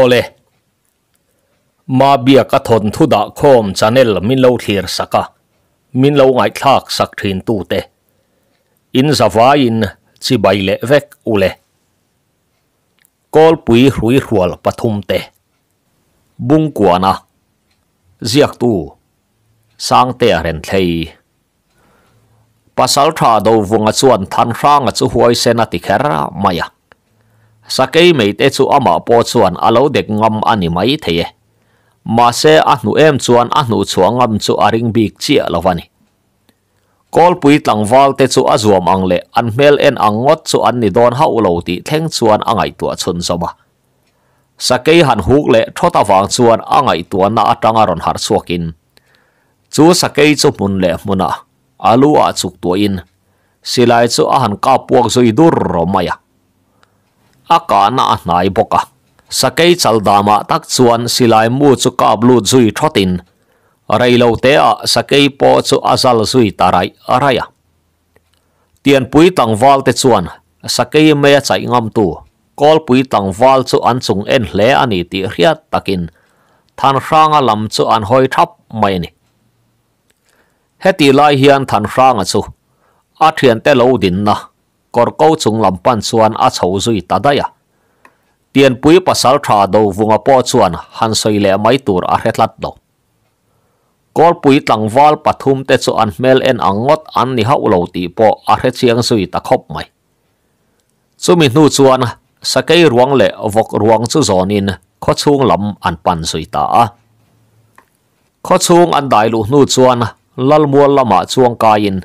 ole ma bia ka thon thu da khom channel min lo thir saka min lo ngai thak sak thin tu te in zawa in chi bai le vek ule kol pui hrui hrual pathum te bung kuana ziak tu sang te ren thei pasal tha do vunga chuan than hranga chu huai sena ti khera maya sa cây mày tê chu ama po chuan alo dek ngam ani mai thei mà se a nu em chuan a nu chuang ngam chu a ring bik chia lovani kol pui tlang wal te chu a zuam ang le an mel en angot chu an ni don hau lo ti theng chuan angai tua chun zoma sa cây han huk le thota wang chuan angai tua na atanga ron har chuakin chu sa cây chu mun le muna alu a chuk tua in silai chu a han ka puak zoi dur romaya akana nai boka sakei chaldama tak chuan silai mu chu ka blu zui thotin reilo te a sakei po chu azal zui tarai araya tiền pui tang val te chuan sakei me chai ngam tu kol pui tang val chu an chung en hle ani ti riat takin than ranga lam chu an hoi thap mai ni heti lai hian than ranga chu a thian te lo din na cor câu chung làm pan chuan a chho zui ta da ya tiền pui pasal tha do vunga po chuan han soi le mai tur a hetlat do kol pui tlang wal pathum te chu an mel en angot an ni hau lo ti po a à he chiang sui ta à, khop mai chumi nu chuan sakei ruang le vok ruang chu zonin kho chung lam an pan sui ta a kho chung an dai lu nu chuan à, lal mual lama chuang in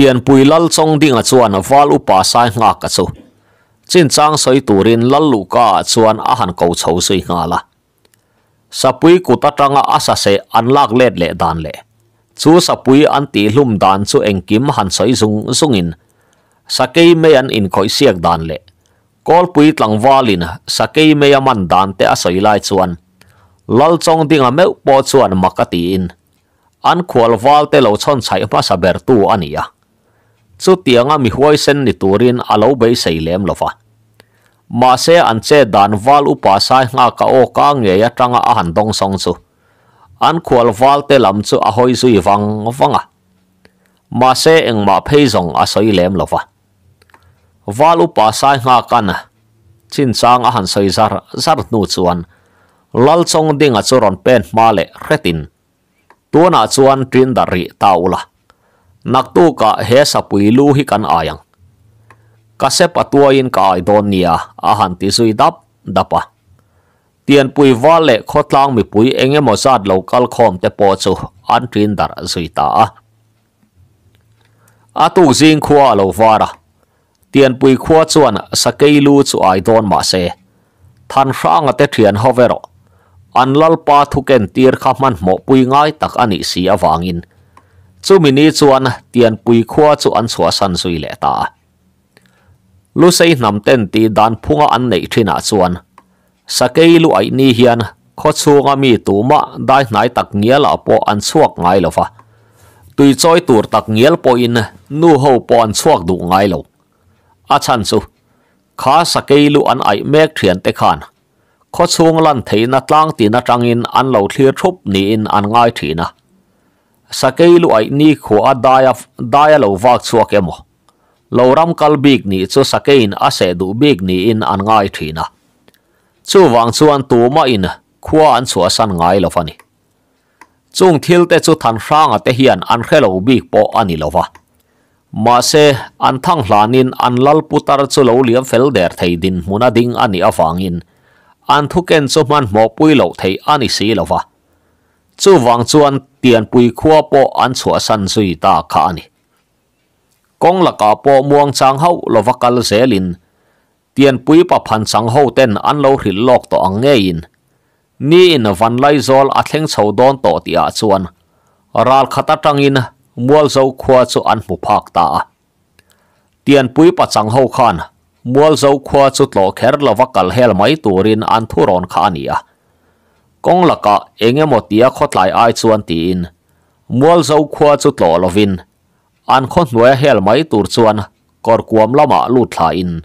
tiền pui lal chong đi a chuan wal upa sai nga ka chu chin chang soi turin lal lu ka chuan a han ko chho sui nga la sapui kuta tanga asa se anlak let le dan le chu sapui an ti hlum dan chu kim han soi zung zung zungin sakei me an in khoi siak dan le kol pui tlang walin sakei me man dan te a soi lai chuan lal chong ding a meu po chuan makati in an khwal wal te lo chon chai pa saber tu ania chu tiếng mi huai sen ni turin alo bay say lem lofa ma se an che dan wal upa sai nga ka o ka nge ya tanga a han dong song chu an khwal wal te lam chu a hoi zui wang wanga ma se eng ma phei zong a soi lem lofa wal upa sai nga kana chin sang a han soi zar zar nu chuan lal chong ding a chu ron pen ma le retin tuana chuan trin dari taula Nak naktu ka he sapui lu hi kan ayang kase patuain ka ai don nia a han ti zui dap dapa tiền pui va lệ khó tlang mi pui eng emo zat local khom te po chu an trin dar zui ta a tu zing khua lo vara tiền pui khua chuan sakei lu chu ai don ma se than hrang te thian hovero an lal pa thuken tir kha man mo pui ngai tak ani si awangin จู่มินีจวนเตียนปุยขัวจูอันสัวสันสุยเลตาลูซนำเต้นตีดันพุงอันในที่นาจวนสเกย์ลูไอนี่เฮียนขอชูงมีตัวมาได้นายตักเงียลปออันสวกไงลฟะตุยจอยตัวตักเงียลปอินนู่หูปออันสวกดูไงลอาจารย์สุข้าสเกย์ลูอันไอเมฆเทียนเตคานขอชูงลันเทนัดล่างตีนัดจังอินอันเหล่าเทียรชุบนี่อินอันไงทีนะ sakeilu ai ni kho a daya daya lo wak chuak emo loram kal big ni chu sakein ase du big ni in an ngai thina chu wang chuan tu ma in khua an chu san ngai lo fani chung thil te chu than hrang ate hian an khelo big po ani lova ma se an thang hlanin an lal putar chu lo liam fel der thei din huna ding ani awangin an thuken chu man mo pui lo thei ani si lova chu wang chuan tiền pui khua po an chua san sui ta kha ani kong la ka po muang chang hau lo vakal zelin tiền pui pa phan chang Hậu tên an lo hril lok to ang nge in ni in van lai zol a thleng chho don to ti a chuan ral khata tang in Mua zo khua chu an Mù phak ta tiền pui pa chang hau khan mual zo khua chu tlo kher lo vakal hel mai turin an thuron kha ani a kong anh em mo tia khot lai ai chuan ti in mual zo khua chu tlo lovin an khot nuai hel mai tur chuan kor kuam lama lu thla in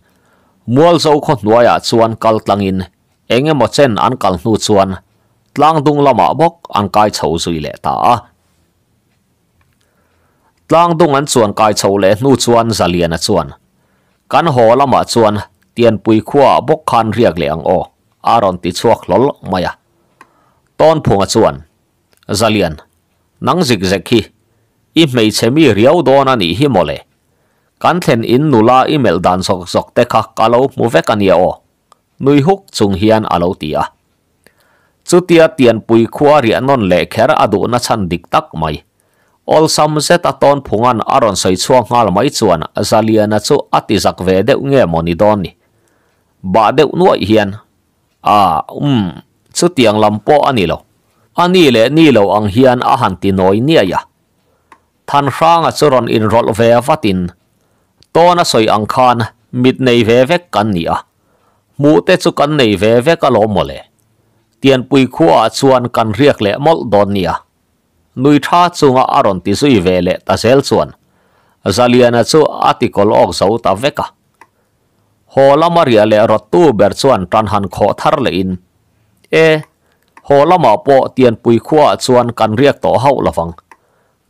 mual zo khot nuôi a chuan kal tlang in anh em mo chen an kal hnu chuan lang dung lama bốc an kai chho suy lệ ta a tlang dung an chuan kai chho le hnu chuan zalian a chuan kan ho lama chuan tiền pui khua bốc khăn riak le ang o aron ti chuak lol maya ton phunga chuan zalian nang zik zek hi i mei chemi riau don ani hi mole kan thlen in nula email dan sok sok te kha kalo mu vek ania o nui huk chung hian alo tia chutia tian pui khuwa ri anon le kher adu na chan dik tak mai all sam set aton phungan aron sai chuang ngal mai chuan zaliana chu atizak ve de nge moni don ni ba de nuai hian a à, um chu tiang lam po ani lo ani le ni lo ang hian a han ti noi nia ya than hrang a churon in rol ve vatin tona soi ang khan mit nei ve ve kan ni mu te chu kan nei ve ve ka lo mo le tian pui khua chuan kan riak le mol don nia nui tha chunga aron ti sui ve le ta sel chuan zaliana chu article ok zo ta veka maria le rotu ber chuan tran han kho thar le in e ho lama po tian pui khuwa chuan kan riak to hau la fang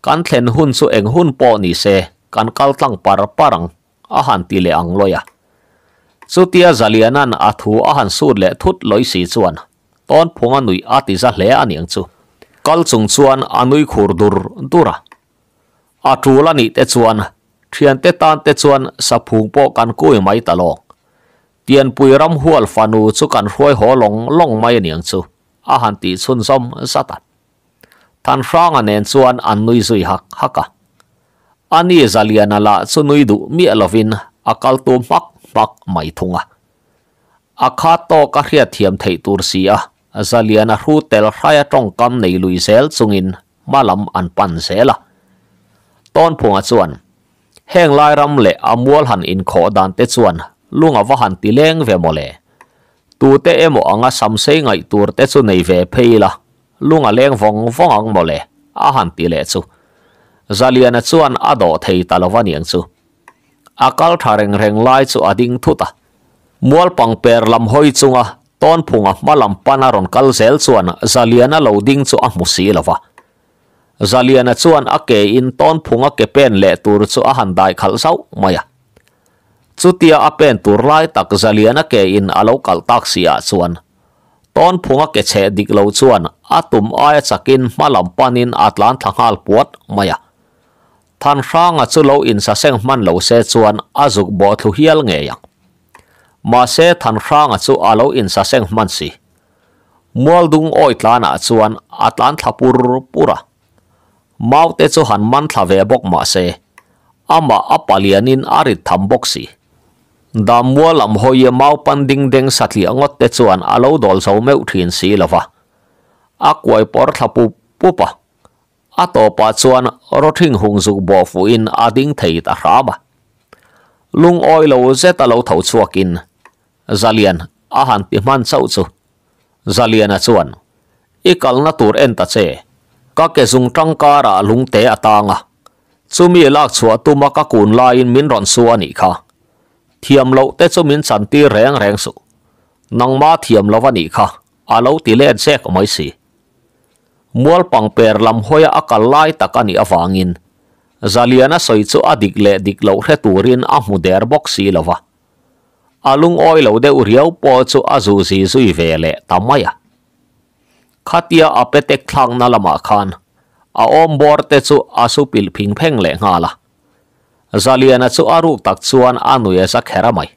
kan thlen hun su eng hun po ni se kan kal tlang par parang a han ti le ang loya su tia zalianan a thu a han su le thut loi si chuan ton phunga nui a ti za hle aniang chu kal chung chuan anui khur dur dura a te chuan thian te tan te kan kuimai เตียนปุยรำหัวฟานูสุกันรวยหัวหลงลงไม่เนียงสูอาหารตีสุนสมสัตว์ท่านฟังอันเนนส่วนอันนุยสุยหักฮักะอันนี้จะเลียนละสุนุยดูมีลวินอาการตัวมักมักไม่ทุงะอาคาโตกเรียเทียมไทยตุรเซีะจะเลียนรูเตลรายตรงกำในลุยเซลสุงินมาลำอันปันเซละตอนพวงส่วนแห่งลายรำเละอมวลหันอินขอดานเตส่วน lunga wa han ti leng ve mole tu te emo anga samse ngai tur te chu nei ve pheila lunga leng vong vong ang mole a han ti le chu zaliana chuan ado thei talawani ang chu akal thareng reng lai chu ading thuta mual pang per lam hoi chunga ton phunga malam panaron số kal zel chuan zaliana loading chu a musi lova zaliana chuan ake in ton phunga ke pen le tur chu a han dai khal sau maya chutia apen tur lai tak zaliana ke in alo kal tak sia chuan ton phunga ke che dik lo chuan atum ai chakin malam panin atlan thangal puat maya than ranga chu lo in sa seng man lo se chuan azuk bo thu hial nge ya ma se than ranga chu alo in sa seng man si mual dung oi tlana chuan atlan thapur pura mau te chu han man thla ve bok ma se ama apalianin arit tham bok si ดามวัวลำหอยมาปันดิ่งเด้งสัตว์เลี้ยงอดเตจวนอาลูดอลสาวเมื่อทีนสีละวะอักวยปอร์ทับปุปุปะอัตโอปัจวนรถหิงหงสุบอฟูอินอาดิ่งเทิดอาราบะลุงอ้อยเราเจตาเราเท่าชัวกินซาเลียนอาหารติมันเศร้าจูซาเลียนจวนอีกลนัตูเอ็นตาเจก็เกซุงจังการะลุงเตะตางะซูมีลากชัวตุมากักุนลายมินรอนซัวนี่ค่ะ thiểm lo tết chu min san ti reng reng su nang ma thiam lo wani kha a lo ti len sek mai si mual pang per lam hoya akal lai takani awangin zaliana soi chu adik le dik lo re turin a mu der box si lova alung oi lo de uriau po chu azu si sui vele tamaya khatia apete thlang na lama khan a om bor te chu asu pil phing pheng lệ nga la zaliana chu aru tak chuan anuya sa khera mai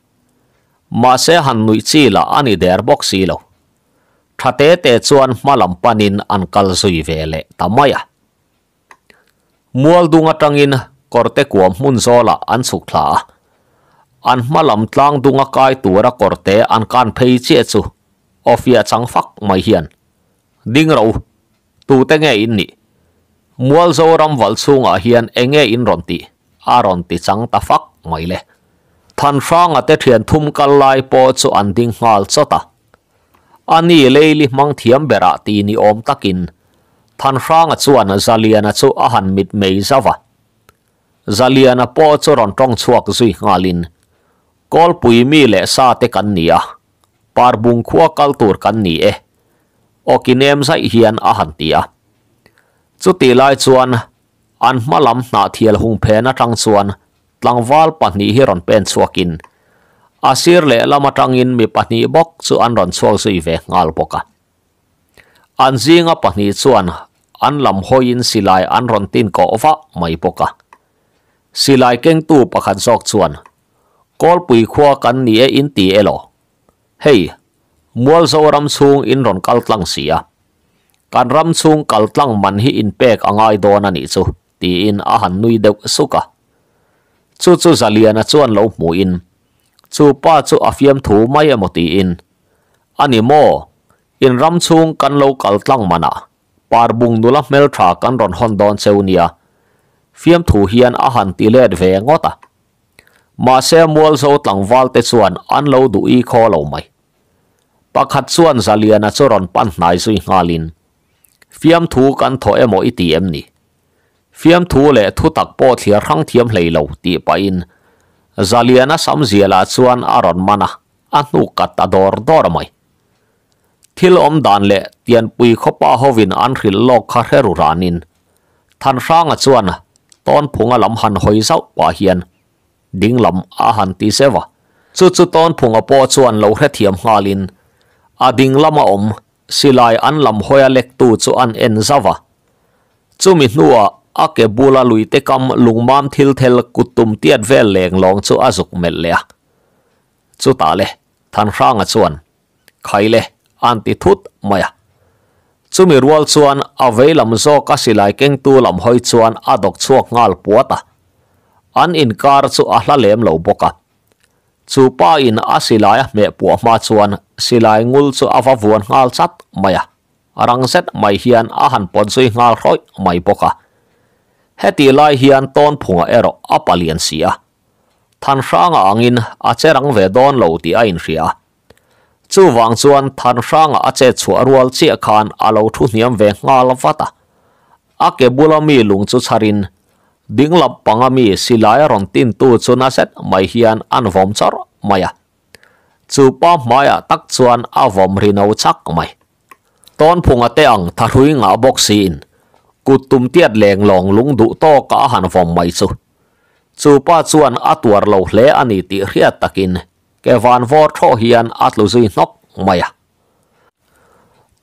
ma se han nui chi la ani der box si lo thate te chuan malam panin an kal zui vele tamaya mual dunga tangin korte kuam mun zola an chuk thla an malam tlang dunga kai tura korte an kan phei che chu ofia chang phak mai hian ding ro tu te nge in ni mual zo ram wal chunga hian enge in ron ti aron ti chang ta fak mai le than franga te thian thum kal lai po chu an ding ngal chota ani leili mang thiam bera ti ni om takin than franga chuan zaliana chu a han mit mei zawa zaliana po chu ron tong chuak zui ngalin kol pui mi le sa te kan nia par bung khua kal tur kan ni e okinem sai hian a tia chu ti lai chuan อันมาลำนาเทียลหุงเพนรังส่วนตังวอลปันนีฮิรอนเป็นสวกินอาศิรเล่ลามาจังอินมีปันนีบอกส่วนรอนสวกสีเวงาลปกะอันซิงอปันนีส่วนอันลำหอยินสิไลอันรอนตินกอฟะไม่ปกะสิไลเก่งตู้ประคันสอกส่วนกอลปุยขวากันนี้อินตีเอโลเฮ้ยมัวสวรรำสูงอินรอนกัลตังเสียการรำสูงกัลตังมันฮิอินเป็กอ่างไอโดนันอิสุ ti in a han nui chú suka chu chu chú chuan lo mua in chú ba chú a fiam thu mai em emo ti in em mo in ram chung kan lo kal tlang mana par bung nula mel tra căn ron hòn don cheunia fiam thu hian a han ti let ve ngota ma se mual zo tlang wal te chuan an lo du i kho lo mai pakhat chuan zaliana chú ron pan nai suy ngalin fiam thu kan tho emo i ti ni phiam thu lệ thu tak po thia rang thiam hlei lo ti pa in zaliana sam ziela chuan aron mana a nu kat ador dor mai thil om dan le tian pui khopa hovin an ril lo kha heru ranin than ranga chuan ton phunga lam han hoi zau pa hian ding lam a han ti sewa chu tôn ton phunga po chuan lo hre thiam halin a ding lama om silai an lam hoya lek tu chu an en zawa chumi hnua ake bula luite kam lungmam thil thel kutum tiat ve leng long chu azuk mel le chu ta le than rang à à. a chuan khai le anti thut maya chu mi rual chuan a vei lam zo ka silai keng tu lam hoi chuan a dok chuak ngal puata à. an in kar chu a hla lem lo boka chu pa in a silai me pu ma chuan silai ngul chu ava vuan ngal chat maya arang set mai hian a han pon sui ngal roi mai boka heti lai hian ton phunga ero apalian sia than ranga angin acherang ve don lo ti ain ria chu wang chuan than ranga ache chu arwal chi khan alo thu niam ve ngal vata ake bulami lung chu charin dinglap pangami silai ron tin tu chuna set mai hian anvom char maya chu pa maya tak chuan avom rino chak mai ton phunga te ang tharui nga boxin กูตุมเตียดแหลงหลงลุงดุโตกะหันฟอมไม่สุจูป้าชวนอัตวรเลวเลอันนี้ติเรียตะกินแกวานฟอร์ทอเฮียนอัตลุซีนกไม่อะ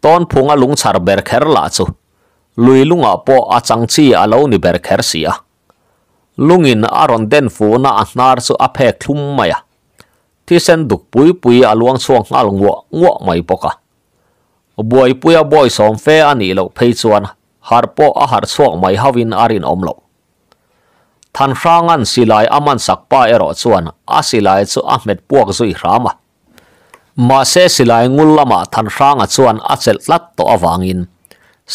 ตอนพงอลุงชาร์เบร์เคอร์ลาจูลุยลุงอ่ะปออาจังชีอาลูนิเบร์เคอร์เสียลุงอินอารอนเดนฟูน่าอันนาร์สูอเพคลุมไม่อะที่เส้นดุกปุยปุยอาลวงช่วงอาลงวะงวะไม่ปกะบวยปุยบวยสอมเฟอันนี้เราเพยชวน harpo a har suak mai havin arin omlo than hrangan silai aman sakpa ero chuan a silai chu ahmed puak zui rama. ma se silai ngul lama than hranga chuan a chel tlat to awangin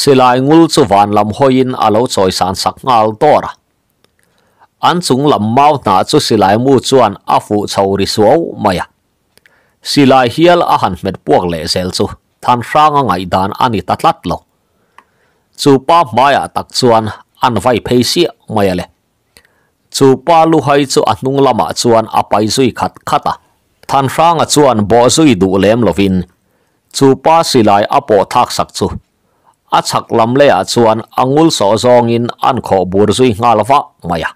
silai ngul chu van lam hoin alo choi san sak ngal tora an chung lam mau na chu silai mu chuan a fu chhori suau maya silai hial a han met puak le zel chu than hranga ngai dan ani tatlat lo chu pa mai à tak chuan an vai phei si mai ale chu pa lu hai chu anung lama chuan apai zui khat khata than rang a chuan bo zui du lem lovin chu pa silai apo thak sak chu a chak lam le a chuan angul so zong in an kho bur zui nga lova maya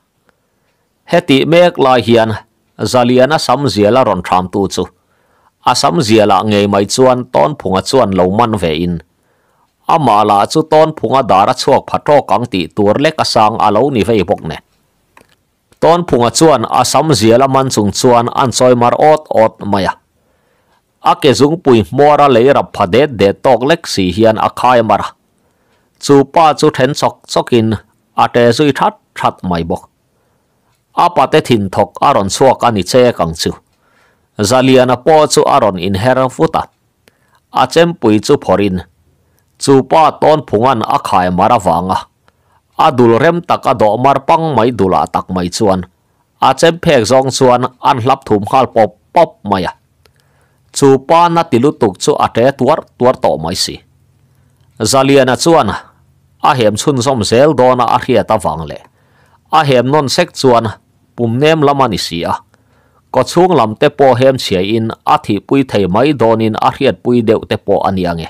heti mek lai hian zaliana sam ziala ron tham tu chu a sam ziala ngei mai chuan ton phunga chuan lo man ve in ama la chu ton phunga dara chuak phatro kang ti tur le ka sang alo ni vei bok ne ton phunga chuan asam ziala man chung chuan an choi mar ot ot maya ake zung pui mora le rap phade de tok lek si hian akhai mara chu pa chu then chok chokin ate zui that that mai bok apa te thin thok aron chuak ani che kang chu zaliana po chu aron in heram futa achem pui chu phorin chu pa ton phungan a khai marawanga adul rem tak a do mar pang mai dula tak mai chuan a chem phek zong chuan an hlap thum hal pop pop mai a chu pa na tilu tuk chu ate tuar tuar to mai si zaliana chuan a hem chun som zel dona a hria ta wang le a hem non sek chuan pum nem lamani si a có chuông làm tế po hem chia in a thị pui thầy mấy đồn in a hiệt pui đều tế po anh yang e.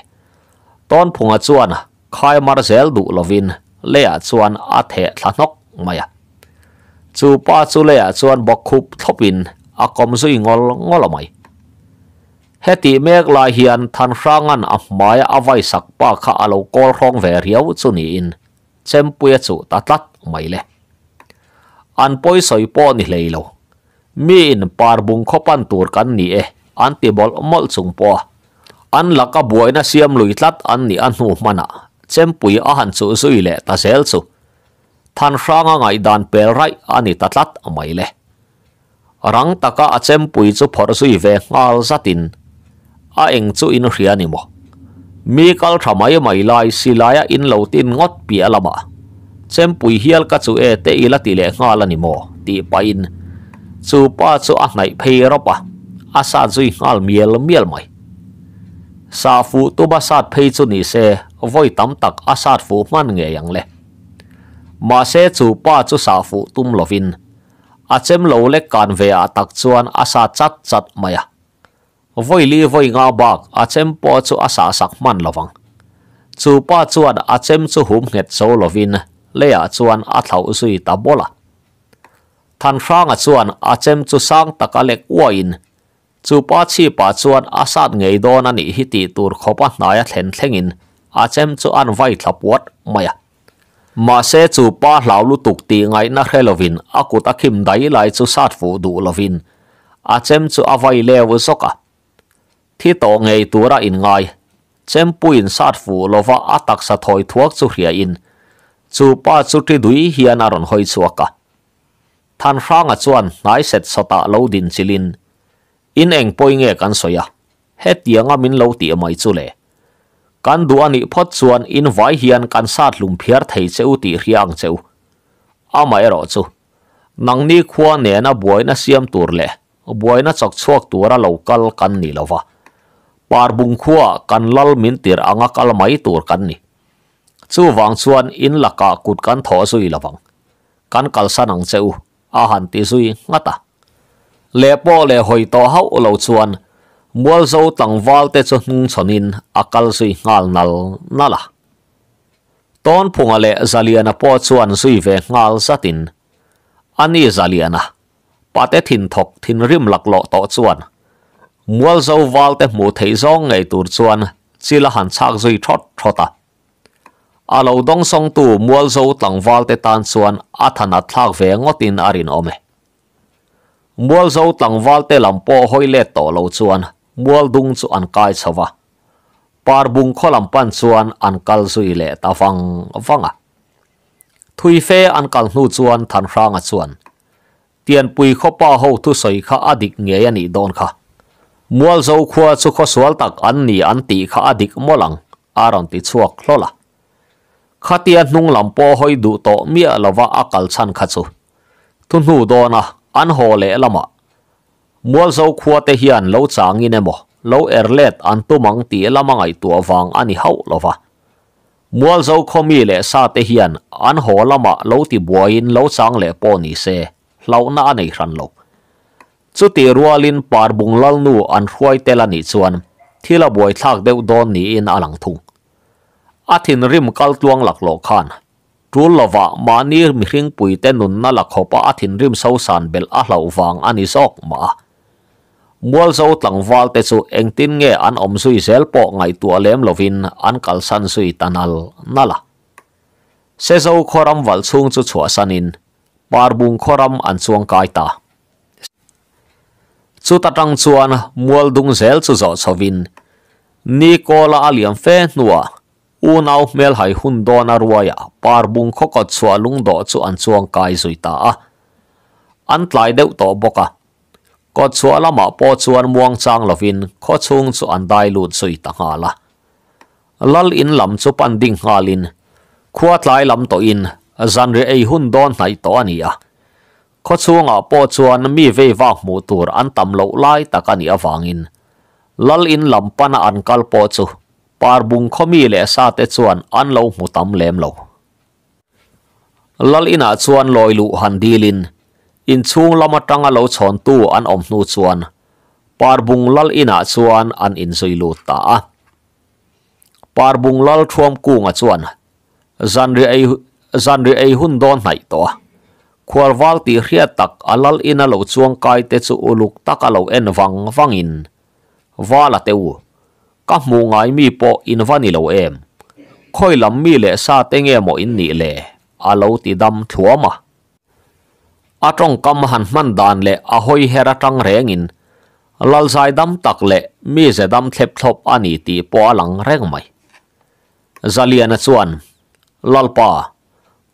ตนพุงอาจวนคายมาร์เซลดูลวินเลียจวนอาเทะนกมาจูป้าจูเลียจวนบกคุบทบินอากมซุยงอลงอลไม่เฮติเมกลาเฮียนทันสรางันอับมายอวัยสักป้าข้าอโลูกอลรองเวรียวจุนีอินเชมปุยจูตัดตัดไม่เลยอันปอยสอยป้อนิเลยเยามีอินปาร์บุงขปันตูรกันนี่เออันติบอลมอลสุงปอ an laka buai na siam lui tlat an ni an nu mana chem pui a han chu sui le ta sel chu than ranga ngay dan pel rai ani ta tlat mai le rang taka a chem à pui chu phor suy ve ngal zatin a eng su in hria ni mo mi kal thamai mai lai silaya in lo tin ngot pi alama chem pui hial ka chu e te ila ti le ngal ani mo ti pain chu pa su a ngai phei ropa asa à. zui ngal miel miel mai sa phụ tu ba sát phê chu ni se voi tam tak a sát phụ man nghe yang le mà xe chu ba chu sa phụ tum lovin a chém lo le kan ve a tak chuan a sa chat chat maya voi li voi nga bak a chem po chu a sa sak man lovang chu pa chuan a chem chu hum nget so lovin le a chuan a thlau sui ta bola than hrang a chuan a chem chu sang taka lek uain in จูปาชีปัาจวนอาสัดเงยโดนอันนี้ฮิติตูร์ขบนายเทนเทงินอาเจมจูอันไว้ทับวัดไมยมาเซจูปาเหลาลุตุกตีไงนักเฮลวินอากุตะคิมได้ไลจูสัตฟูดูลวินอาเจมจูอาไว้เลวสกะที่โตเงยตัวระอินไงเจมปุยนสัตฟูลว่าอาตักสะทอยทวกจูเฮียอินจูปาจุดที่ดุยเฮียนารอนหอยสวกะท่านฟังอาจวนนายเสร็จสตาเลวดินจิลิน in eng poi nghe kan soya hết tiếng âm in lâu ti mai chu le kan du ani phát suan in vai hian kan sa thlum phiar thei cheu ti riang cheu amai e ro chu ni khuwa nè na boina siam tur le boina chok chuak tura lo kal kan ni va, par bung khuwa kan lal min tir anga cal mai tour kan ni chu vang suan in lạc cả kut kan suy sui vang, kan kalsa nang cheu a han ti sui ngata le po le hoi to hau lo chuan mual zo tangwal te chu hnung chonin akal sui ngal nal nala ton phunga le zaliana po chuan sui ve ngal satin ani zaliana pate thin thok thin rim lak lo to chuan mual zo wal te mu thei zong ngai tur chuan chila han chak zui thot thota alo dong song tu mual zo tangwal te tan chuan athana thlak ve ngotin arin ome mual zo tlangwal te lampo hoile to lo chuan mual dung chu an kai chawa par bung làm pan chuan an cal suy lệ ta fang wanga thui phê an cal hnu chuan than hranga chuan tiền pui khó pa hậu thu soi khá adik nghe ya ni don khá mual zau khua chu khó sual tak an ni an ti khá adik molang aron ti chuak hlola khatia nung làm lampo hoi du to mia lova akal chan kha chu thun hnu dona อันโหเละละมะมัวเจ้าขวเทียนเล่าจางอินเอ็มเล่าเอร์เลดอันตัวมังตีละมังไอตัวฟังอันหิ้วละฟะมัวเจ้าขมีเละซาเทียนอันหอละมาเล่าตีบัวอินเล่าจางเละปนิเซเล่าหน้าในครันโลกสุดที่รัวลินปาร์บุงลัลนูอันรวยเทลันิชวนที่ละบัวทักเดวดอนนี้อินอลังทุงอาทินริมกัลตวงหลักโลกขาน tru lawa mani mihring puite nunna lakhopa athin rim sâu san bel a hlau wang ani sok ma mual zo tlangwal te chu engtin nge an om sui zel po ngai tu alem lovin an kalsan sui tanal nala se zo khoram wal chung chu chua sanin parbung khoram an chuang kai ta chu ta tang chuan mual dung zel chu zo sovin nikola aliam fe nuwa u nau mel hai hun don a ruaya par bung kho ko chua lung do chu an chuang kai zui ta a an tlai deuh to boka ko chua lama po chuan muang chang lovin kho chung chu an dai lut zui ta nga la lal in lam chu pan ding halin khua tlai lam to in zan re ei hun don nai to ania kho chung a po chuan mi ve wa mu tur an tam lo lai takani awangin lal in lam pana an kal po chu parbung khomi le sa te chuan an lo mutam lem lo lal ina chuan loi lu han dilin in chung lama tanga lo chon tu an om nu chuan parbung lal ina chuan an in zoi lu ta a parbung lal thuam kunga chuan zanri ei zanri ei hun don nai to khwalwal ti hria tak alal ina lo chuang kai te chu uluk tak alo en wang wangin wala teu các mù ngái mi po in em khôi lắm mi lệ sa teng em mo in ni lệ a ti dam thua ma a trong cam hàn man dan lệ a hoi hera trăng reng lal sai dam tak lệ mi ze dam thep thop ani ti po lang reng mai zalian chuan lalpa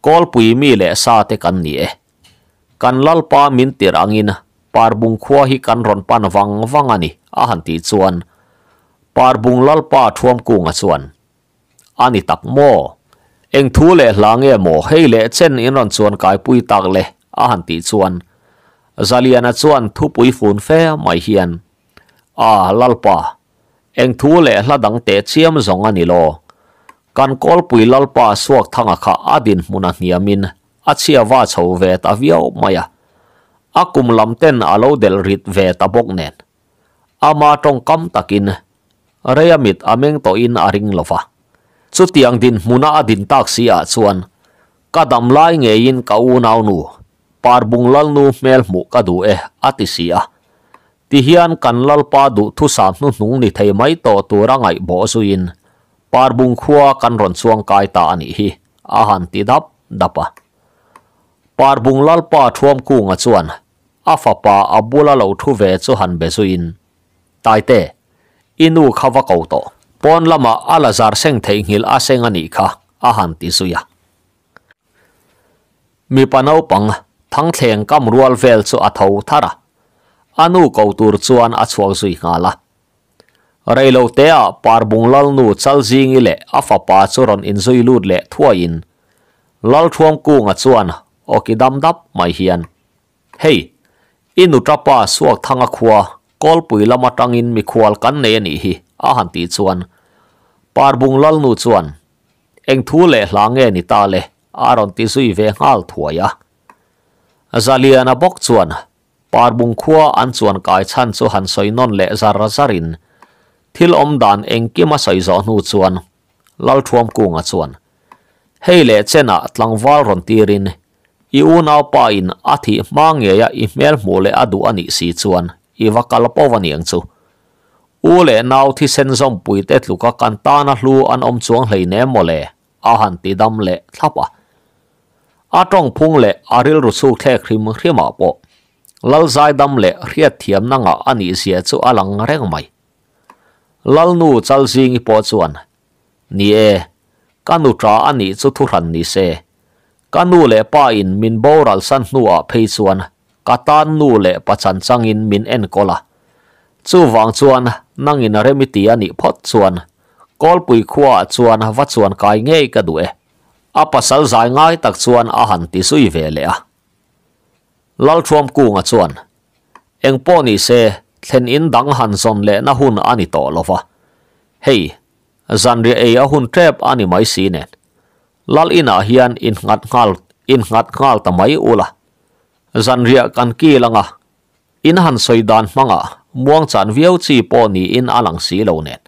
kol pui mi lệ sa te kan ni e kan lalpa min tir angin parbung khua hi kan ron pan wang wang ani a han ti chuan ปาบุงลลป้าท่วมกุงอส่วนอันนี้ตักโมเองทูเลหลังเอโมให้เล่เช่นอินรันส่วนกายปุยตักเล่อาหันติส่วนซาเลียนส่วนทุปุยฝูนเฟไม่เฮียนอาลลป้าเองทูเลหละดังเตะเชียมสองอันนี้โลกันกอลปุยลลป้าสวกทางอ้คาอดินมุนันยามินอาเชียว่าชาวเวตาวิยอมายอากุมลำเต้นอาโลเดลริดเวตาบกเนนอามาตรงกำตักิน arayamit ameng to in aring lofa chutiang din muna adin taksia chuan kadam lai nge in kauna nu parbung lal nu mel mu kadu e eh, atisia tihian kan lal pa du thu sa nu nung ni thai mai to to rangai bo su in parbung khuwa kan ron chuang kai ta ani hi ahan ti dap dapa parbung lal pa thuam ku nga chuan afa abula lo thu ve chu han inu khawa kau to pon lama alazar seng thei ngil a seng ani kha a han ti suya mi panau pang thang thleng kam rual vel chu a tho thara anu kau tur chuan a chuak zui ngala railo te a par bung lal nu chal jing ile in lal thuam ku nga chuan okidam dap mai hian hey inu trapa suak thanga khuwa kol pui lama tangin mi khual kan ne ni hi a han ti chuan par bung lal nu chuan eng thu le hlang e ni ta le aron ti sui ve ngal thua ya azalia na bok chuan par bung khua an chuan kai chan chu han soi non le zar zarin thil om dan eng ki ma sai zo nu chuan lal thuam ku nga chuan hei le chena wal ron tirin i u nau pa in athi mangeya i mel mu le adu ani si chuan อีวักัาลปวันยังซูอูเล่นเอาที่เซนซอมปุยเต็ดลูกกันตานะลูอันอมจวงเลยเนมเล่อาหันติดดำเล่ทับอ่ะอาตรงพุงเล่อาริลรุสูแท่ครีมครีมาปอลลใจดำเล่เรียดเทียมนังอ่ะอันนี้เสียจูอลังเร่งไหมลลนูจัลซิงปอดส่วนนี่เอกันูตราอันนี้จุทุรันนี่เซกันูเล่ป้าอินมินโบรัลสันนัวเพย่วน katan nu le pachan changin min en kola chu wang chuan nangin remiti ani phot chuan kol pui khuwa chuan wa chuan kai nge ka due a pasal tak chuan a han le a lal thum ku nga eng po se thlen in dang le na hun ani to lova zanri e a hun trap ani lal ina hian in ngat ngal in ula dân zanria kan ki langa in đàn soidan manga muang chan viau chi po ni in alang si lo net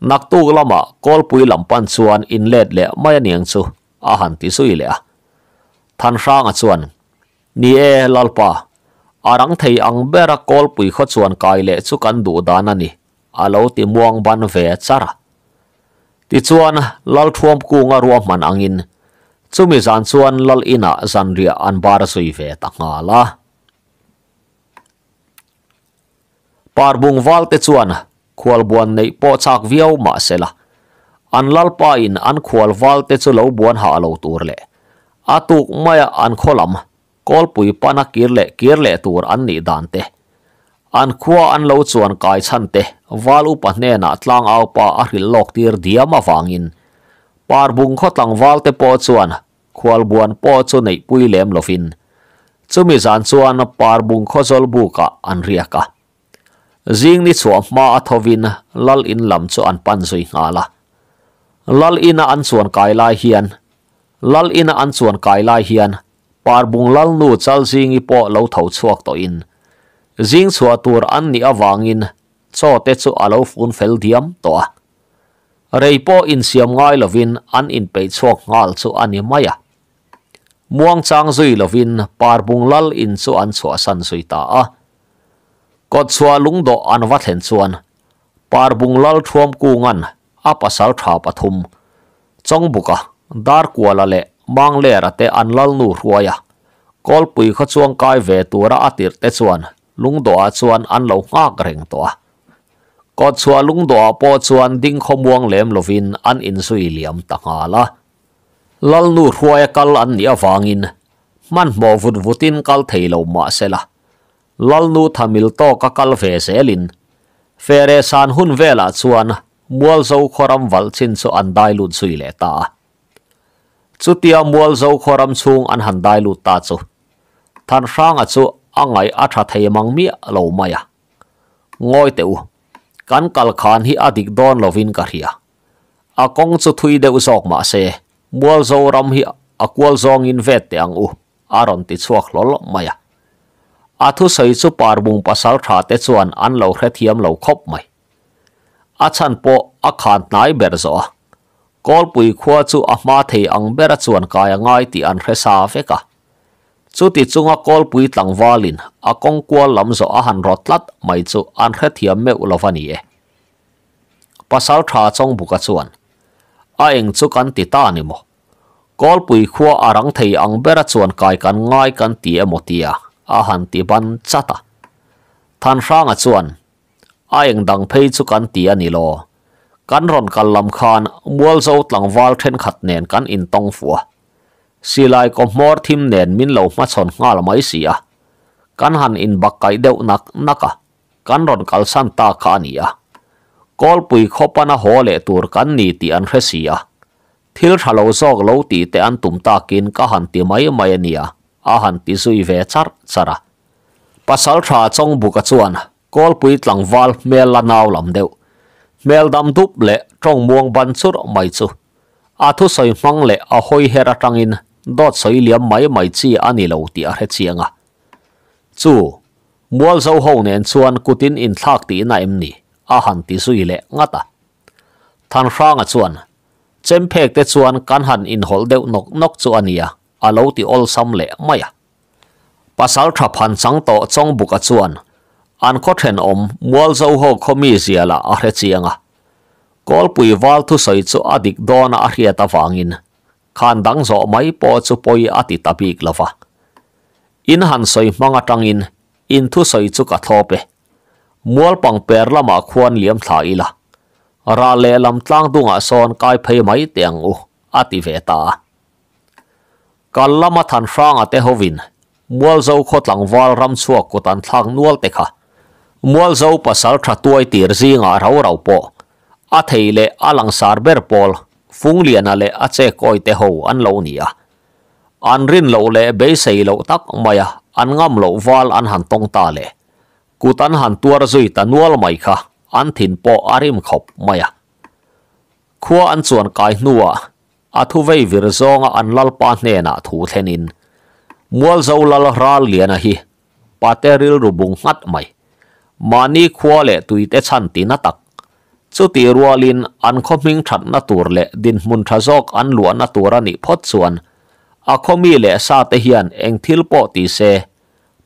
nak tu lama kol pui lam pan chuan in let le mây niang chu a han ti sui le a than sang a chuan ni e lalpa arang thei ang bera kol pui kho chuan kai le chu kan du dan ani alo ti muang ban ve chara ti chuan lal thuam ku nga ruam man angin chumi zan chuan lal ina zan ria an bar sui ve ta nga la par bung wal te chuan khual buan nei po chak viau ma sela an lal pa in an khual wal te chu lo buan ha lo tur le atuk maya an kholam kol pana kirle kirle tur an ni dan an khuwa an lo chuan kai chan te walu pa ne na tlang tir diama wangin in parbung khotlang walte po chuan khwal buan po chu nei pui lem lofin chumi zan chuan parbung khozol bu ka anria ka zing ni chuan ma athovin lal in lam chu an pan zui ngala lal in an chuan kai lai hian lal in an chuan kai lai hian lal nu chal zing po lo tho chuak to in zing chua tur an ni awangin chote chu alo fun fel diam reipo in siam ngai lovin an in pe chok ngal chu ani maya muang chang zui lovin parbung lal in chu an chua san zui ta a ko chua lung do an wat hen chuan parbung lal thom ku ngan a pasal tha pathum chong buka dar kuala le mang le ra te an lal nu ruaya kol pui kha chuang kai ve tura atir te chuan lung do a chuan an lo ngak reng to a có chua lung đỏ po chuan ding khom wang lem lovin an in sui liam ta nga la lal nu ruai kal an ni awangin man mo vut vutin kal theilo ma la. lal nu thamil to ka kal ve selin fere san hun vela chuan mual zo khoram wal chin so an dai lut sui le ta chutia mual zo khoram chung an han dai lut ta chu than rang a à chu angai a tha thei mang mi lo maya à. ngoi teu kan kal khan hi adik don lovin ka ria a kong chu thui deuh zawk ma se mual zo ram hi a zong in vet te ang u aron ti chuak lol maya a thu sei chu par bung pasal tha te chuan an lo hre thiam lo khop mai a chan po a khan nai ber zo kol pui khua chu a ma thei ang ber chuan kaya ngai ti an hre sa ve ka chu ti chunga kol pui tlang walin a kong kwa lam zo a han rot lat mai chu an kha thiam me ulawani e pasal tha chong buka chuan a eng chu kan ti ta ni mo kol pui khuwa arang thei ang bera chuan kai kan ngai kan ti e motia a han ti ban chata dang phei chu kan ti ani kan ron kal lam khan mual zo tlang wal then kan in fuwa si lai có mor thim nền min lo ma chon nga la mai si a à? kan han in bak kai deu nak naka kan ron kal san ta kha à? ni à? a kol pui kho pa na ho le tur kan ni ti an hre si a thil thalo zok lo ti te an tum ta kin ka han ti mai mai ni a a han ti zui ve char chara pasal tha chong bu ka chuan kol pui tlang wal mel la naw lam deu mel dam dup le trong muang ban chur mai chu a thu soi mang le a hoi hera tangin dot soi liam mai mai chi ani lo ti a chianga chu mual zo ho nen chuan kutin in thak ti na em ni a han ti sui le ngata than hrang a chuan chem phek te chuan kan han in hol nok nok chu ania a lo ti ol sam le maya pasal tha phan chang to chong buka chuan an kho then om mual zo ho khomi zia la a re chianga khan dang zo mai po chu poi ati tabik lova in han soi manga tangin in thu soi chu ka thope mual pang per lama khuan liam thla ila ra le lam tlang dunga son kai phei mai teng u ati ve ta kallama than phang te hovin mual zo khotlang wal ram chuak ko tan thlang nual te kha mual zo pasal kha tuai tir zinga rau rau po a theile alang sar ber pol phung liền à lệ à che coi te hồ an lo nia an rin lâu lệ bế xây lâu tắc maya à? an ngâm lâu val an hàn tông ta lệ cụ tan hàn tuar zui ta nual mai kha an thin po arim khop maya à? khua an chuan kai nuwa a thu vei vir zonga an lal pa hne na thu in. mual zo lal ral liền a hi pateril rubung mày. mai mani khua le tê chan tí na tắc chu ti rualin an khoming thatna tur le din mun tha jok an luana tur ani phot chuan a à khomi le sa te hian eng thil po ti se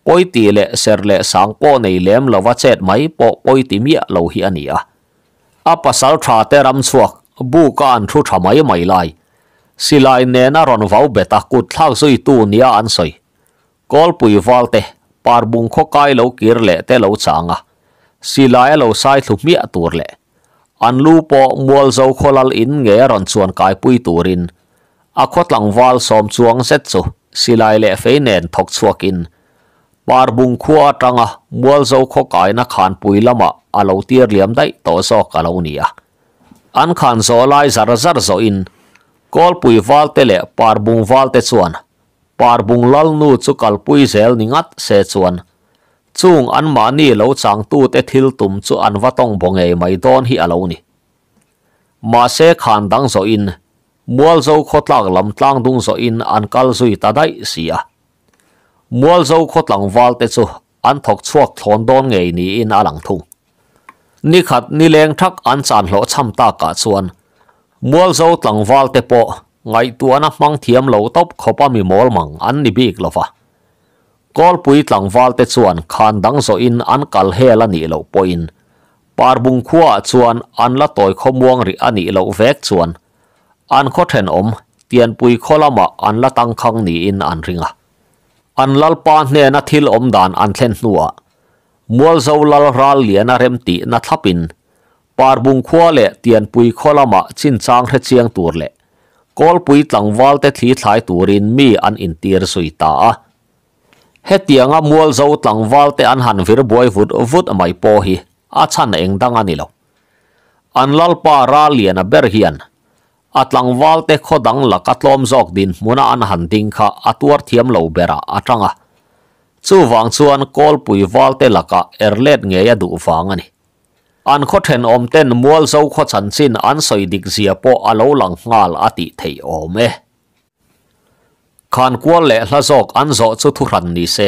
poi ti le ser le sang po nei lem lova chet mai po poi ti mi lo hi à a pasal tha te ram chuak bu ka an thu tha mai mai lai silai ne na ron vau beta kut thak zui tu nia an soi kol pui wal te par bung kho kai lo kir le te lo changa silai lo sai thu mi tur lệ อันลูปโปมัวโซคอลลอินเงยรอนส่วนกายปุยตูรินอาคตหลังวาลสอมส่วนเซตสุสิลายเละเฟนเนนทกสวกินปาร์บุงขัวตรังะมัวโซคกายนักขันปุยละมาอาลาเตียรเลียมได้ต่อสอกอาลาเนียอันขานโซลาซาร์ซาร์โซอินกอลปุยวาลเตเลปาร์บุงวาลเตส่วนปาร์บุงลลนูสุกอลปุยเซลนิงัตเซส่วนจุงอันมานี่เราจังตู้เตทิลตุมจุอันวัต้องบงเอไม่โดนฮิอาลูนี่มาเสกขันดังโซอินมัวโซขดหลังลำตั้งดุงโซอินอันกัลซุยตาได้เสียมัวโซขดหลังวาลเตจูอันทักชวกทอนโดนเงยนี่อินอาหลังทุงนี่ขัดนี่แรงทักอันจานหล่อช้ำตากาส่วนมัวโซตลังวาลเตโปไงตัวนักมังเทียมเหล่าตบขบามีมอลมังอันนี่บีกลฟะกอลปุยตังวาลเตชวนขานดังโซอินอันกัลเฮลันีเลวปอินปาร์บุงขัวชวนอันละต่อยขมวงริอันนีเลวเวกชวนอันโคเทนอมเตียนปุยโคลามาอันละตังคังนีอินอันริงะอันลลปานเนนัทิลอมดานอันเทนนัวมัวลซลัาลลรัลเลียนาเรมตินัทปินปาร์บุงขัวเลเตียนปุยโคลามาชินจางเฮเชียงตัวเลกอลปุยตังวาลเตทีทายตัวรินมีอันอินเตียร์สุยตา hetianga mual zo tlangwal te an han vir buai vut vut mai po hi a chan eng dang ani lo an lal pa ra lian a ber hian atlang wal te khodang la katlom jok din muna an han ding kha atuar thiam lo bera atanga chu wang chuan kol pui wal te laka erlet nghe ya du wang ani an kho then om ten mua zo kho chan chin an soi dik zia po alo lang ngal ati thei ome ขานกวนเล่ละจอกอันจอกจะทุรันนี้เซ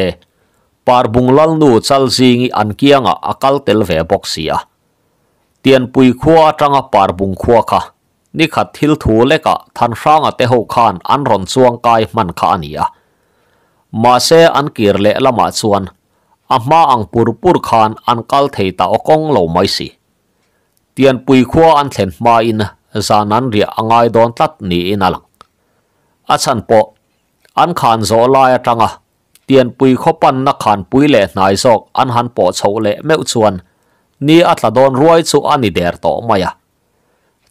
ปาร์บุงลัลนูจัลซิงอันกียงอักลเตลเวบ็อกเซียเตียนปุยขัวจังอปาร์บุงขัวค่ะนี่ขัดทิลทูเล็กะทันร่างเตหูขันอันรอนสวงกายมันขานีอะมาเซอันกีรเล่ละมาส่วนอามาอังปูรปูรขานอันกัลเทตาอกงเหลไม่สิเตียนปุยขัวอันเซนมาอินจานันเรียงไงโดนตัดนี่นั่งอาารย์ปอันขันโซลายจังอ่ะเตียนปุยขบันนักขันปุยเล่นายซอกอันหันปอโชเล่เมื่อชวนนี่อัตลาโดนรวยสูอันนี้เดือดต่อมาอ่ะ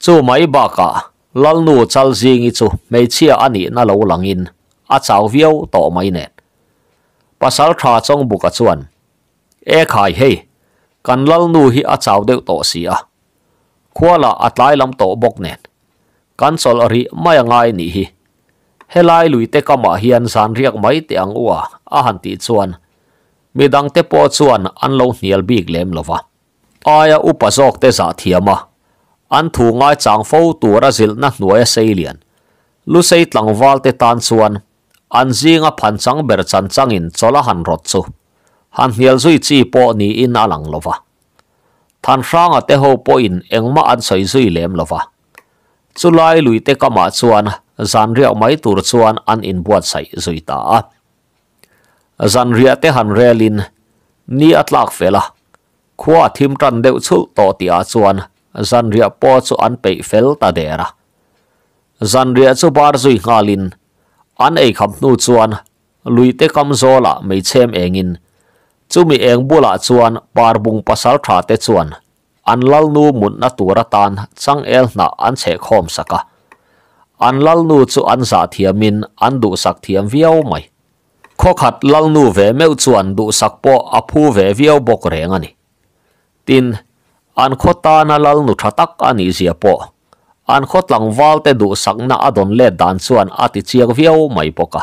ชูไม่บ้ากะลัลนูจัลจิงอีจูไม่เชื่ออันนี้น่าเลวหลังอินอตสาวิวีต่อไม่เน็ตภาษาชาจงบุกชวนเอ๋ขายเฮกันลัลนูฮีอตจาวเดือดต่อเสียขวาละอัตไลลำโตบกเน็ตกันสอลรีไม่ยังไงนี่ helai lui te kama hian san riak mai te ang ua a han ti chuan midang te po chuan an lo hnial bik lem lova aya upazok te za thiama an thu ngai chang fo ra zil na hnuai seilian lu sei tlangwal te tan chuan an zinga phan chang ber chan changin chola han rot chu han hnial zui chi po ni in alang lova than ranga te ho po in engma an soi zui lem lova chulai lui te kama chuan zan riak mai tur chuan an in buat sai zui ta zan ria te han relin ni atlak fela khua thim tan deuh chul to tia chuan zan ria po chu an pei fel ta dera zan ria chu bar zui ngalin an ei kham nu chuan lui te kam zola mei chem engin chumi eng bula chuan parbung pasal tha te chuan an lal nu mun na tura tan chang el na an che khom saka an lal nu chu an sa thiamin an du sak thiam viau mai kho khat lal nu ve meu chu an du sak po a phu ve viau bok reng ani tin an kho ta na lal nu tha tak ani zia po an kho tlang wal te du sak na adon le dan chuan ati chiak viau mai poka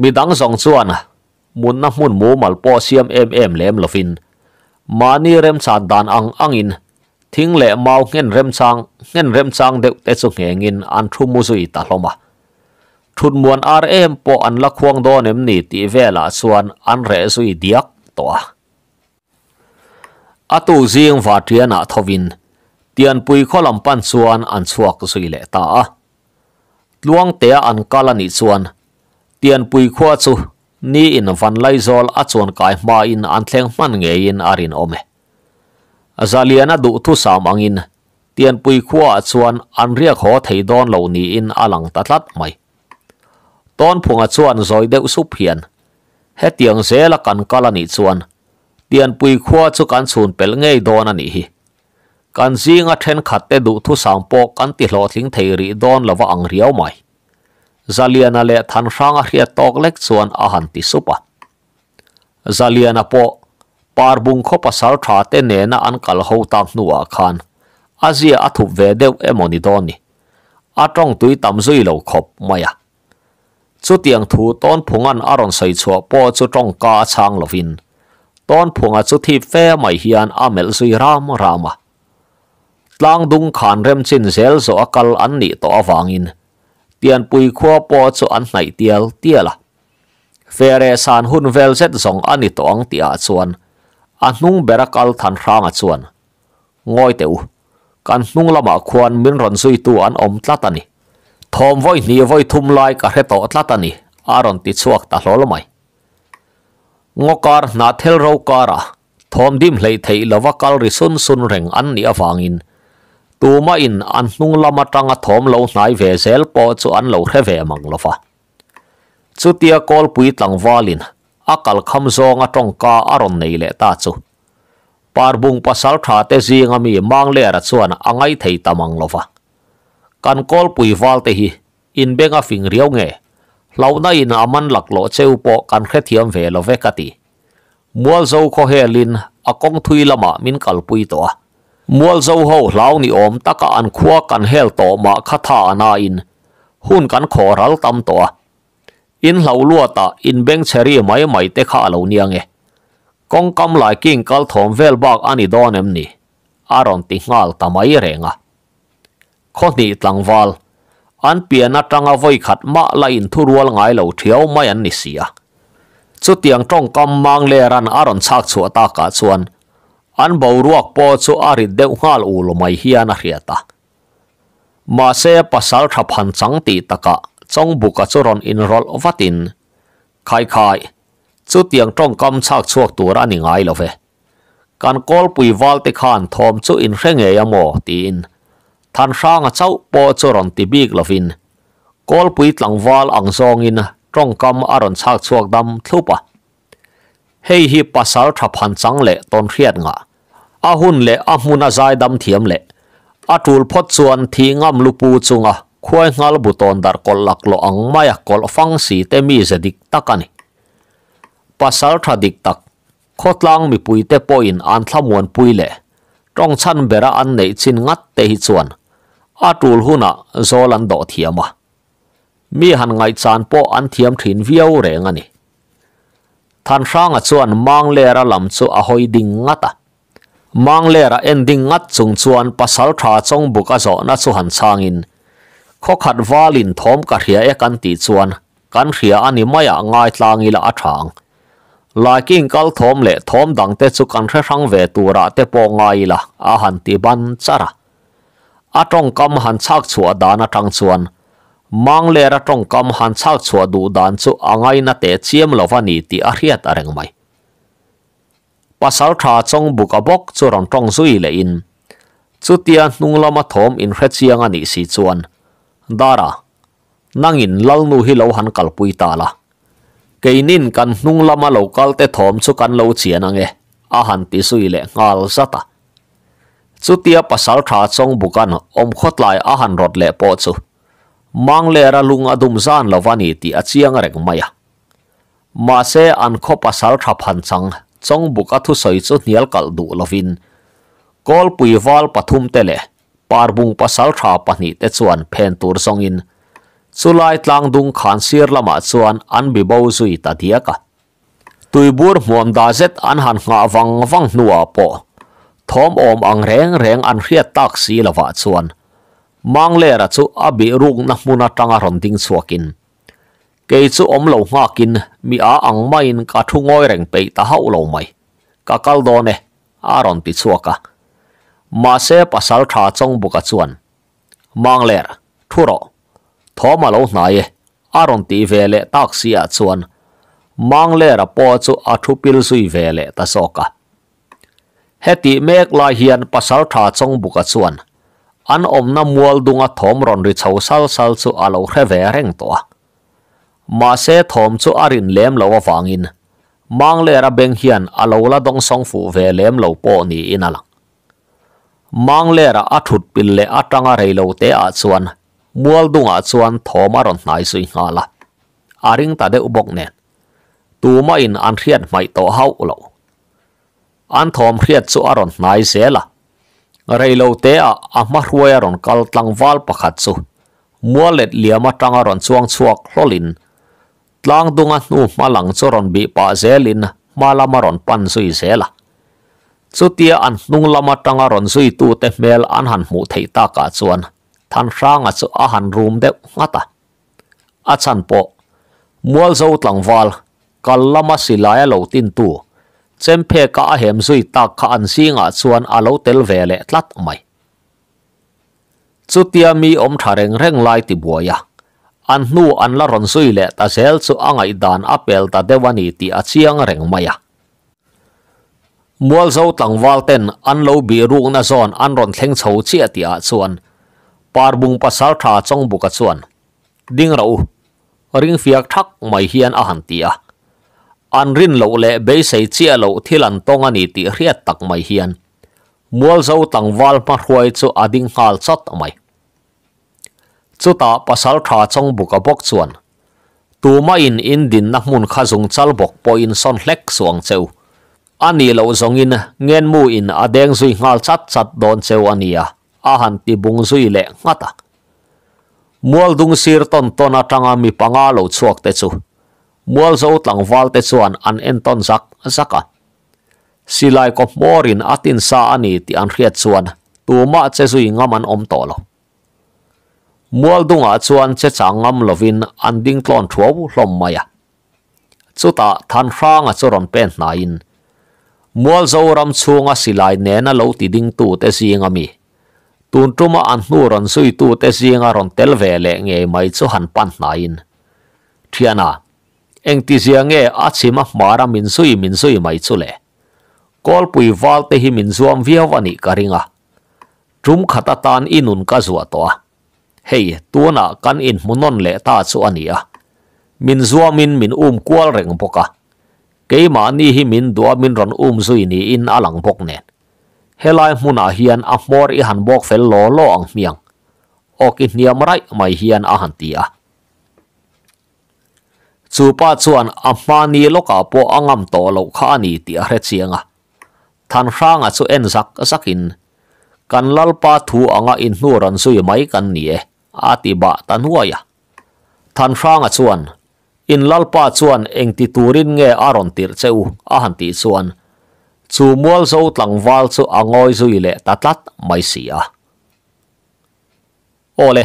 mi dang zong chuan mun na mun mu mal po siam em em lem lofin mani rem chan dan ang angin thing le mau ngen rem chang ngen rem chang de te chu nge ngin an thu mu zui ta loma thun muan rm po an la khuang do nem ni ti vela suan an re zui diak to a atu zing va tiana thovin tian pui kholam pan suan an chuak zui le ta a luang te an kala ni chuan tian pui khwa chu ni in van lai zol a chuan kai ma in an thleng man nge in arin ome. me ซาเลียนาดูทุสามังอินเตียนปุยขวาชวนอันเรียกขอไทยดอนเหล่านี้อินอลังตัดลัดไหมตอนพวงชวนซอยเด็กสุเพียนให้เตียงเซละกันกาลนิชวนเตียนปุยขวาชุกันชวนเปลงไงดอนนี่การซีงอัจฉรนขัดเตดูทุสามปอกันติหลอดทิ้งไทรีดอนละว่าอังเรียวไหมจาลียนาเล่ทันฟังอัจฉริตอกเล็กส่วนอาหันติสุปะจาลียนาปอปาร์บุงขปสารชาเตเนนอันกัลฮูตังนัวคันอาเซียอธุเวเดวเอมอนิดอนีอาจองตุยตัมซุยเหลขบมายะจุดียงทูต้นพงันอารอนใส่ชัวปอดสุดจองกาช้างลวิน ตอนพงันจุดที่เฟ่ไม่เฮียนอเมลซุยรามรามะตัางดุงขานเริ่มชินเซลสุอกัลอันนี้ต่อฟังอินเตียนปุยขับปอดสุดอันไหนเตียลเตียละเฟเรสันหุ่นเวลเซตสองอันนี้ต้อังเตียส่วน a nung bera kal than rang a chuan ngoi teu kan hnung lama khuan min ron zui tu an om tlatani thom voi ni voi thum lai ka hreto tlatani aron ti chuak ta hlolomai ngokar na thel ro kara thom dim hlei thei lova kal ri sun sun reng an ni awangin tuma in an hnung lama tanga thom lo hnai ve zel po chu an lo hre ve mang lova chutia kol pui tlang valin akal kham zonga tong ka aron nei le ta chu parbung pasal tha te zinga mi mang le ra chuan angai thei tamang lova kan kol pui wal te hi in benga fing riau nge launa in aman lak lo cheu po kan khe thiam ve lo ve kati mual zo kho helin akong thui lama min kal pui to mual zo ho lau ni om taka an khua kan hel to ma khatha na in hun kan kho ral tam to อินเหล่าลวตาอินเบงเชรีไม่ไม่เตข้าเหล่านี้ไงกองกำลังกิ่งกัลทอมเวลบากอันนี้ดอนเอ็มนี่อารอนติงาลตาไม่เร่งอ่ะคนนี้ตั้งวอลอันเปียนัตรังเอาไว้ขัดมาไลอินทุรวลไงเหล่าเทียวไม่อ็นนี่เสียสุดทตียงจ้องกำมังเลรันอารอนชักชัวตากาชวนอันบ่าวรวกปอดสัอาริดเดวงาลอูลไม่เฮียนะเฮียตามาเสียภาษาทับหันสังตีตะกะ trong bục cả chỗ ron in roll vatin khai khai chú tiếng trong cam sắc chuộc tua ra những ai lo về kan kol pui val te khan thom chu in renge amo à tin than sang a à chau po ron ti big lovin call pui lang val ang song in trong cam aron à chak chuak dam thupa hey hi pasal tha phan chang le ton riat nga a hun le a hmun a zai dam thiam le a tul phot chuan thi ngam lupu chunga khuai ngal buton dar kol lak lo ang maya kol fang si te mi ze dik takani pasal tha dik tak khotlang mi pui te poin an thlamuan pui le Trong chan bera an nei chin ngat te hi chuan atul huna zolan do thiama mi han ngai chan po an thiam thin viau reng ani than rang a chuan mang ra lam chu a hoi ding ngata mang lera ending ngat chung chuan pasal tha chong buka zo na chu han changin ข้อขัดว่าลินทอมกัดเหียเอกันตีชวนกันเหียอันนี้ไม่อะง่ายลางีละอัฐางลายกิ่งกัลทอมเละทอมดังเตสุกันเรื่องเวตุระเตปองายละอาหันตีบันจาระอาตรงกำหันชักชัวดานาจังชวนมังเลระตรงกำหันชักชัวดูดานสุอ่างไงนาเตเชียมลวันนี้ที่อาเรียตอะไรไม่ภาษาชาจงบุกบกจรังตรงสุยเลอินจุดที่นน่งลมาทอมอินเรเชียงอันนี้สิชวน dara nangin lalnu hi lo han kalpui ta la keinin kan hnung lama lo kalte thom chu kan lo chianange a sui le ngal sata chutia pasal tha chong bukan om khot lai a han rot le po chu mang le ra lung adum zan lawani ti achiang rek maya ma se an kho pasal tha phan chang chong buka thu soi chu kol pui wal pathum te le parbung pasal tha pahni te chuan phen tur zong in chulai tlang dung khan sir lama chuan an bi bo zui ta dia ka tui bur muam da zet an han nga wang wang nuwa po thom om ang reng reng an riat tak si lawa na muna tanga ron ding chuakin ke chu om lo nga kin mi a ka thungoi ne aron ti mase pasal tha chong buka chuan mangler thuro thoma lo na ye aron ti vele taksi a chuan mangler a po chu a thu pil sui vele ta soka heti mek la hian pasal tha chong buka chuan an om na mual dunga thom ron ri chau sal sal chu alo khe ve reng to thom chu arin lem lo wa mangler a beng hian alo la dong song fu ve lem lo po ni มังเลระอัหุดปิลเลอัตังอะไรโลเตอา่วนมัวดุงอส่วนทอมารอนนายสุยงาละอาริงตาเดอุบกเนนตูม่ในอันเรียนไม่ต่อเฮาโลอันทอมเรียนสุอารอนนายเซละอะไรโลเตอาอมาหัวยอรอนกัลตังวาลปะขัดสุมัวเล็ดเลียมาตังอรอนชวงสวกหลอลินตังดุงอันูมาหลังสุรอนบีปะเซลินมาลามารอนปันสุยเซละสุดที่อันนุ่งละมาตั้งรอนสุยตูเตเมลอันหันหมูเทิตากาจวนท่านช่างอาจจะอาหันรูมเด็กงัตอาจารย์ปอมัวจะอุดหลังวอลกัลละมาสิลายเหลาตินตูเจมเพกอาเหมสุยตากขอันซิงอาจวนอาเหลาเตลเวเลตลัดไม่สุดที่มีอมทารงเร่งไล่ติบัวยาอันนู่อันละรอนสุยเลตาเซลสุอ่างไอดานอเปลตาเดวันีติอาเชียงเร่งไม่ยา mual zo tlangwal ten an lo bi ruk na zon an ron thleng chho chi atia chuan bung pasal tha chong buka chuan ding rau ring fiak thak mai hian a han tia an rin lo le be sei chia lo thil an tong ani ti hriat tak mai hian mual zo tlangwal pa hruai chu ading hal chat mai ta pasal tha chong buka bok chuan tuma in in din na mun kha zung chal bok po in son hlek suang cheu ani lo zong in ngen mu in adeng sui ngal chat chat don cheu ania ahan ti bung sui le ngata mual dung sir ton ton atanga mi panga lo chuak te chu mual zo tlang wal te chuan an en ton zak zaka silai morin atin sa ani ti riat chuan tu ma che sui ngaman om to lo mual dung a chuan che changam lovin an klon thuaw hlom maya chuta than hrang a churon na in – mual zo ram chunga silai ne na lo ti ding tu te zing ami tun tuma an nu ron sui tu te zing a ron tel ve le nge mai chu han pan nge a mara min sui min sui mai le kol pui min zuam via wani ka ringa inun ka hei tuna kan in le ta chu min zuamin min um kwal กี่มานี่หิมินดัวมินรอนอุ้มซุยนี่อินอัลังบกเนเฮลัยมุนอาเฮียนอัมอร์อิฮันบกเฟลโลโลอังมิยงโอคินเนียมไรไม่เฮียนอาหันเตียสุปัจาชวนอัมมานีโลกาโปอังอัมโตโลกานีเตียเรเซิยงะท่านร่างอัุเอนสักสักินกันลลปาทูอังอินนูรันซุยไม่กันเนี่ยอาทิบะตันหัวยะท่านร่างอัุวนอินลลปาชวนเองติดตัวรินเงอรอนติร์เซออาหันติชวนซูมวลโซตังวาลสุอ่งอยสุยเลตัดตัดไม่เสียโอเล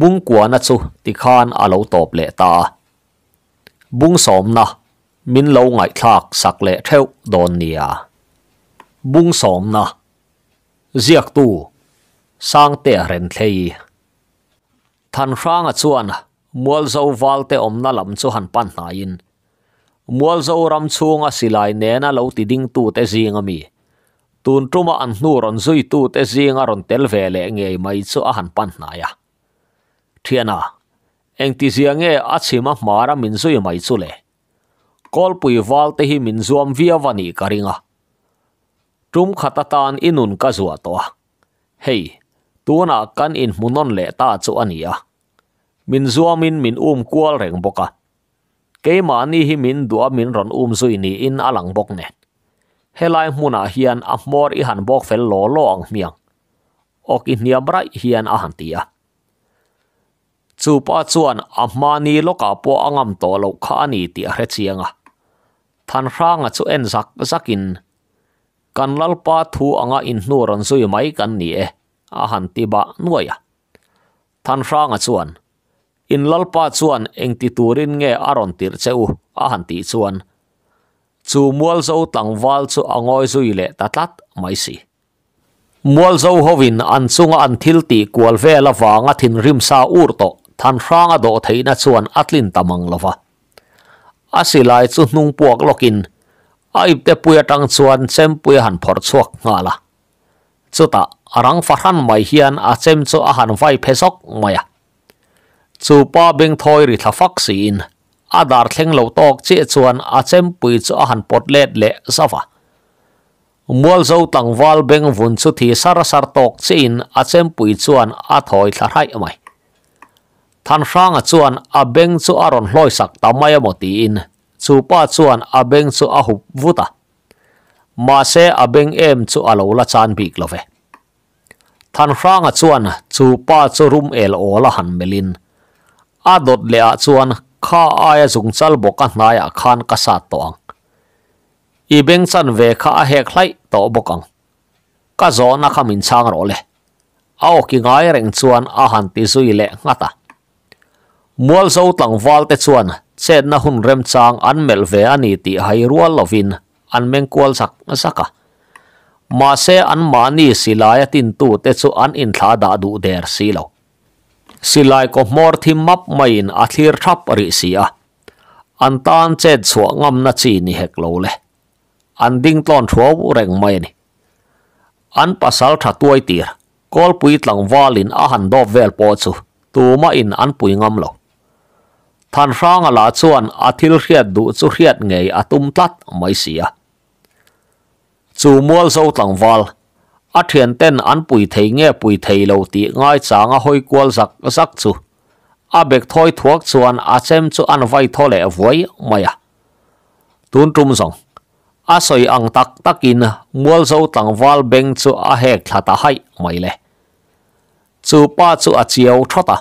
บุงกวนัชุติคานอาลตบเลตาบุงสมนะมินลงไงทักสักเลเทวดอนเนียบุงสมนะเรียกตูสร้างเตะเรนเทยทันฟังอัชวนะ mual zo valte omna lam chu han pan na in mual zo ram chunga silai ne na lo ti ding tu te zinga mi tun truma an nu ron zui tu te zinga ron tel ve le nge mai chu a han pan na ya thiana eng ti ziange a chima mara min zui mai chu le kol pui valte hi min zuam via vani karinga trum khatatan inun ka zuwa to hei tuna kan in munon le ta chu ania มินซัวมินมินอุ้มกัวเร่งบกะเกมานี่ฮิมินดัวมินรอนอุ้มซุยนี่อินอัลังบกเน่เฮลัยมุนาเฮียนอัมอร์อิฮันบกเฟลโลโลอังมียงโอกอินเนียไรเฮียนอาหันเตียจูปาจวนอัมานีโลกาปัวอังมโตโลกานีตีอยเรจียงะท่านร่างจูเอ็นสักสักินกันลลปาทูอ่างอินนูรอนซุยไม่กันนี่เออาหันติบะนัวยะท่านร่างจวน in lalpa chuan engti turin nge aron tir cheu a han ti chuan chu mual zo tlangwal chu angoi zui le tatlat mai si mual zo hovin an chunga an thil ti kual ve lawanga thin rim sa ur to than hranga do theina chuan atlin tamang lova a silai chu hnung puak lokin aip te puya tang chuan chem puya han phor chuak ngala chuta arang fahan mai hian a chem chu a han vai phesok maya chu pa beng thoi ri tha fak si in a dar thleng lo tok che chuan a chem pui chu a han pot let le safa mual zo tang wal beng vun chu thi sar sar tok che in a chem pui chuan a thoi thla hai mai than sang a chuan a beng chu aron hloi sak ta mai mo ti in chu pa chuan a beng chu a hu vuta ma se a beng em chu alo la chan bik lo a dot le a chuan kha ai zung chal bawk a hnai a khan ka sa tawng i beng chan ve kha a hek hlai to bawk ang ka zo na kham in chang ro le ao ki ngai reng chuan a han ti zui le ngata mual zo tlang wal te chuan chet na hun rem chang an mel ve ani ti hai rual lovin an meng kual sak saka ma se an mani silaya tin tu te chu an in thla da du der silo silai ko mor thi map mai in a thlir thap ri sia an tan che chua ngam na chi ni hek lo le an ding tlon thuau reng mai ni an pasal tha tuai tir kol pui tlang walin a han do vel po chu tuma in an pui ngam lo than rang ala chuan a thil riat du chu riat ngei atum tlat mai sia chu mual zo tlang wal a Thiên tên an pui thầy nghe pui thầy lâu tí ngay sáng a hôi qual giặc giặc chú a bẹc thôi thuốc chuan a xem chú an vai thô lệ vui mày à tuôn trung dòng a soi ang tak takin mual zo tang wal beng chu a hek thata hai mai le chu pa chu a chiao ta,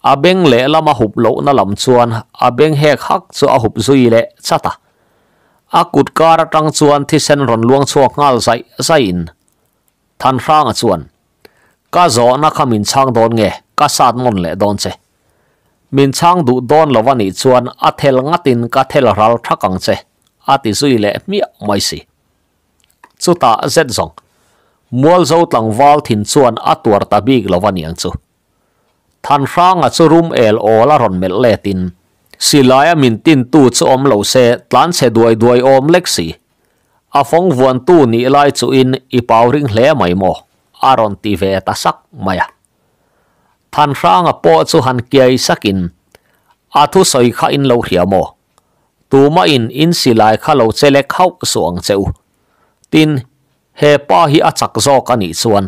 a beng le lama hup lo na lam chuan a beng hek hak chu a hup lệ le ta, a kut kar tang chuan thi sen ron luang chuak ngal sai sai in than rang a chuan ka zo na kham in chang don nge ka sat mon le don che min chang du don lawani chuan a thel ngatin ka thel ral thakang che a ti zui le mi mai si chu ta zet zong mual zo tlang wal thin chuan a tuar ta big lawani ang chu than rang a chu rum el o la ron mel le tin silaya min tin tu chu om lo se tlan se duai duai om leksi afong vuan tu ni lai chu in i pau ring hle mai mo aron ti ve ta sak maya than rang a po chu han kiai sakin thu soi kha in lo hria mo tuma in in silai kha lo chele khau suang cheu tin he pa hi a chak zo ka ni chuan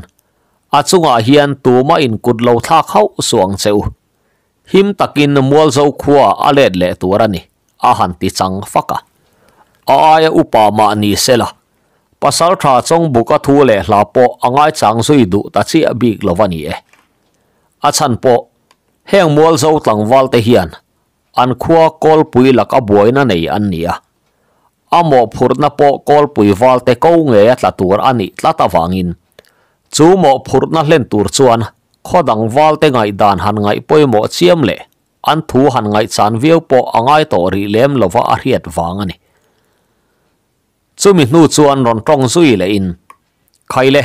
a chunga hian tuma in kut lo tha khau suang cheu him takin mual zo khuwa a let le turani a han ti chang faka ai upa ma ni sela pasal tha chong buka thu le hla po angai chang sui du ta chi bik lovani e a chan po heng mol zo tlang wal te hian an khua kol pui lak a boina nei an nia amo phurna po kol pui wal te ko nge tla tur ani tla ta wangin chu mo phurna hlen tur chuan khodang wal te ngai dan han ngai poi mo chiam le an thu han ngai chan viau po angai to ri lem lova a riat wang ani zumi nu chuan ron tong zui le in khaile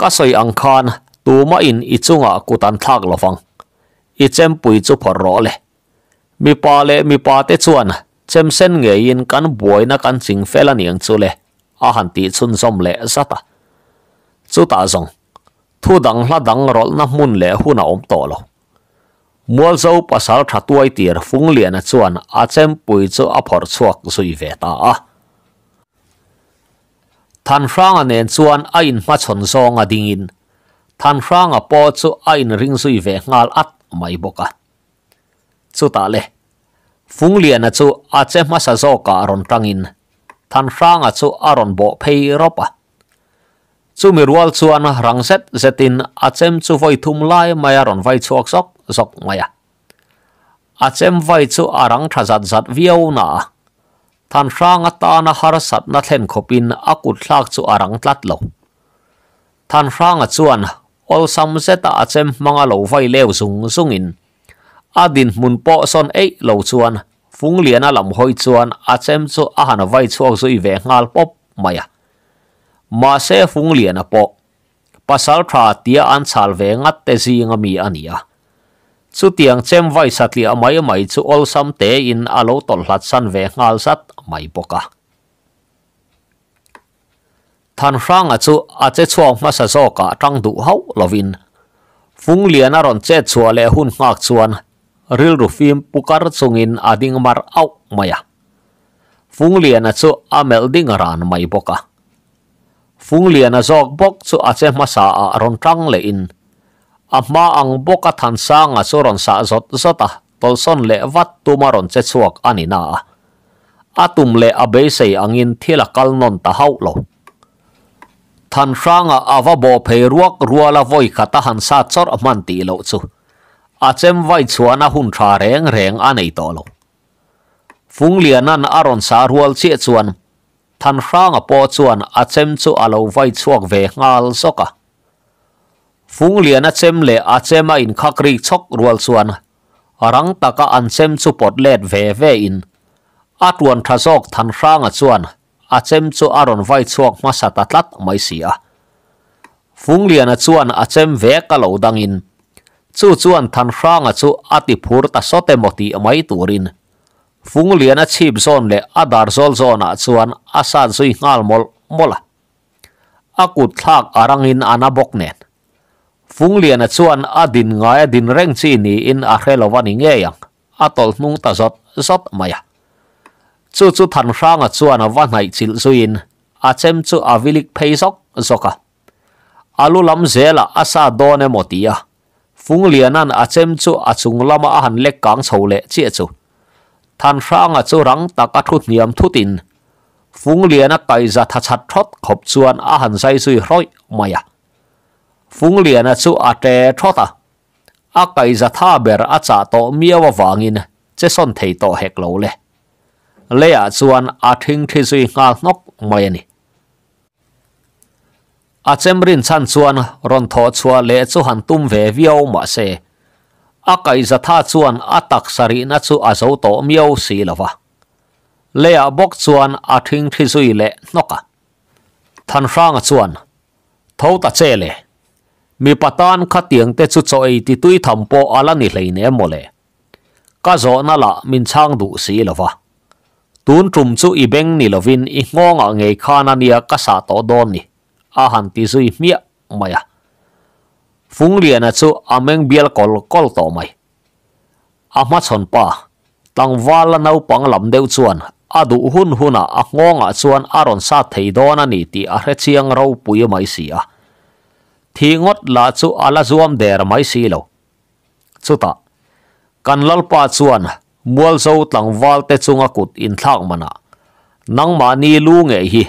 ka soi ang khan tu ma in i chunga kutan thak lo fang i chem pui chu phor ro le mi pa le mi pa te chuan chem sen nge in kan boi na kan ching fela niang le a han le sata chu ta zong dang hla dang rol na mun le huna om lo mual zo pasal tha tir fung lian a a chem pui chu a chuak zui ve ah. than hrang anen chuan a in ma chhon zong a ding in than hrang a po chu a in ring sui ve ngal at mai boka chu ta le fung lian a chu a che ma sa zo ka ron tang in than hrang a chu a ron bo phei ro pa chu mi rual chuan a rang set zetin a chem chu voi thum lai mai a ron vai chuak sok sok mai a than ranga ta na har sat na thlen khopin akut thlak chu arang tlat lo than ranga chuan ol sam se ta achem manga lo vai lew zung zung in adin mun po son ei lo chuan fung lian a lam hoi chuan achem chu a han vai chuak pop maya ma se fung lian a po pasal tha tia an chal ve te zing a mi ania chu tiang chem vai satli amai mai chu ol sam te in alo tol hlat san ve ngal sat mai boka than rang a à chu a à che chuang ma sa zo ka tang du hau lovin fung lian a ron che chua le hun ngak chuan ril ru phim pukar chungin ading à mar au maya fung lian a chu a mel ding ran mai boka fung lian a zok bok chu a che ma sa a ron tang le in ama ang boka than sanga soron sa zot zota tolson le vat tumaron se suak anina atum le abeisei angin thila kalnon ta haulo than sanga awa bo pheruak ruala voi khata han sa chor manti lo chu achem vai chuana hun tha reng reng anei to lo phung lianan aron sa rual che chuan than sanga po chuan achem chu alo vai chuak ve ngal soka ฟุงเลียนัดเซมเลอาเซมาอินคักรีชกรัวส่วนรังตะกะอันเซมสุปอดเลดเวเวอินอัตวนทรซอกทันร่างอัจวนอาเซมสุอารอนไวชกมาสัตตัดไม่เสียฟุงเลียนัดส่วนอาเซมเวกะเหลาดังอินสุจวนทันร่างอัจวอัติพูรตะสซเตมติไม่ตัวรินฟุงเลียนัดชีบโซนเลอาดาร์โซลโซอนอั่วนอาซานซุยงาลมอลมอลอากุดทากอารังอินอานาบกเน fung liền a chuan a din ngay, a din reng chi ni in a hrelovani nghe yang a tol nung ta zot zot maya chu chu than rang a chuan a vanai chil zuin a chem chu a vilik pheisok zoka alu lam zela asa done motia fung lianan a chem chu a chung lama a han lek kang chhole chi e chu than rang a chu rang ta a thut niam thutin fung lian a kai za tha chat thot khop chuan a han sai sui hroi maya phung liền chu a tre ta. a kai za tha ber a cha to miawa in, chế son thấy to hek lo le le a chuan a thing thi zui nga nok mai ani a chem rin chan chuan ron thọ chua le chu han tum về viêu ma xe. a cái za tha chuan a tak sari na chu a zo to miau si vả. le a bok chuan a thing thi zui le noka than rang chuan thấu ta chê lệ mi patan kha tiếng te chu choi ti tui tham po ala ni hlei ne mo le ka zo na la min chang du si lova tun trum chu i beng ni lovin i ngonga ngei khana nia ka sa to don ni a han ti zui mia maya phung liana chu ameng bial kol kol to mai ama chon pa tang wala nau pang lam deu chuan adu hun huna a ngonga chuan aron sa thei don ani ti a hre chiang ro pui mai sia à. ทิ้งอดลาสุอาลาสวมเดรไม่สีเลวสุดตากันลลปาส่วนมวสูซตังวาลเตจุงกุดอินทักมานะนังมานีลูงเอฮี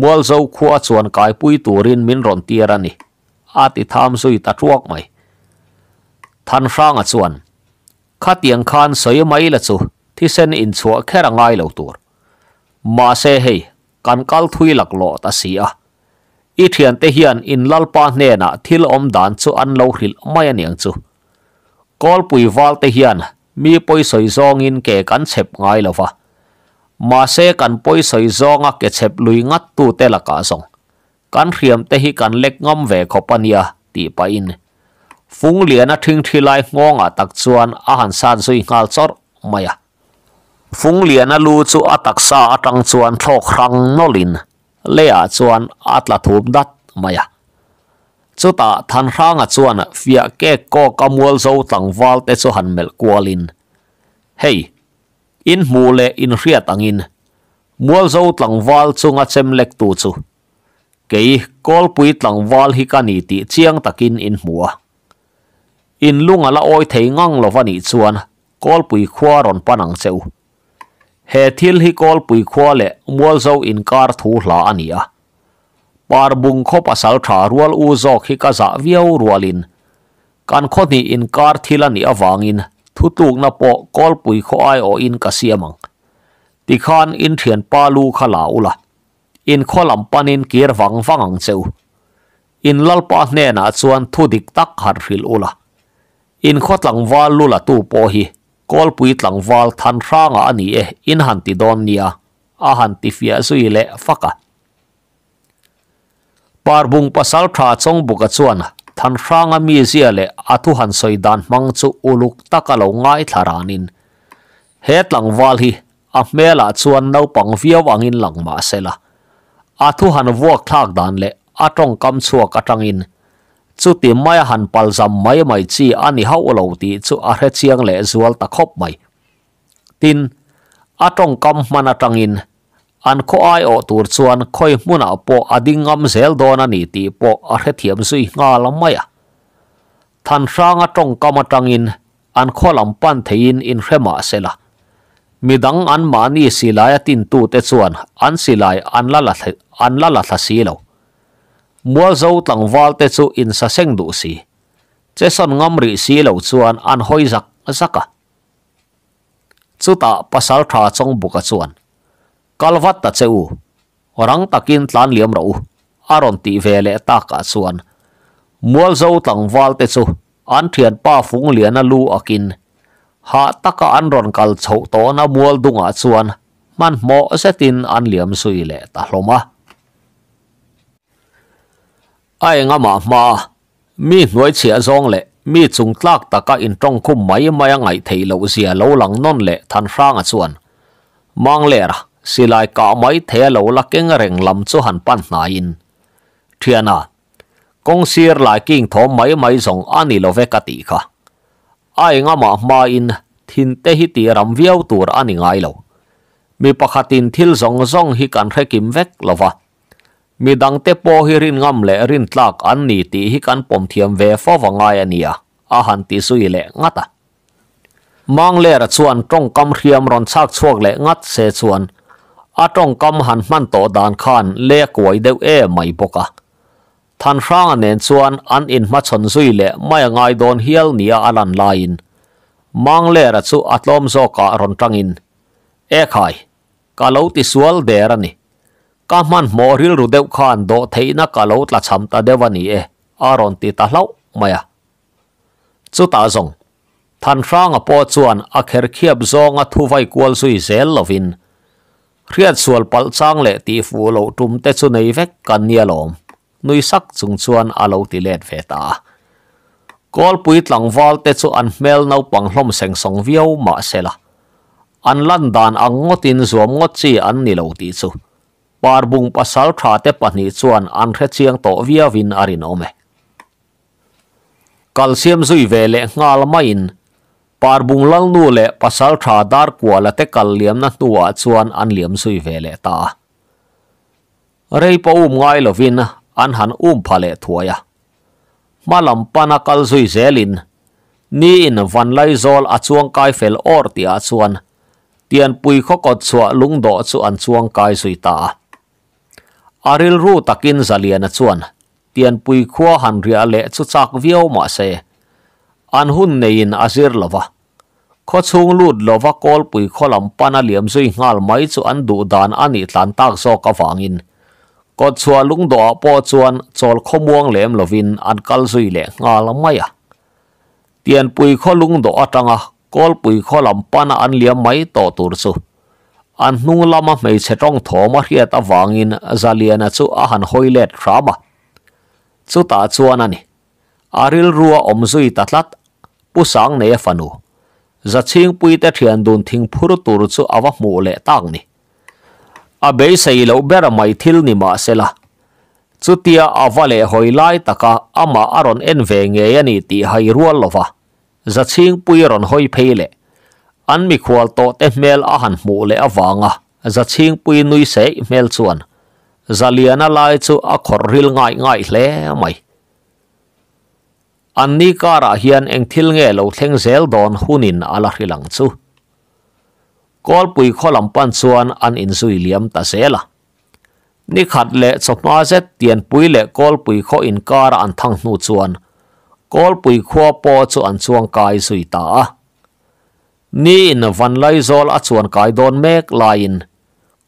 มวสูซขวาส่วนกายปุยตูรินมินรอนเตียรนี่อาติทามสุยตะทวกไหมทันฟรางอส่วนขัดเตียงขานสยไม่ละสุที่เส้นอินสัวแค่รงไงเลวตัวมาเซ่เฮกันกัลทุยหลักโลตัสีอะ i thian te hian in lalpa hne na thil om dan chu an lo hril mai aniang chu kol pui wal te hian mi poi soi zong in ke kan chep ngai lova ma se kan poi soi zong a ke chep lui ngat tu te la ka song, kan hriam te hi kan lek ngom ve khopania ti pa in phung lian a thing thi lai ngong a tak chuan a han san sui ngal chor maya phung lian a lu chu a taksa atang chuan thok rang nolin เลอาชวนอัตละทูมดัดมายะชุตาทันร่างอาชวนฟิยาเกโกกมวลโซตังวาลเตสุหันเมลกัวลินเฮอินมูเลอินเรียตังอินมวลโซตังวาลจุงอาเซมเล็กตูจูเกยกอลปุยตังวาลฮิกานีติเชียงตะกินอินหัวอินลุงอะละโอยเทงังลวานีชวนกอลปุยควารอนปนังเซว he thil hi kol pui khua le mual zo in kar thu hla ania par bung kho pasal tha rual u zo khi ka za viau rualin kan kho ni in kar thil ani awangin thu tuk na po kol pui kho ai o in ka siamang ti khan in thian pa lu kha la ula in kho lam panin kir wang wang ang cheu in lal pa hne na chuan thu dik tak har hril la, in kho tlang wal lu la tu po hi kol pui tlang wal than ra nga ani e in han ti don nia a han ti fia sui le faka par bung pasal tha chong buka chuan than nga mi zia le a thu han soi dan mang chu uluk taka lo ngai tharanin he tlang hi a mela chuan nau pang via wang in lang ma sela han vuak thak dan le atong tong kam chuak atangin in chu ti mai han pal zam mai mai chi anh hau lo ti chu a re chiang le zual ta khop mai tin atong cam mana in, an kho ai o tur chuan khoi muna po adingam zel don ani ti po a re thiam sui nga lam mai a than rang atong kam atangin an kho lam pan thein in rema sela midang an mani silaya tin tu te chuan an silai an la la an la la thasi lo mua zo tlang wal tết chu in sa seng du si cheson ngâm ri si lâu chuan an hoi zak zaka chuta pasal tha chong buka chuan kalvat ta cheu orang ta takin tan liêm ro aron ti vele ta ka chuan mua zo tlang wal tết chu an thian pa phung liền a lu akin ha taka an ron cal chho to na mua mual dunga chuan man mo setin an liam sui le ta hloma ไอ้งามามา มีหน่วยเสียซองเละ มีจุงตากตะกาอินตรงคุ้มไมไม่ยังไงเทเหลาเสียเหลาหลังนนเละทันฟรางส่วนมองเละะสิลายกะไม่เทเหลาละเก่งเร่งลำจุหันปั้นนายินเทียนะกงเสียหลายกิ่งทอมไม่ไม่ส่งอันนี้เราเวกติค่ะไอ้งามามาอินทินเตหิตีรำเวียวตัวอันนี้ไงเรามีปกตินทิลสองซองฮิกันเรกิมเวกเลาวะมีดังเตโปฮิรินงำเละรินตลักอันนี้ตีฮิกันปมเทียมเวฟวังไงอันนี้อาหารตีสุยเละงัดมังเล่รชวนตรงกำเทียมรอนชักช่วงเละงัดเสชวนอาตรงกำหันมันโตดานขานเล็กวยเดวเอไม่ปกะท่ันร่างเนนชวนอันอินมาชนสุยเละไม่ง่ายโดนเฮียลเนียอลันไลน์มังเล่รชูอัตลมโซกะรอนจังอินเอไข่กาลูติสวลเดรนี่ ka man mo ril ru deuh khan do theina ka lo tla cham ta dewani e aron ti ta hlau maya à. chu ta zong than rang a po chuan a kher khiap zong a thu vai kual sui zel lovin riat sual pal chang le ti fu lo tum te chu nei vek kan nia lom nui sak chung chuan a lo ti let ve ta kol pui tlang wal te chu an mel nau pang hlom seng song viau ma sela an lan dan ang ngotin zuam ngot chi an ni lo ti chu parbung pasal tha te pahnih chuan an re chiang to via a rin awm e zui ve ngal main parbung lal nu le pasal tha dar kuala te kal liam na tuwa chuan an liam zui ve leh ta reipa um ngai lovin an han um phale thuaya malam pana kal zui zelin ni in van lai zol chuang kai fel or tia chuan tian pui khokot chua do chu an chuang kai zui ta aril ru takin zaliana chuan tian pui khua han ria le chu chak viau ma se an hun nein azir lova kho chung lut lova kol pui kholam pana liam zui ngal mai chu an du dan ani tlan tak zo ka wangin ko chua lung do po chuan chol khomuang lem lovin an kal zui le ngal mai a tiền pui kho lung do atanga kol pui kho lam pana an liam mai to tur chu ān nūnglama mei ce tōng tōma hie ta vāngin za liana cu āhān hoi leed khrāma. Cu tā cuana ni. Āril rūwa omzu i tatlat, pūsāng neye fanu. Za chi ng pūi te tiyandun ting puru turu cu ava muu leed tāng ni. Abēi sayi la ubera mai tilni maa se la. Cu tia ava leed hoi taka ama aron en vē nge ya ti hai rūwa lova. Za chi ng ron hoi peile. อันมีควาโตเตเมลอาหันหมูเลอวางะจะชิงปุยนุยเสกเมลส่วนจะเลียนลายจูอคอริลง่ายง่ายเล่ไหมอันนี้การเฮียนเองทิลเงาเราเซงเซลดอนหุนินอลาฮิลังจูกอลปุยข้อลำปันส่วนอันอินซุยเลียมตาเซละนี่ขัดเละสมาเซตเตียนปุยเละกอลปุยข้ออินการอันทังนูส่วนกอลปุยข้อปอส่วนส่วงกายสุยตานี่นวันไลโซลอาชวนกายโดนเมกลายน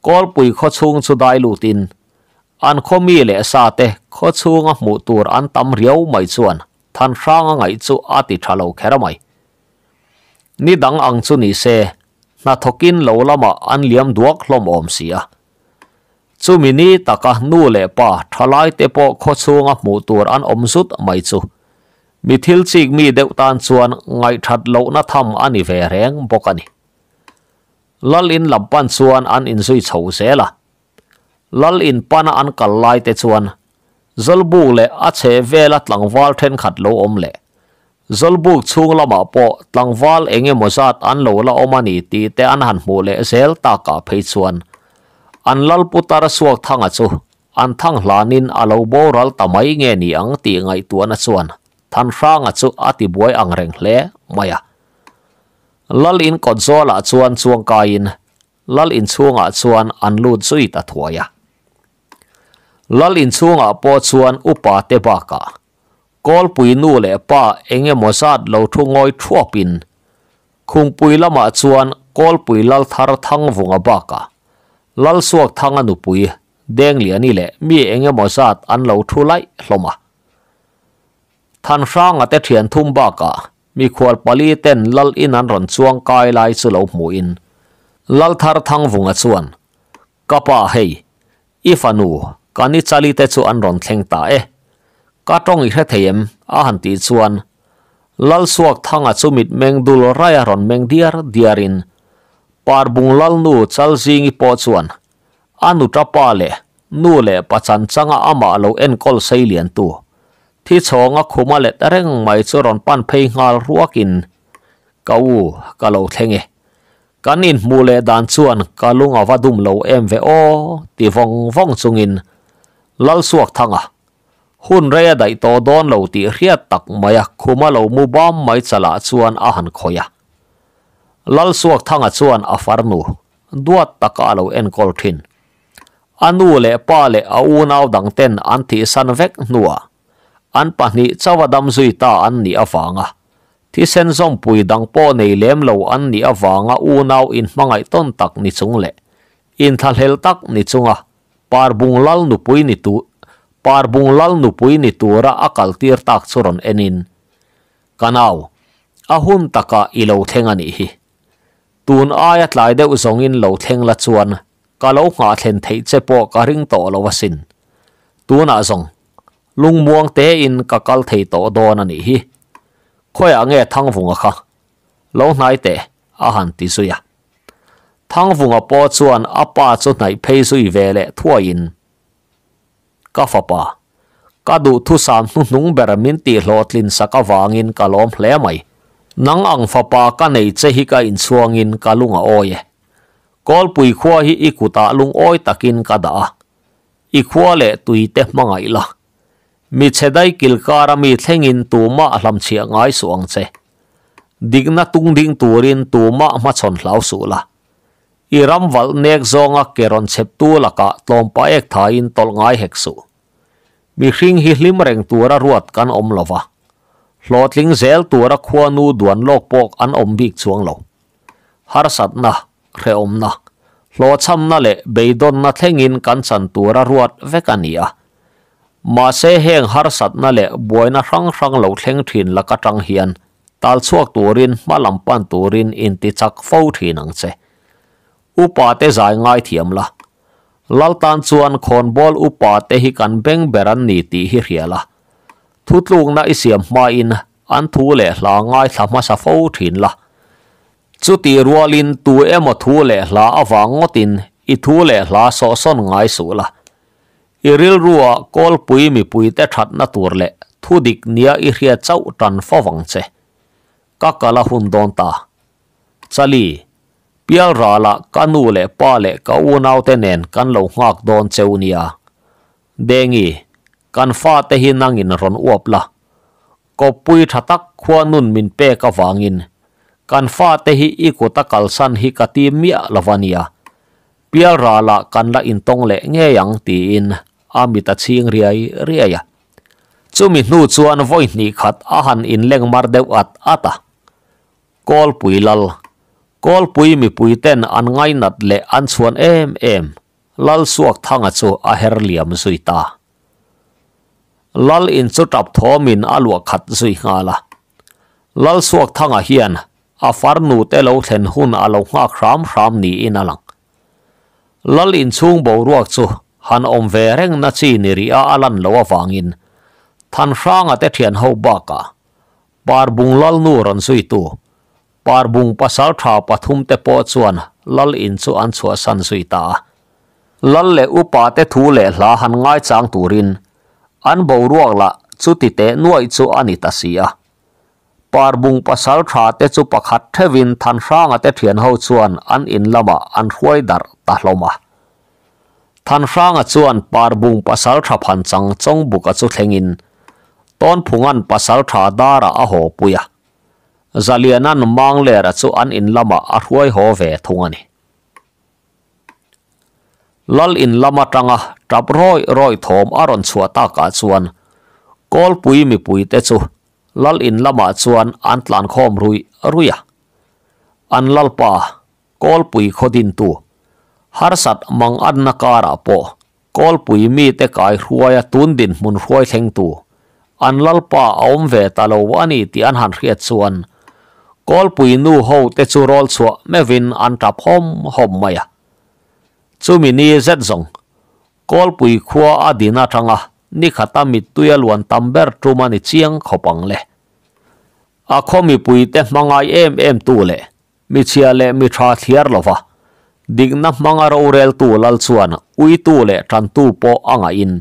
กอลปุยขชงสุดายลูตินอันขมีเลสาเตขชุงหมูตัวอันตำเรียวไม่ส่วนท่านร่างไงจูอาติทาโลแครไม่นี่ดังอังสุนีเซนาทกินเหลาละมาอันเลี้ยมดวกลมอมเสียจู่มินีตะกะนู่เลปาทลายเตโปขชุงหมูตัวอันอมสุดไม่จูมิทิลซิกมีเดวตันส่วนไงถัดโลกนัทำอันนี้แฝงปกันลลินลับปันส่วนอันอินซุยเฉาเสละลลินปานอันกัลไลเตส่วนจลบูเลอาเชเวลตังวาลเทนขัดโลอมเลจลบูชงละมาปอตังวาลเองมุซาตอันโลละอมานีตีแต่อันหันมูเลเซลตากาเพยส่วนอันลลปุตระสวกทังอจูอันทังลานินอาลูโบรัลตมายเงนี่อังตีไงตัวนส่วน than hra nga chu ati boy ang reng hle maya lal in ko zola chuan chuang ka in lal in chuanga chuan an lu chui ta thuaya lal in chuanga po chuan upa te ba ka kol pui nu le pa enge mosad lo thu ngoi thuapin khung pui lama chuan kol pui lal thar thang vunga lal suak thanga nu deng li ani mi enge mosad an lai hloma than rang ate thian thum ba ka mi khwal pali ten lal in an ron chuang kai lai chu lo mu in lal thar thang vung a chuan kapa hei ifanu kani chali te chu an ron thleng ta e ka tong i re theyem a han ti chuan lal suak thang a chumit meng dul rai a ron meng diar diarin par bung lal nu chal po chuan anu tapale nu le pa changa ama lo en kol thi chong a khuma le tareng mai choron pan phei ngal ruakin kau kalo thenge kanin mule dan chuan kalung a wadum lo em ve o ti vong vong chungin lal suak thanga hun re a dai to don lo ti hria tak maya khuma lo mu bom mai chala chuan a han khoya chuan a farnu taka lo en anu le pa le a unaw dang anti san nuwa an pahni chawadam zui ta an ni afanga ti sen zong pui dang po nei lem lo an ni afanga u nau in mangai ton tak ni chungle in thal lal nu pui ni lal nu pui ra akal tir enin kanau ahun taka ilo thengani hi tun aya tlai de uzong in lo po ka ring to lo lungmuang te in kakal thei to don ani hi khoya nge thangvunga kha lo nai te a han ti suya thangvunga po chuan a pa chu nai phei sui vele thua in ka fa pa ka du thu sam nu nung ber min ti hlotlin saka wangin kalom hle mai nang ang fa pa ka nei che hi ka in chuang in kalunga oye kol pui khwa hi ikuta lung oi takin kada ikhwale tuite mangai la mi chedai kilkara mi thengin tuma alam chia ngai suang che digna tung ding turin tuma ma chon hlau su la iram wal nek zonga keron chep tu la ka tom pa ek thain tol ngai hek su mi hring hi hlim reng tura ruat kan om lova hlotling zel tura khuwa nu duan lok pok an om bik chuang lo har le beidon na kan chan tura ruat vekania mà xe heng har sat na le boina rang rang lo thleng thin laka tang hian tal chuak turin ma lampan turin in ti chak fo thin ang che upa te zai ngai thiam la laltan chuan khon bol upa te hi kan beng beran ni ti hi riala thutlung na isiam ma in an thu le hla ngai thlama sa fo thin la chu ti rualin tu emo thu le hla awang ngotin i thu le là so son ngai su la อีริลรัวกอลปุยมีปุยแต่ชัดนาตัวเละทุดิกเนียอีเรียเจ้าตันฟาวังเซกักกะละหุนดอนตาซาลีเปียลราลากันูเละปาเละกาอูนาวเทเนนกันลงหักดอนเซอุเนียเดงีกันฟาเตหินังอินรอนอวบละก็ปุยทัตักขวานุนมินเปกะฟางินกันฟาเตหิอีกุตะกัลสันฮิกาติมิอาละวานียเปียราลากันละอินตงเละเงยังตีอิน ā mitachīṃ rīyāyī rīyāyā tsumih nū cuan voin nī khat ā hān in lēng mārdev āt āt āt ā kōl pui lal kōl pui mi pui ten ā ngāi nāt lē ān cuan ām ām lal suwak thānga cu ahir liyam sui tā lal in tsutab thōmin ā luwa khat sui ngā la lal suwak thānga hiān ā far nū telau ten hun ā lau khram khram nī ina lang lal in tsūngbō ruwak cu han om ve reng na chi ni ri a alan lo awangin than hrang ate thian ho baka par bung lal nur an sui tu par bung pasal tha pathum te po chuan lal in chu an chua san sui ta lal le upa te thu le hla han ngai chang turin an bo ruak la chu ti te nuai chu ani ta sia par bung pasal tha te chu pakhat thevin than hrang ate thian ho chuan an in lama an huai dar ta hloma than hrang a chuan par bung pasal tha phan chang chong buk a chu thlengin ton phungan pasal tha dara a ho puya zaliana nu mang le ra chu an in lama a ruai ho ve thungani lal in lama tanga tap roi roi thom aron chua ta ka chuan kol pui mi pui te chu lal in lama chuan an tlan khom rui ruya an pui khodin ฮาร์สัตมังอันนักการะพอกอลปุยมีแต่กายรัวยตุนดินมุนรัวยเทงตูอันลลปาอมเวตาลวานีที่อันหันเรียดส่วนกอลปุยนูหฮาเตจูรอลสวเม่วินอันทับหอมหอมมายะจูมินีเซดซงกอลปุยขัวอดีนาทังะนี่ขัตามิตุยลวนตัมเบอร์จูมานิเชียงขบังเลอาคมิปุยเตมังไอเอ็มเอ็มตูเลมิเชียเลมิทราเทียร์ลวะดิกนับมังกรรูเรลตัวลัลสวนอุยตัวเล่ทันตูปออ่างอิน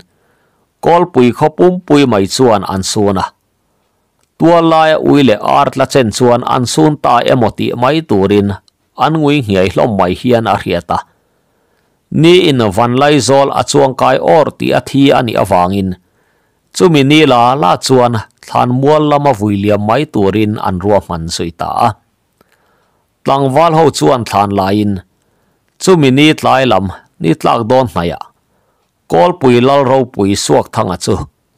กอลปุยขปุมปุยไม่สวนอันสวนะตัวลายอุยเล่อาร์ตละเชนสวนอันส่วนตาเอโมติไม่ตูรินอันงุยเหยียล้มไม่เฮียนอาเฮียตานี่อินวันไลโซลอัจวงกายออร์ตีอัทีอันนี้อวางอินจูมินีลาลาจวนท่านมัวลามาวิลเลมไม่ตัวรินอันรัวมันสุยตาตังวัลเฮาจวนท่านลายน chumi ni tlai lam ni tlak don naya kol pui lal ro pui suak thanga chu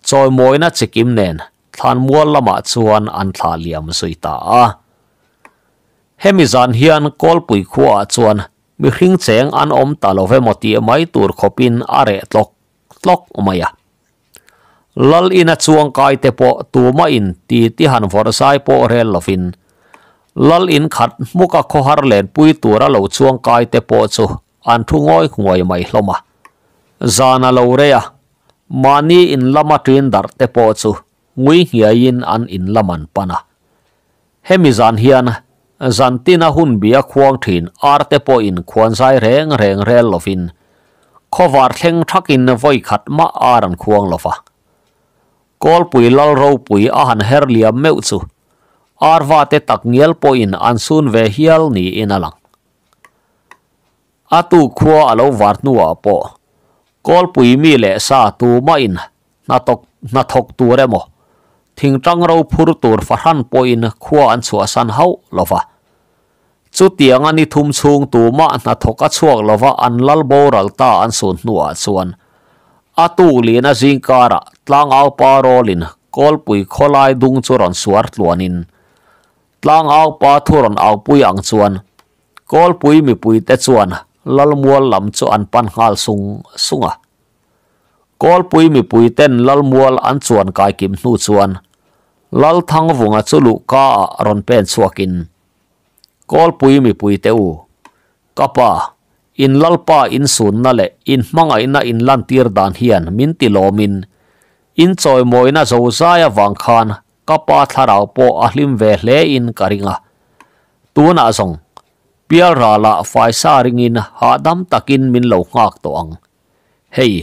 choi moina chikim nen than mual lama chuan an tha liam suita a hemi zan hian kol pui khuwa chuan mi hring cheng an om ta lo ve moti mai tur khopin are tlok tlok umaya lal ina chuang kai po tu ti ti han po rel ลลอินขัดมุกโคฮาร์เลนปุยตัวระเลาช่วงกายเตปอซูอันทุงอ้อยงวยไม่ลมาจานาเลวเรียมานีอินลามาตินดาร์เตปอจูงุยเฮยอินอันอินลามันปนะเฮมิจานเฮียนจันตินาหุนเบียควงทินอาร์เตปออินควงใจเร่งเร่งเรลลฟินขวาร์เทงทักอินววยขัดมาอารันควงลฟะกอลปุยลลโรปุยอาหันเฮรเลียเมวซู arwa te tak ngel po in ansun ve hial ni inalang. Atu kuwa alo varnua po. Kol pui mi le sa tu ma in natok natok tu remo. Thing trang rau phur tur farhan po in kuwa an chua san hau lova. Chu tiang ani thum chung tu natok a chuak lova an lal bo nua chuan. Atu li na zingkara tlang au parolin kol pui dung churan suar tluanin. tlang au pa thuron au puyang chuan kol pui mi pui te chuan lal mual lam chu an pan hal sung sunga kol pui mi pui ten lal mual an chuan kai kim nu chuan lal thang vunga chulu ka ron pen chuakin kol pui mi pui te u kapa in lalpa in sun na le in manga ina in lan tir dan hian min in choi moina zo zaya wang kapa tharao po ahlim ve hle in karinga tuna song pial ra la fai sa ringin ha dam takin min lo ngak to ang hei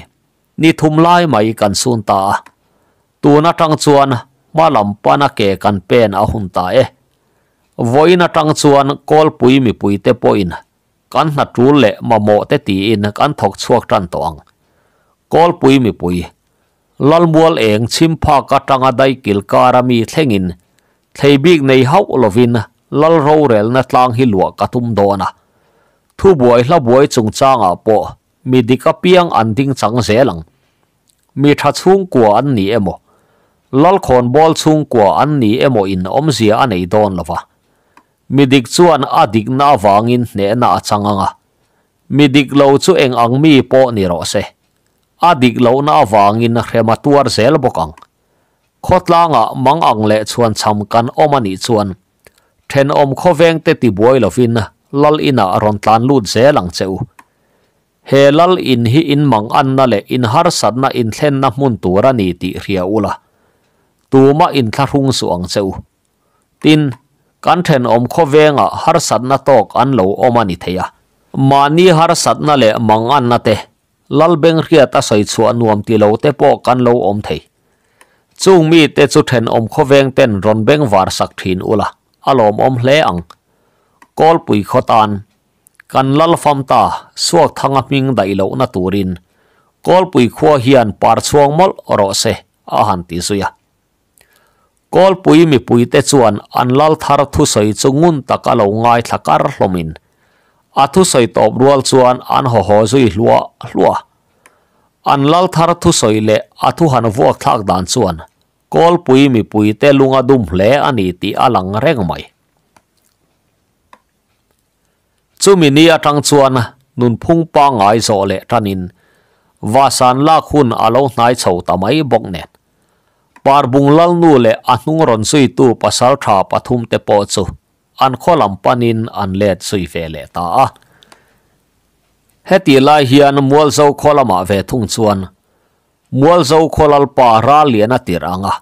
ni thum lai mai kan sun ta tuna tang chuan ma lam pa na ke kan pen a hun ta e voina tang chuan kol pui mi pui te poin kan na ma mo te ti kan thok chuak kol pui mi pui lalmual eng chimpa ka tanga dai kil karami thlengin thleibik nei hau lovin lal ro na tlang luwa ka tum dona thu boi hla boi chung changa po mi dika piang an ding zelang mi tha chung ko an ni lal khon bol chung ko an ni emo in om zia anei don lova mi dik chuan adik na wangin changa nga mi dik lo chu eng angmi po ni ro se อดีกเาวนาวางินเรมาตัวเซลบกังคดลางะมังอังเลชวนชำกันอมันอีชวนเทนอมคเวงเตติบวยลฟินลลอินารอนตานลูดเซลังเซวเฮลล์อินฮีอินมังอันนั่นเลอินฮาร์สันนาอินเทนนัมุนตัวรนีติเรียอุลตัวมาอินทารุงสวงเซวตินกันเทนอมโคเวงะฮาร์สันนาตอกอันโลอมานิเทียมานีฮาร์สันนั่นเลมังอันนั่นเต lal beng ria ta sai chua nuam ti lo te po kan lo om thei chung mi te chu then om kho veng ten ron beng war sak thin ula alom om hle ang kol pui kho tan kan lal fam ta suo thang a ming dai lo na turin kol pui kho hian par chuang mol ro se a han ti suya kol pui mi pui te chuan an lal thar thu sai chungun ta ka lo ngai thakar hlomin – athu soi top rual chuan an ho ho zui hlua hlua an lal thar thu soi le athu han vuak thak dan chuan kol pui mi pui te lunga dum hle ani ti alang reng mai chumini atang chuan nun phung pa ngai zo le tanin wasan la khun alo nai chho tamai bok lal nu le anung ron sui tu pasal tha te po an kholam panin an let sui ve le ta a heti lai hian mual zo kholama ve thung chuan mual zo kholal pa ra liana tiranga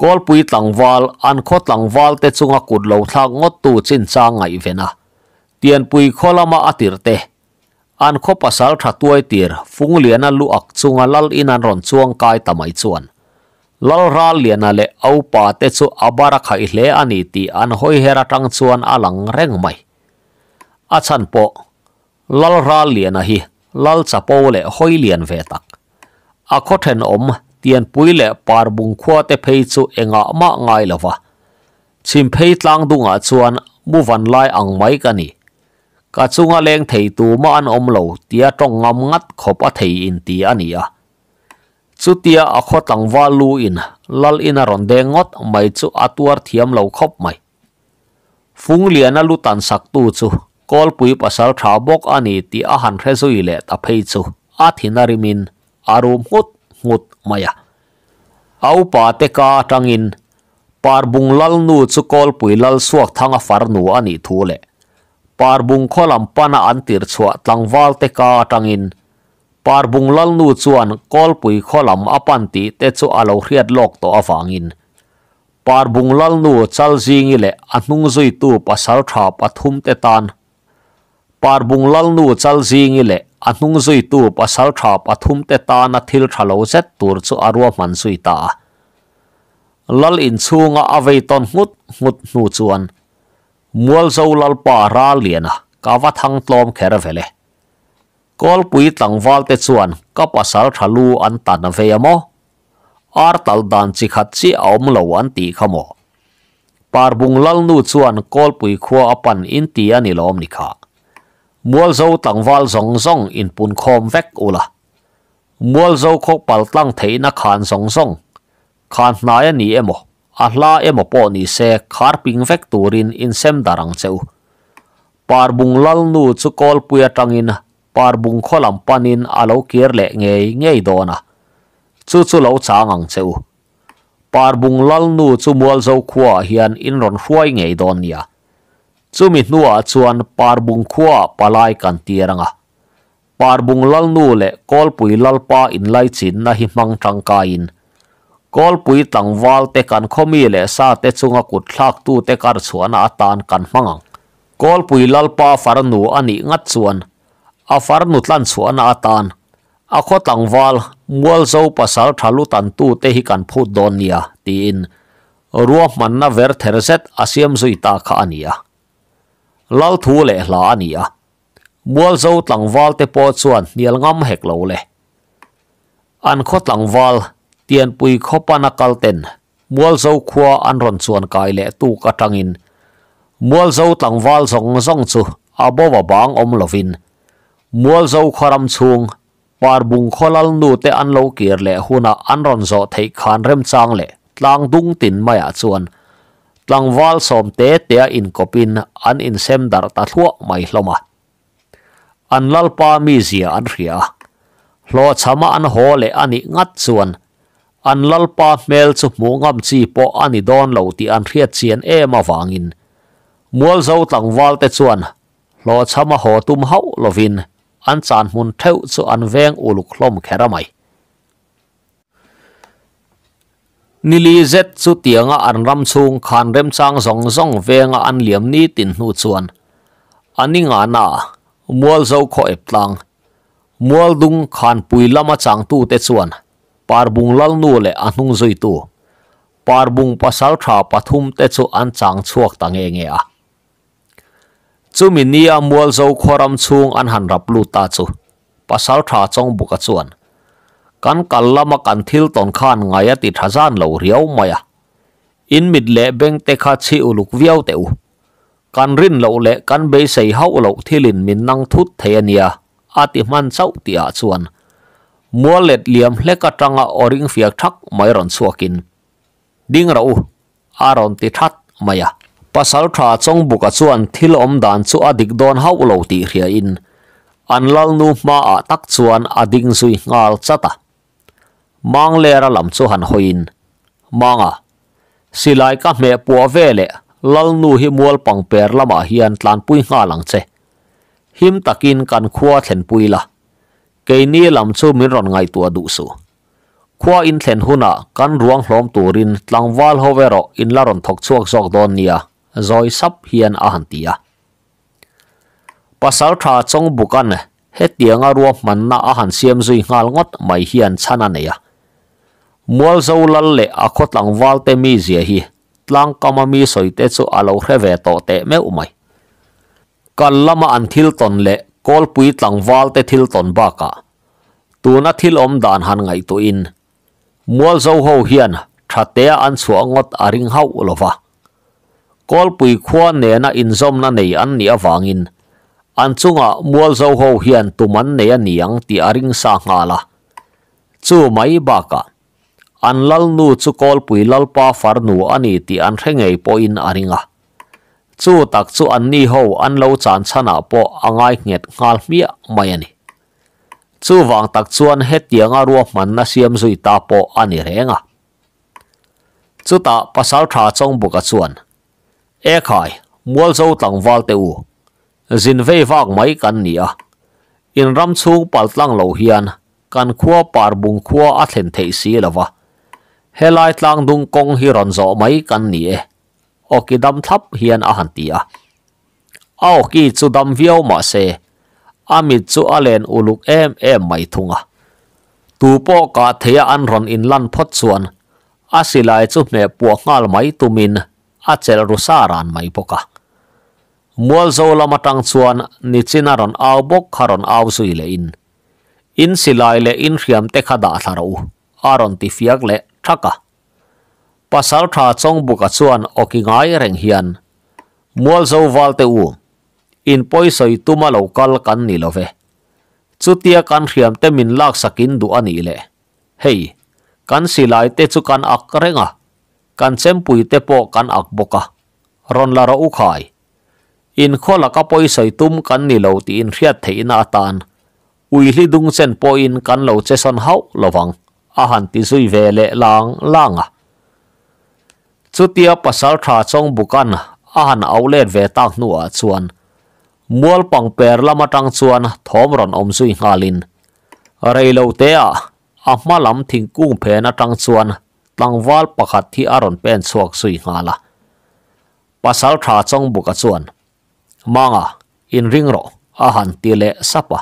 kol pui tlangwal an kho tlangwal te chunga kut lo thak ngot tu chin cha ngai vena tiền pui kholama atir te an kho pasal tha tuai tir phung liana lu ak chunga lal in an ron chuang kai tamai chuan lal ra liana le au pa te chu abara kha ihle ani ti an hoi hera tang chuan alang reng mai a chan po lal ra liana hi lal cha po le hoi lian ve tak a kho then om tian pui le par bung khuwa te phei chu enga ma ngai lawa chim phei tlang dunga chuan mu van lai ang mai kani ka chunga leng thei tu ma an om lo tia tong ngam ngat khopa thei in ti ania à chutia a kho tangwa lu in lal ina ron de ngot mai chu atuar thiam lo khop mai fung liana lu tan sak tu chu kol pui pasal tha bok ani ti a han re zui le ta phei chu a maya au pa te ka lal nu chu kol lal suak thanga far ani thu le par bung antir chua tangwal te ka Pārbhūng lal nū cuan kolpui kholam āpanti te tsū alau hriyat lōkto āfāngīn. Pārbhūng lal nū caal zīngi le ānūng zui tū pā sāltrā pā thūm te tān. Pārbhūng lal nū caal zīngi le ānūng zui tū pā sāltrā pā te tān na thīl thālau zet tūr tsū arwa man zui tā. Lal in tsū ngā avaiton ngūt ngūt nū cuan. Mūal zaulal pā rā liana kā vā thāng tlōm kēra veleh. kol pui tlang wal te chuan ka pasal thalu an tan a ve amo ar tal dan chi khat chi awm lo an ti khamo par bung lal nu chuan kol pui khuwa apan in ti ani lom ni kha mual zo tlang wal zong zong in pun khom vek ula mual zo khok pal tlang thei na khan zong zong khan hnai ani e emo a hla emo po ni se khar ping vek turin in sem darang cheu par bung lal nu chu kol pui atangin par bung kholam panin alo kier le ngei ngei dona chu chu lo changang cheu par bung lal nu chu mual zo khuwa hian in ron huai ngei don nia chu mi nuwa chuan par bung khuwa palai kan lal nu le kol lal pa in lai na hi mang tang ka in kol pui tang te kan khomi le sa te chunga kut thak tu te kar chuan a tan kan mangang kol afar nutlan chuana atan akho tangwal mual zo pasal thalu tan tu te hi kan phu donia tin ruo man na ver therset asiam zui ta kha ania lal thu le hla ania mual zo tangwal te po chuan nial ngam hek lo le an kho tangwal tian pui kho pa na kal ten mual zo khuwa an ron chuan kai le tu ka tangin mual mua mual zo khoram chung par bung kholal nu te an lo lệ, le huna an ron zo thei khan rem chang le tlang dung tin maya chuan tlang wal som te te in kopin an in sem dar ta mày mai hloma an lal pa mi zia an ria hlo chama an ho le ani ngắt chuan an lal pa mel chu mu ngam chi po ani don lo ti an riat chien em awangin mual zo tlang wal te chuan hlo chama ho tum lo lovin อันสานมุนเท่าสะอันเวงอุลุคลมแคระไม่นิลีเซตสุเตียงอันรำซูงขานเริ่มสร้างสองสองเวงอันเหลี่ยมนี้ตินหูชวนอันนี้งานามัวเจ้าขอเอบตังมัวดุงขานปุยละมาจังตู้เตชวนปาร์บุงลลนูเลอันหงจุยตู้ปาร์บุงภสสาทราปทุมเตชอันจังชวกตังเองเงอะ chu mình ni mua mual zo khoram chung an han rap lu ta chu pasal tha chong buka chuan kan kallama kan thil ton khan ngaya ti thazan lo riau maya in mid lệ beng te kha chi lục viau te u kan rin lo le kan be sei hau lo thilin min nang thut thei ania ati man chau ti a chuan mualet liam hle ka tanga oring fiak thak mai ron suakin ding rau aron ti that maya pasal tha chong buka chuan thil om dan chu adik don hau lo ti ria in an lal nu ma a tak chuan ading sui ngal chata mang le ra lam chu han hoin manga silai ka me po vele lal nu hi mual pang per lama hian tlan pui nga lang che him takin kan khuwa thlen pui la ke ni lam chu min ron ngai tu adu su khuwa in thlen huna kan ruang hlom turin tlang wal hovero in la ron thok chuak zok don zoi sap hian a han tia pasal tha chong bukan he tianga ruwa man na a han siam ngót ngal ngot mai hian chana neya à. mual zo lal le a khotlang wal te mì zia hi tlang kama mi soi te chu à alo reve to te me umai kallama an thil ton le kol pui tlang wal te thil ton ba ka tuna thil om dan han ngai to in mual zo ho hian ngót an à chuangot aring hau lova kol pui khuwa ne na inzom na nei an nia wangin an chunga mual zo ho hian tuman ne ya niang ti aring sa nga la chu mai ba ka an lal nu chu kol pui lal pa far nu ani ti an rengei po in aringa chu tak chu an ni ho po angai nget ngal mi mai ani chu wang tak chuan het yanga na siam po ani renga ta pasal tha chong buka e khai mual zo tang wal te u zin ve vak mai kan nia in ram chu pal tlang lo hian kan khuwa par bung khuwa a thlen thei si lawa helai tlang dung kong hi ron zo mai kan ni e o ki dam thap hian a han tia ao ki chu dam vio ma se ami chu alen uluk em em mai thunga tu po ka achel rusaran mai poka mual zo lama tang chuan ni china ron aw bok kharon aw zui le in in silai le in hriam te khada tharo aron ti fiak le thaka pasal tha chong buka chuan okingai reng hian mual zo wal te u in poi soi tuma lo kal kan ni love chutia kan hriam te min lak sakin du ani le hei kan silai te chu kan ak renga kan chem pui te po kan ak boka ron la ra u khai in khola ka poi sai tum kan ni lo ti in riat the ina tan ui hli dung chen po in kan lo che son hau lovang a han ti sui ve le lang langa chutia pasal tha chong bukan a han au le ve ta nu mual pang per lama tang thom ron om sui halin rei lo te a a lam thing kung phe na tang chuan tlangwal pakhat thi aron pen chuak sui ngala pasal tha chong buka chuan manga in ring ro a han ti le sapa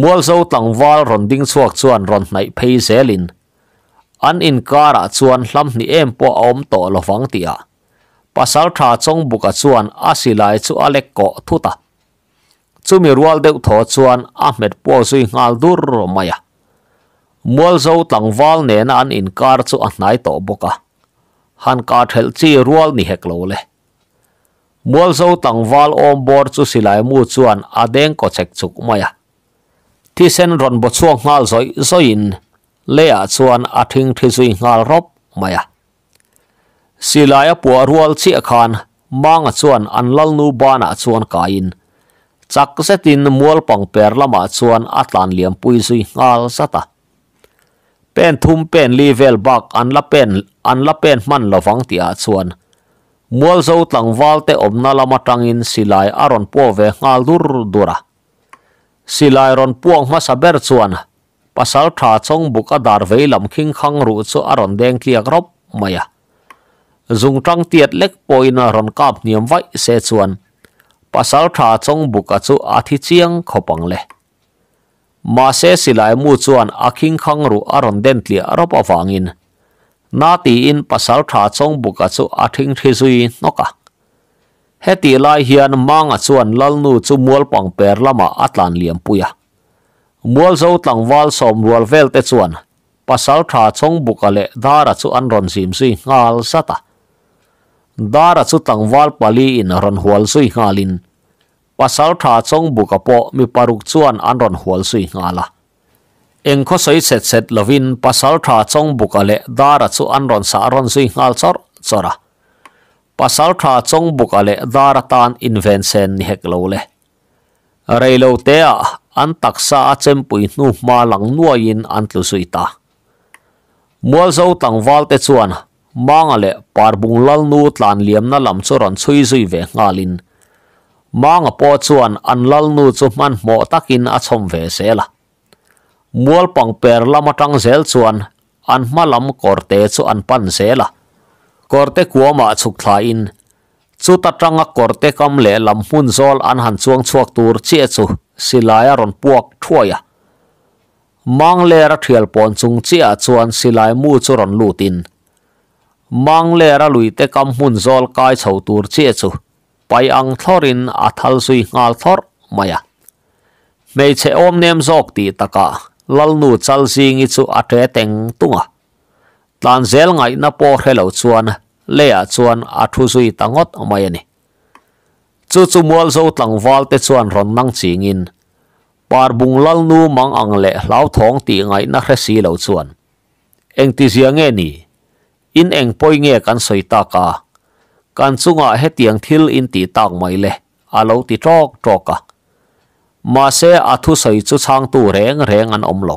mual zo tlangwal ron ding chuak chuan ron nai phei zelin an in kara chuan hlam ni em po om to lo wang tia pasal tha chong buka chuan asilai chu alek ko thuta chumi rual deu tho chuan po sui ngal dur maya mual zo tang wal ne na an in kar chu an nai to boka han ka thel chi rual ni heklo le mual zo tang wal om bor chu silai mu chu an adeng ko chek chuk maya ti sen ron bo chu ngal zoi zoi in le a chu an a thing thi zui ngal rop maya silai pu rual chi a khan mang a an an lal nu ba chak se tin mual pang per lama chu zui ngal sata pen thum pen level bak an la pen an la pen man lo wang tia chuan mual zo tlang wal te om na lama tang in silai aron po ve ngal dur dura silai ron puang ma saber chuan pasal tha chong buka dar ve lam khing khang ru chu aron deng kliak rop maya zung tang tiet lek poina ron kap niam vai se chuan pasal tha chong buka chu athi chiang khopang mase silai mu chuan akhing khang ru aron den tli aropa wangin na ti in pasal tha chong buka chu athing thi zui noka heti lai hian manga chuan lalnu chu mual pang per lama atlan liam puya mual zo tlang wal som rual vel te chuan pasal tha chong buka le dara sata dara chu tlang ron hual sui pasal tha chong buka po mi paruk chuan anron hual sui nga la eng kho soi set set lovin pasal tha chong buka le dara chu anron sa sui nga chor chora pasal tha buka le dara tan invention ni hek le rei lo te a an pui nu ma lang nuo yin sui ta mual zo tang wal te chuan mangale parbung lal nu liam na lam choron chhui zui ve ngalin ah mang po chuan an lal nu chu man mo takin a chom ve se la mual pang per lama tang zel chuan an malam korte chu an pan se la korte kuoma chuk thla in chu ta tanga korte kam le lam hun zol an han chuang chuak tur che chu silaya ron puak thuaya mang le ra thial pon chung che a chuan silai mu le ra lui kam hun kai chau tur pai ang thorin athal sui ngal thor maya me che om nem zok ti taka lalnu chal sing ichu ate teng tunga tan zel ngai na po hrelo chuan le a chuan athu sui tangot maya ni chu chu mual zo tlang wal te ron nang ching in lalnu mang ang le lau thong ti ngai na khresi lo chuan eng ti nge ni in eng poi nge kan soita ka kan chunga he tiang thil in ti tak mai le alo ti tok toka ma se athu sai chu chang tu reng reng an om lo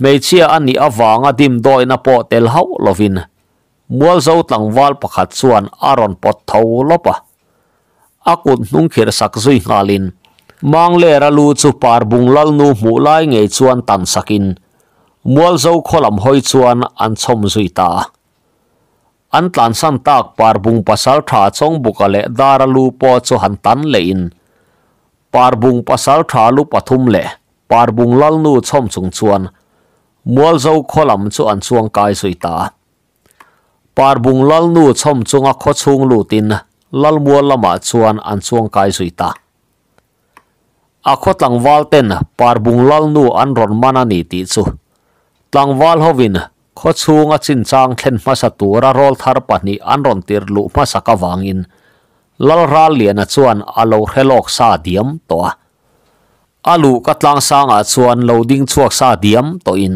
me chi an ni awanga dim doi na po tel hau lovin mual zo tang wal pakhat chuan aron pot thau lopa akut nung khir sak zui ngalin mang le ra lu chu lal nu mu lai nge chuan tan sakin mual zo kholam hoi chuan an chom zui ta an tlan san tak par bung pasal tha chong bukale daralu po cho han tan lein par bung pasal tha lu pathum le par bung lal nu chom chung chuan mual zo kholam chu an chuang kai sui ta par bung lal nu chom chunga kho chung lu tin lal mual lama chuan an chuang kai sui ta a kho tlang wal ten par bung lal nu an ron ข้อูงจินจางเทนมาสตัวระรอลทาร์ปนีอันรอนติรลุมาสกวังอินลลราเลียนจวนอาโลเฮลอกซาเดียมตัวอาลูกัดลังสางอาชวนโลดิงชวกซาเดียมตัวอิน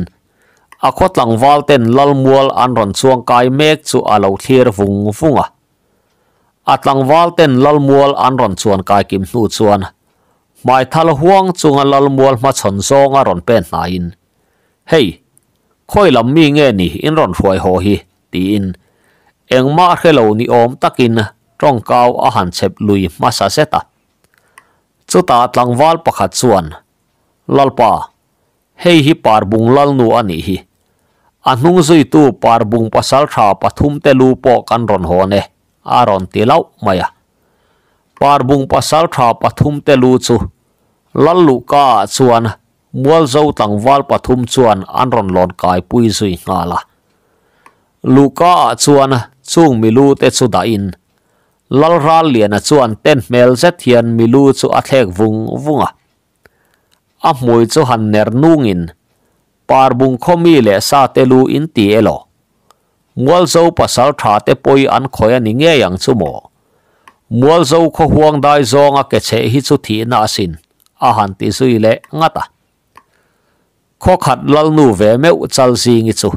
อาคดลังวาลเตนลลมัวลอันรอนชวงกายเมกจูอาโลเทียร์ฟุงฟุงอ่ะอัดลังวาลเตนลลมัวลอันรอนชวนกายกิมนูชวนไม่ทัลห่วงจงลลมัวลมาชนซองอรอนเป็นนายอินเฮ้ khoi lam mi nge ni in ron huai ho hi ti in eng ma khe lo ni om takin trong kao a han chep lui ma sa seta chu ta tlang wal pakha chuan lalpa hei hi par bung lal nu ani hi anung zui tu par bung pasal lu po kan ron ho ne aron ti maya par bung pasal tha lu chu lallu ka mual zo tang wal pathum chuan an ron lon kai pui zui nga la luka chuan chung milu te chu da in lal ral lian a chuan ten mel zet hian milu chu a thek vung vunga a mui chu han ner nungin par bung khomi le sa te lu in ti elo mual zo pasal tha te poi an khoi ani nghe yang chu mo mual zo kho huang dai zonga ke che hi chu thi na sin a han ti lệ le ngata khokhat lalnu ve me uchal singi chu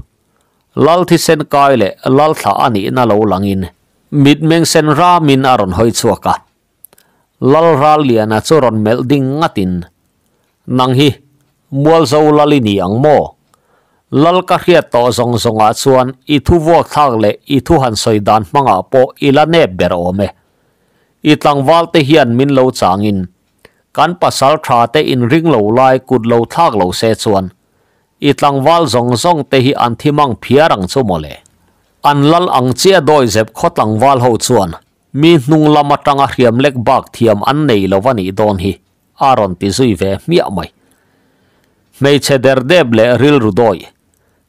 lal thi sen kai le lal tha ani na lo langin mit meng sen ra min aron hoi chuaka lal ra lia na choron melding ngatin nang hi mual zo lalini ang mo lal ka to zong zong i thu vo thak i thu han soi dan po ilane ber ome itlang walte hian min lo changin kan pasal tha te in ring lo lai kut lo thak lo se chuan itlang wal zong zong te hi an thimang phiarang chu mole an lal ang che doi zep khotlang wal ho chuan mi hnung lama tanga hriam lek bak thiam an nei lovani don hi aron ti zui ve mi amai mei che der deb doi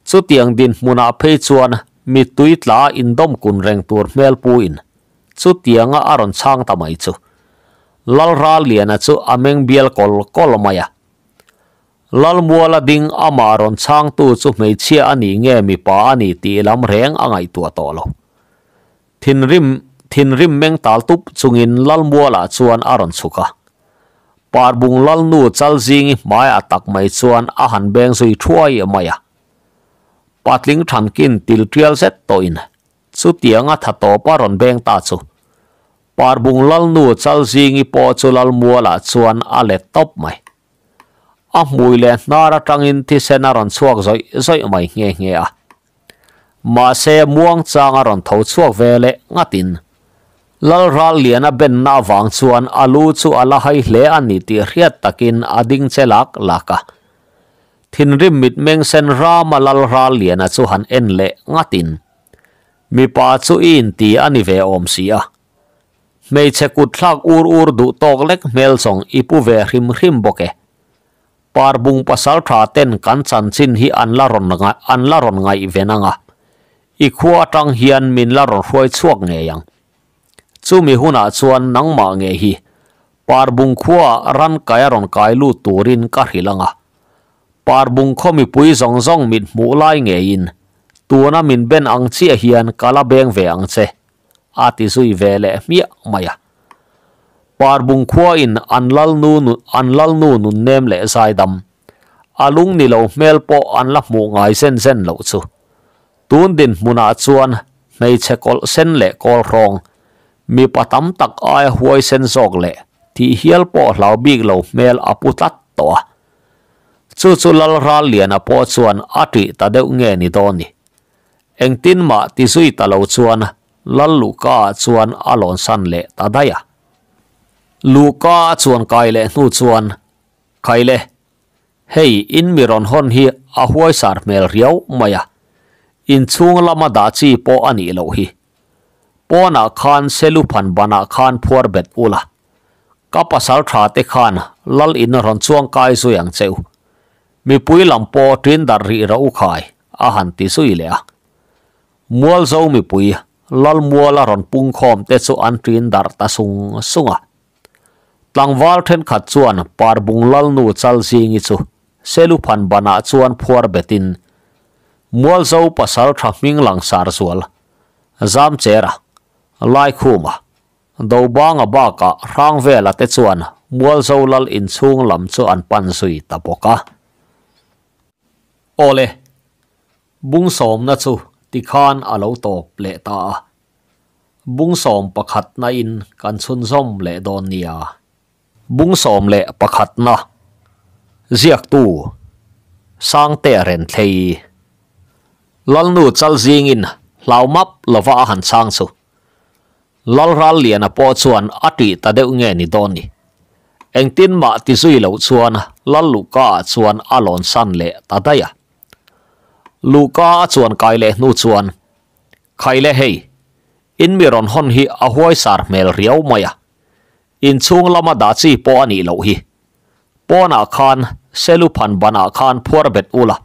chu tiang din muna phe chuan mi tuitla indom kun reng tur mel chu tianga aron chang tamai chu lal ra liana ameng bial kol kolmaya lal muala ding amaron chang tu chu mei chia ani nge mi pa ani ti lam reng angai tu atolo thin rim thin rim meng tal tup chungin lal muala chuan aron chuka par bung lal nu chal jing mai atak mai chuan a han beng sui thuai maya patling thamkin til trial set toin chu tianga tha to paron beng ta chu parbung lal nu chal zingi po chu lal muala chuan ale top mai a ah, mui le nara tangin ti sena ron chuak zoi zoi mai nge nge a ah. ma se muang changa ron tho chuak vele ngatin lal ral liana ben na wang chuan alu chu ala hai hle ani riat takin ading chelak laka ah. thin rim mit meng sen rama ma lal ral liana chu han en le ngatin mi pa chu in ti ani ve om sia à. ม่เชกุดลักอูรอูรดุตอกเล็กเมลสองอีปูเวริมริมบกเอปาร์บุงัสสลทาเต้นกันสันสินฮีอันลารอนงาอันลารอนอีเวนังอ่ะอีขัวตังเฮียนมินลารอนห้วยช่วงเงยังจู่มีหุนอาชวนนังมาเงฮีปาร์บุงขัวรันกายรอนกายลูตูรินกะหิลังอ่ะปาร์บุงขมีปุยซองซองมินมูไลเงยินตัวนั้นมินเบนอังเชียเฮียนกาลาเบงเวอังเช ati sui vele mi maya parbung kho in anlal nu anlal nu nu nem le saidam alung nilo mel po anla mu ngai sen sen lo chu tun din muna chuan nei che kol sen le kol rong mi patam tak ai huai sen sok le ti hial po hlau big lo mel apu tat to chu chu lal ral lian po chuan ati ta de nge ni to eng tin ma ti sui ta lo chuan lalu ka chuan alon san le tadaya lu ka chuan kai le nu chuan kai le hei in miron hon hi a huai sar mel riau maya in chung lama da chi po ani lo hi pona khan selu phan bana khan phor bet ula ka pasal tha te khan lal in ron chuang kai su yang cheu mi pui lam po trin ri ro khai a han ti sui mi pui lal muala ron pung khom te chu an trin dar ta sung sunga tlang wal then khat chuan par bung lal nu chal zingi chu selu phan bana chuan phuar betin mual zo pasal tha ming lang sar zam chera lai khuma do bang a mual zo lal in lam chu an tapoka ole bung som na ti khan alo to ple ta bung som pakhat na in kan chun zom le don nia bung som le pakhat na ziak tu sang te ren thei lal nu chal zing in lau map lova han chang su lal ral lian po chuan ati ta de nge ni don ni eng tin ma ti sui lo chuan lal lu ka chuan alon san le ta ya ลูกา็ชวนกายเลนูชวนใครเลเฮอินมีรอนฮอนฮีอหวยสารเมลเรียวมายอินชุงลามาดาชีปอนีโลฮีปอนาคานเซลูพันบานาคานพัวเบ็ดอุละ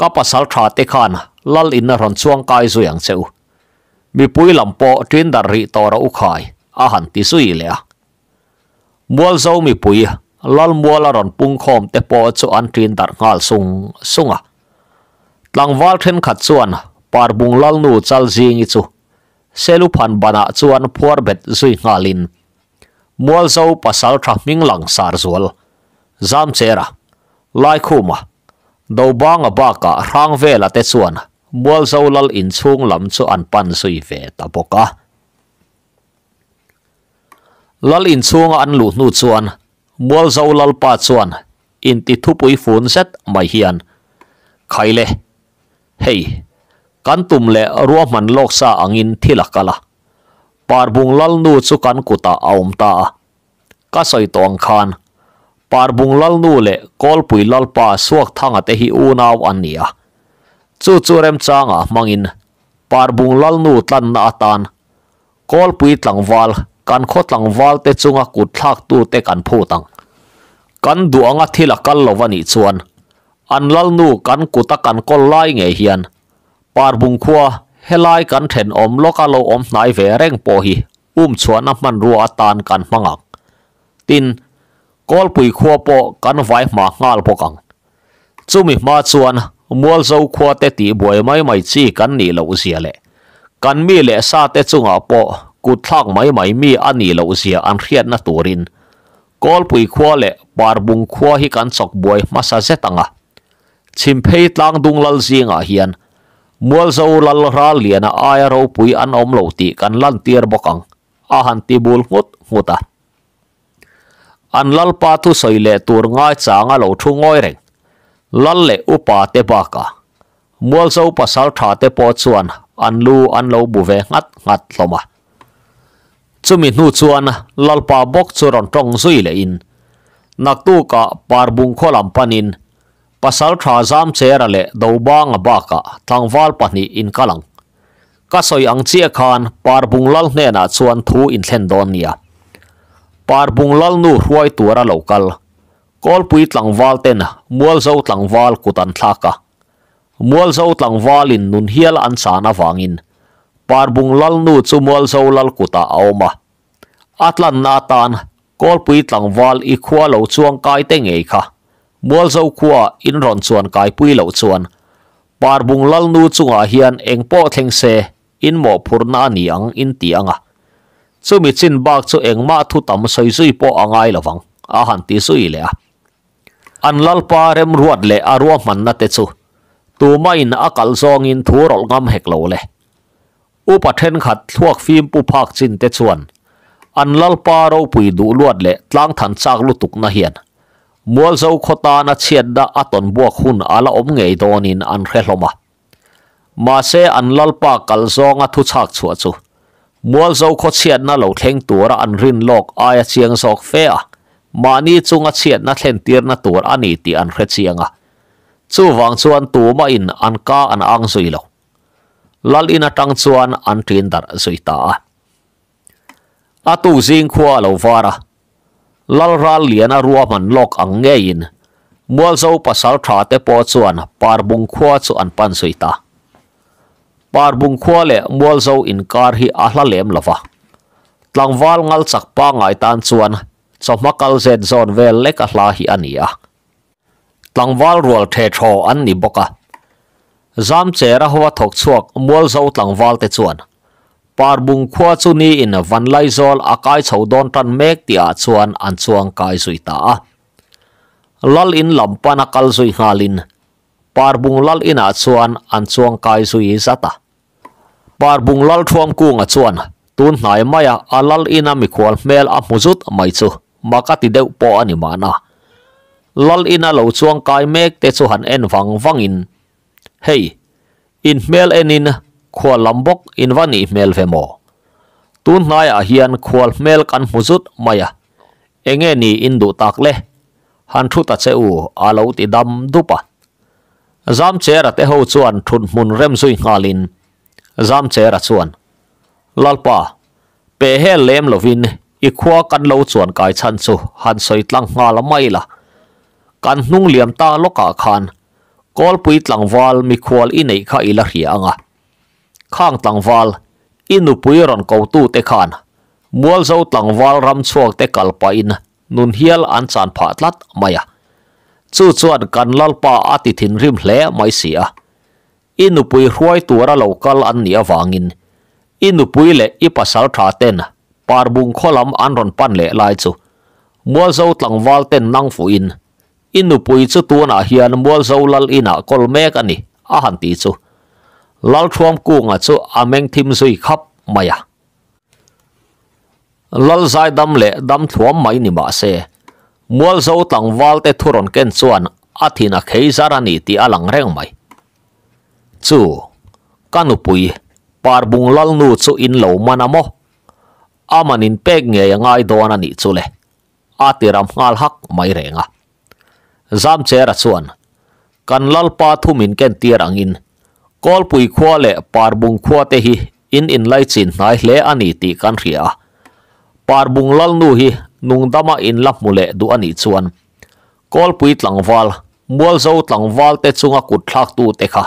กับภาษาทราติคานลัลอินรอนช่วงกายสุยังเซวมีปุยลำโปอจินดาริตอระอุคาย อาหันติสุยเลียมัวลเจามีปุยลัลมัวลารอนปุงคอมเตปอจอันจินดาร์งาลซุงซุงอ่ะ langwal then khat chuan parbung lal nu chal jing i chu selupan bana chuan phor bet zui ngalin mual zo pasal tha ming lang sar zol zam chera lai khuma do bang a ba ka rang vela te mual zo lal in lam chu pan sui ve ta lal in an lu nu chuan mual zo lal pa chuan in ti thu pui hian khaile hey kan tum le ruwa man lok sa angin thila kala parbung lal nu chu kan kuta aum ta ka soi tong khan parbung lal nu le kol pui lal pa suak thanga te hi u mangin parbung lal tlan na atan kol pui tlang kan kho tlang wal te tu te kan phu tang kan duanga thila kal an lal nu kan kuta kan kol lai nge hiền, par bung khua helai kan then om loka lo om nai ve reng po hi um chuan a man ru tan kan mangak tin kol pui khua po kan vai ma ngal kang, chumi ma chuan mual zo khua te ti buai mai mai chi kan ni lo zia le kan mi le sa te chunga po ku thlak mai mai mi ani lo zia an riat na turin kol pui khua le par bung khua hi kan chok buai masa zetanga chimphei tlang dung lal zinga ah hian mual zo lal ra liana aya ro pui an om lo ti kan lan tir bokang a han ti bul ngut nguta ah. an lal pa thu soile tur ngai changa lo thu ngoi reng lal le upa te baka mual zo pasal tha te po chuan an lu an lo buve ngat ngat hloma ah. chumi hnu chuan lalpa bok churon tong zui le in naktu ka parbung kholam panin pasal tha zam chera le doba nga ba ka thangwal pani in kalang ka soi ang chia khan par bunglal ne na chuan thu in thlen don nia par bunglal nu ruai tuara lokal kol pui tlangwal ten mual zo tlangwal kutan thla ka mual nun hial an sa na wangin par bunglal lal kuta awma atlan na tan kol pui tlangwal i khualo chuang มัวเจ้าขัวอินรอนส่วนกายปุยเหล่า่วนปาร์บุงลัลนูจุงอาเฮียนเองป้เทงเซอินหมอพูนานียงอินตียงอ่ะซึ่มีจินบากจ่เองมาทุตมใส่ซุยป้อ่างไงละฟังอาหันตีซุยเลยอ่ะอันลัลปาเรมรวดเลยอารวมันนัดเตจูตัวไม่นอักลซองอินทัวร์ลงมเหกโลเลยอุปเทนขัดทวกฟิล์มปุพักจินเตชวนอันลัลปาเราปุยดูรวดเลยตั้งทันซากลุตุกนะเฮียน mua mual zo khota na chiat da aton buak hun ala om ngei donin an kheloma à. ma se an lalpa kal zonga thu chak chu chu mua zo kho chiat na lẩu thèn thleng ra an rin ai lok aya chiang sok à. mà a mani chunga chiat na thlen tir na ít ani ti an khre à, chu wang chuan tu ma in an ka an ang zui lo lal in atang chuan an tin dar zui ta a à. tu jing khua lo vara lal ral lian a ruam an lok ang nge in mual zo pasal tha te po chuan par bung khua chu an pan sui ta par bung khua le mual zo in kar hi a hla lem lova tlangwal ngal chak pa ngai tan chuan chomakal zet zon vel lek a hla hi ania tlangwal rual the tho an ni boka zam ra hoa thok chuak mual zo tlangwal te chuan bung khua chu ni in van lai zol akai chodon tan mek ti a chuan an chuang kai zui ta lal in lampana kal zui halin bung lal in a chuan an chuang kai zui zata bung lal thuam kung a chuan tun hnai maya a lal in a mi khwal mel a muzut mai chu maka ti deuh po ani mana lal in a lo chuang kai mek te chu han en wang wangin hey in mel enin ขวลำบกอินวานีเมลเฟมตุนนายอาฮิยันขวลเมลกันมุจุดมายาเองเงนี่อินดูตักเล่ฮันทุตเซอูอาลูติดดัมดูปะจำเชรเตเฮาชวนทุนมุนเรมซุยฮาลินจำเชรัตชวนลัลปะเปเฮเลมโลวินอีขวากันลูชวนกายชันสูฮันซอยตังฮาลไม่ละกันนุ่งเลียมตาลูกอาคารกอลปุยตังวอลมีควอลอินเอกาอิลเฮียงอ่ะข้างตังวาลอินุปุยรอนกอตูเตขานมัวลโซตังวาลรำชวกเตกัลปาอินนุนเฮียลอันสานผาดลัดมายะจู่จวนกันลลปาอาติถินริมแหลไม่เสียอินุปุยรวยตัวระเหลากัลอันเนียวางินอินุปุยเลอิปัสสาวทาเตนปาร์บุงขลัมอันรอนปันเลลายจูมัวลโซตังวาลเตนนังฟูอินอินุปุยจู่ตัวน่ะเฮียนมัวลโซลลอินะกอลเมกันนี่อาหันตีจู lal thuam kuang a chu ameng thim zui khap maya lal zai dam le dam thuam mai ni ma se mual zo tang wal te thuron ken chuan athina khei zarani ti alang reng mai chu kanupui parbung lal nu chu in lo manamo amanin pek nge ngai don ni chu le atiram ngal hak mai renga zam chera chuan kan lal pa thumin ken tirangin กอลปุยขวเละปาร์บุงขวเตหีอินอินไลจินนายเลอันีตีกันเรีย ปาร์บุงลัลนู่หีนุ่งดามาอินลับมุเลดูอันีชวนกอลปุยตังวอลมัวโซตังวอลเตจุงกุดหลักตูเตคะ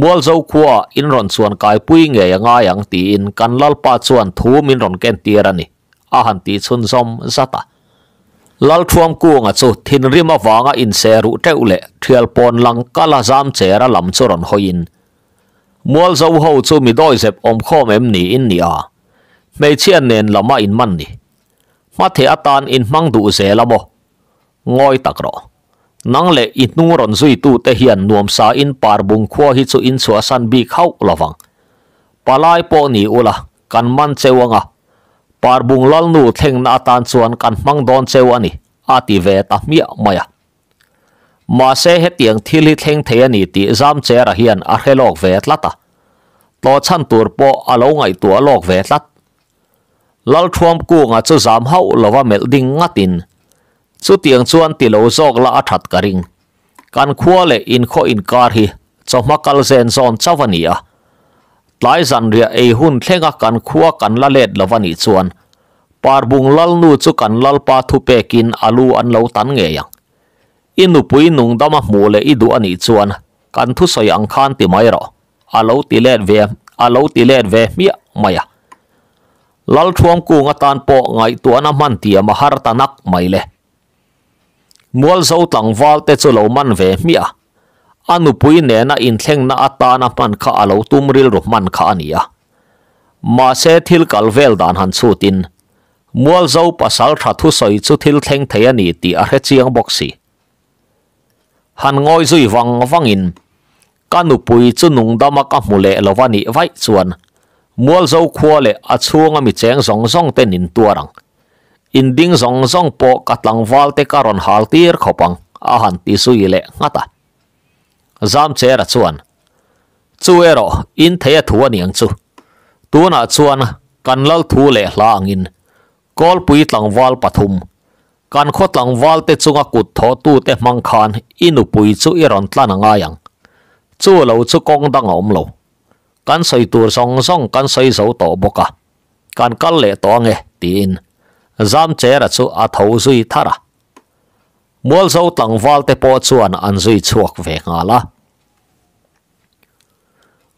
มัวโซขวอินรอนชวนกายปุยเงยงายังตีอินกันลัลปัาชวนทูมินรอนเกนตีรันี่อาหันตีชุนซอมสัตะลัลทวมกูงัจูทินริมาวางอินเซรุเตอุเลเทียลปอนลังกาลาซามเจระลัำชรอนหอยินมัวเจ้าัวจูมีด้อยเจ็บอมข้อมเอนี่อินนี่อ่ะไม่เชื่เนี่ยละมาอินมันนี่มาเทอตานอินมังดูเสละบ่งอยตักรอนังเละอินนูรอนซุยตูเตเียนนวมสาอินปาร์บุงขัวฮิตสูอินสัวสันบีเข้าละฟังปลายปอนี่อุละกันมันเซวังอ่ะปาร์บุงลลนูเทงนาตานส่วนกันมังดอนเซวันนี่อาทิเวตามียมายา mà sẽ hết tiếng thi lý thênh thế anh tí giam chế ra hiền à khê lọc về lát à lo chăn tuột bộ à lâu ngày tùa lọc về lát lâu chuông cụ ngà chú giam hậu là và mệt đinh ngắt tin chú tiếng chuan tỷ lâu dọc là à thật cả rình căn khua lệ in khó in car hi cho mắc cà lzen giòn cháu văn ý à lái dàn rìa ấy hun thê ngà căn khua căn la lệt là văn ý chuan par bung lal nu chu căn lal pa thu pe kin alu à an lâu tan nghe yang à? inupui nung dama mu le idu ani chuan kan thu soi ang khan ti mai ro alo ti let ve alo ti let ve mi maya lal thuam ku nga tan po ngai tuana man ti ma har tanak mai le mual zo tang wal te chu lo man ve mi a anupui ne na in thleng na atana man kha alo tumril ro man kha ania ma se thil vel dan han chu tin mual zo pasal tha thu soi chu thil thleng thei ani ti a he chiang boxi hàn ngôi duy vang vang in cả nụ bụi chu nung đam mà cả mù lệ lo vani vay chuan mual zau khua lệ a à chuông a mi cheng zong zong tên in tua rằng à à. in ding zong zong po kat lang val te karon hal tir khopang a han ti sui lệ ngata zam che ra chuan chuero in thea thua niang chu tu na chuan kanlal thu lệ lang in kol pui tlang wal pathum kan khot lang wal te chunga kut tho tu te mang khan inu pui chu i ron tlan anga yang chu lo chu kong dang om lo kan soi tur song song kan soi so to boka kan kal le to nge tin zam che ra chu a tho zui thara mual zo tlang wal te po chuan an zui chuak ve nga la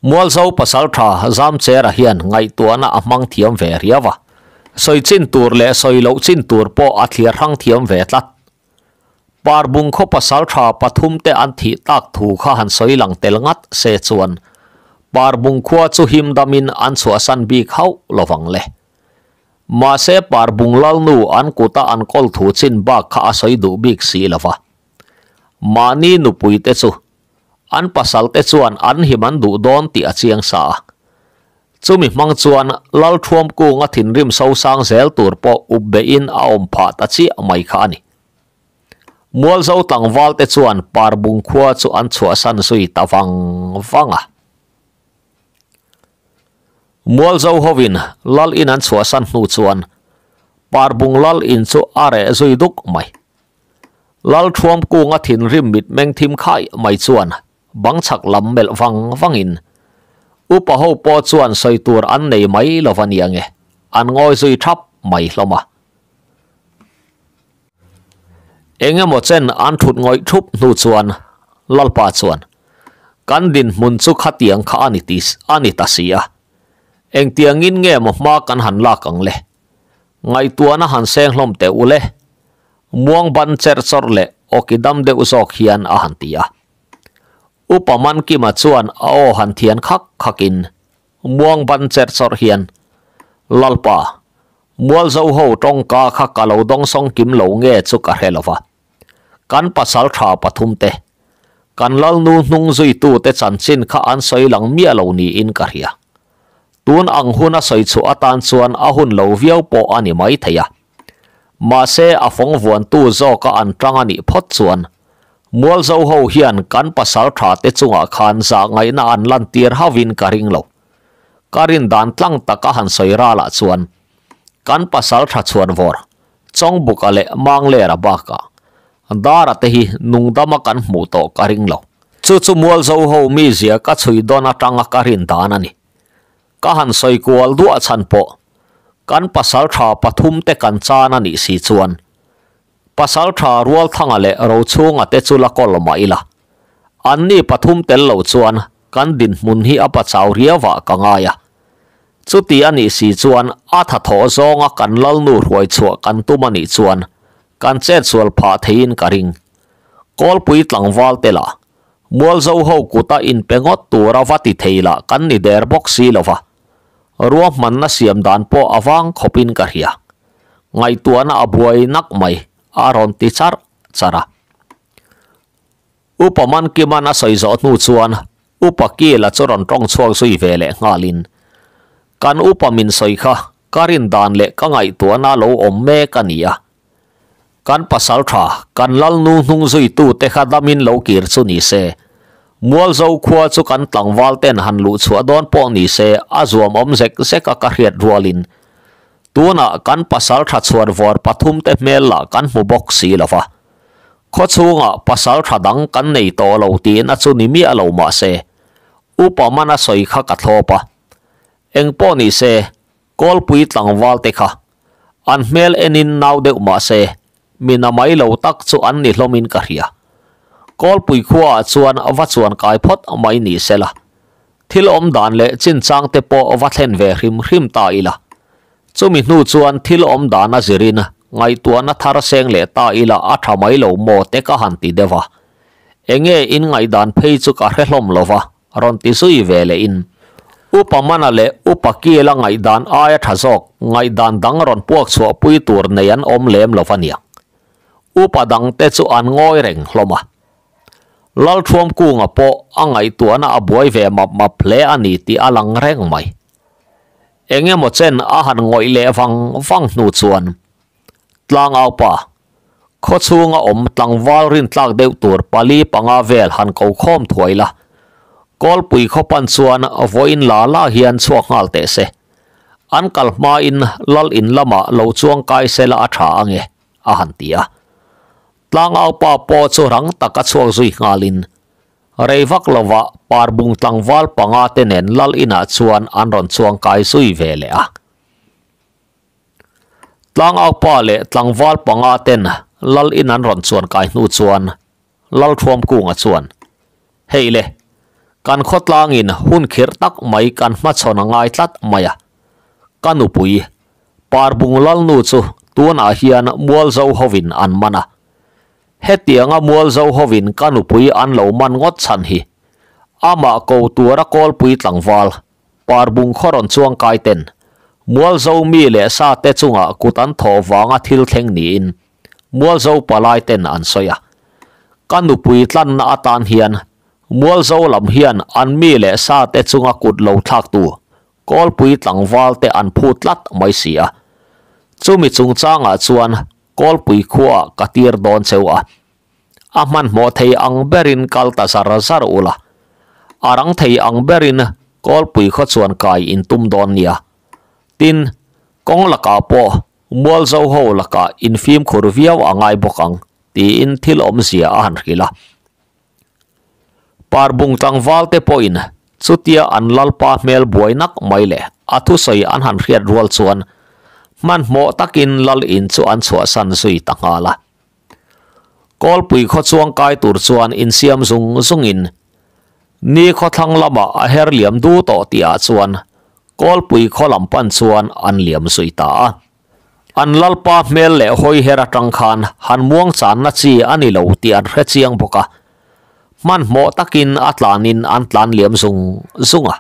mual zo pasal tha zam che ra hian ngai tuana amang thiam ve riawa soi chin tur le soi lo chin tur po a thlir hang thiam ve tlat par bung kho pasal tha pathum te an thi tak thu kha han soi lang tel ngat se chuan par bung khwa chu him damin an chu asan bi khau lovang le ma se par bung lal nu an kuta an kol thu chin ba kha a soi du bik si lova mani nu pui te chu an pasal te chuan an himan du don ti achiang à sa à chu mi mang chuan lal thuam ku nga thin rim sâu sang zel tur po ubbe in a om pha ta chi mai kha ni mual zo tang wal te chuan par bung khua chu an chua san sui ta wang wanga mual zo hovin lal in an chua san hnu chuan par bung lal in chu are zui duk mai lal thuam ku nga thin rim mit meng thim khai mai chuan bang chak lam mel wang wangin in ឧបហោពតส่วนសៃទួរអានណេមៃលវនីងេអានងយសុយឆាប់មៃលមះអេងមកសិនអានធុតងយធុបនូส่วนលលប៉ាส่วนកាន់ឌិនមុនសុខទៀងខានិទីសអានិតាស៊ីយ៉ាអេងទៀងងិនងេមកមកកាន់ហាន់ឡាកងលេងៃទួណាហាន់សេងលំតេឧលេមួងបានចេរសរលេអូគីដាំដេឧសោខៀនអាហាន់ទីយ៉ា upaman ki ma chuan ao han thian khắc khakin muang ban chet sor hian lalpa mual zo ho tong ka kha ka lo dong song kim lo nge chu ka helova kan pasal tha pathum te kan lal nu nung zui tu te chan chin kha an soi lang mia lo ni in ka ria tun ang huna soi chu atan chuan a hun lo viau po ani mai thaya ma se a phong vuan tu zo ka an tanga ni phot chuan mual zo ho hian kan pasal tha te chunga khan za ngai na an lan tir havin karing lo karin dan tlang taka han soira la chuan kan pasal tha chuan vor chong bukale mang le ra ba ka dara te hi nungdama kan mu to karing lo chu chu mual zo ho mi zia ka chuan pasal tha rual thanga le ro chunga te chu la kolma ila anni pathum tel lo chuan kan din mun hi apa chaw ria wa kangaya chuti ani si chuan a tha tho zonga kan lal nu ruai chu kan tumani chuan kan che chual pha thein karing kol pui tlangwal tela mual zo ho kuta in pengot tura vati theila kan ni der box si lova ruwa man na siam dan po awang khopin ka ria ngai tuana abuai nak mai aron ti char chara upaman kimana soizo nu chuan upaki la choron tong chuang sui vele ngalin kan upamin soi kha karin dan le kangai tuana lo omme kania kan pasal tha kan lal nu hnung zui tu te kha damin lo kir chu ni se mual zo khua chu kan tlangwal ten han lu chu adon po ni se azuam om zek zek ka ka riat rualin ตัวน่ะกันภาษาทัดสวดวอร์ปทุมเตเมลละกันมุบกสีละฟะขอชูงะภาษาทัดังกันในตัวเราตีนจุนิมีเรามาเซอุปมาณสอยขะกัดทอปะเองป้อนี่เซกอลปุยตังวาลเตค่ะอันเมลเอ็นินนาวเดอมาเซมีนาไมเราตักสุอันนิลมินกะเฮียกอลปุยขวาชวนวัดชวนกายพดไม่นี่เซละที่ลมดานเละจินจางเตปอวัดเล่นเวริมริมตาอีละ chu mi nu chuan thil om dana zirina ngai tuana thar seng le ta là ila atha mai lo mo te ka han ti dewa enge in ngai dan phei chu ka hlom lova ron ti sui vele in upamana le upaki la ngai dan aya thazok ngai dan dang ron puak chu pui tur an om lem lovania upadang te chu an ngoi reng hloma lal thuam ku nga po angai tuana abuai ve map map ple ani ti lăng reng mai enge mo chen a han ngoi le fang fang nu chuan tlang au pa kho chunga om tlang wal rin tlak deu tur pali panga vel han ko khom thuaila kol pui kho pan chuan a voin la la hian chua ngal te se an kal ma in lal in lama lo chuang kai se la a tha ange a han tia tlang au po chu rang taka chuang zui ngalin reivak lova parbung tlangwal panga tenen lal ina chuan anron chuang kai sui vele a tlang au pa le tlangwal anron chuan kai nu chuan lal thuam ku heile kan khotlang in hun khir mai kan ma chona ngai tlat maya kanupui parbung lal nu chu tuna hian mual zau he tianga mual zo hovin kanu pui an lo man ngot chan hi ama ko tuara kol pui tlangwal parbung khoron chuang kai ten mual zo mi le sa te chunga kutan tho wanga thil theng ni in mual zo palai ten an soya kanu pui tlan na atan hian mual zo lam hian an mi le sa te chunga kut lo thak tu kol pui tlangwal te an phut lat mai sia chumi chungchanga chuan kol pui khua katir don sewa aman mo thei ang berin kalta sarasar ula arang thei ang berin kol pui kho kai in tum don nia tin kong laka po mual zo ho laka in film khur viau angai bokang ti in thil om sia an khila parbung tangwal te poin Sutia an lalpa mel buainak maile athu soi an han rual chuan มันหมอตักอินลลอินชวนชวสันสุยต่างอาละกอลปุยขดสวงกายตุรชวนอินเซียมซุงซุงอินนี่ขดทังละมาเฮรเหลี่ยมดูต่อตีอาชวนกอลปุยขลำปันชวนอันเหลี่ยมสุยตาอันลลปาเมลเล่หอยเฮระตังคานหันม่วงสานนัชีอันนี้เลวตีอันเรเียงุกะมันหมอตักินอัตลานินอันตลานเหลี่ยมซุงซุงอ่ะ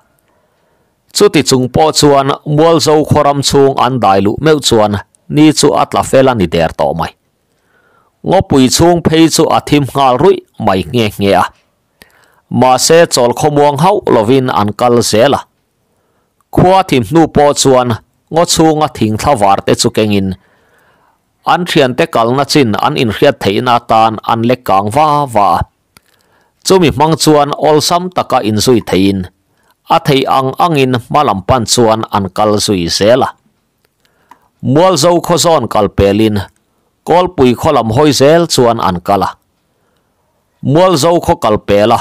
สุดที่จุงปอชวนมัวสู้ความชงอันได้ลุเมื่อชวนนี่ชุอัตลาเฟลัน่เดอรต่อไหมงบุยชงเพย์ชุอัติมหาลุยไม่เงี้ยมาเซจอลขมวงเฮาลวินอันกัลเซล่ะขวัติมนูปอชวนงบชงอัทิมทวาร์เตจุเกงินอันเชียนเตกัลนัชินอันอินเชียทีนัตันอันเล็กกังว้าวาจุมิมังชวนอลซัมตะกะอินสุยทีน a thei ang angin malam pan suan an suy zui la mua zo khó zon kal pelin kol pui kholam hoi zel chuan an kala mual zo kho kal pela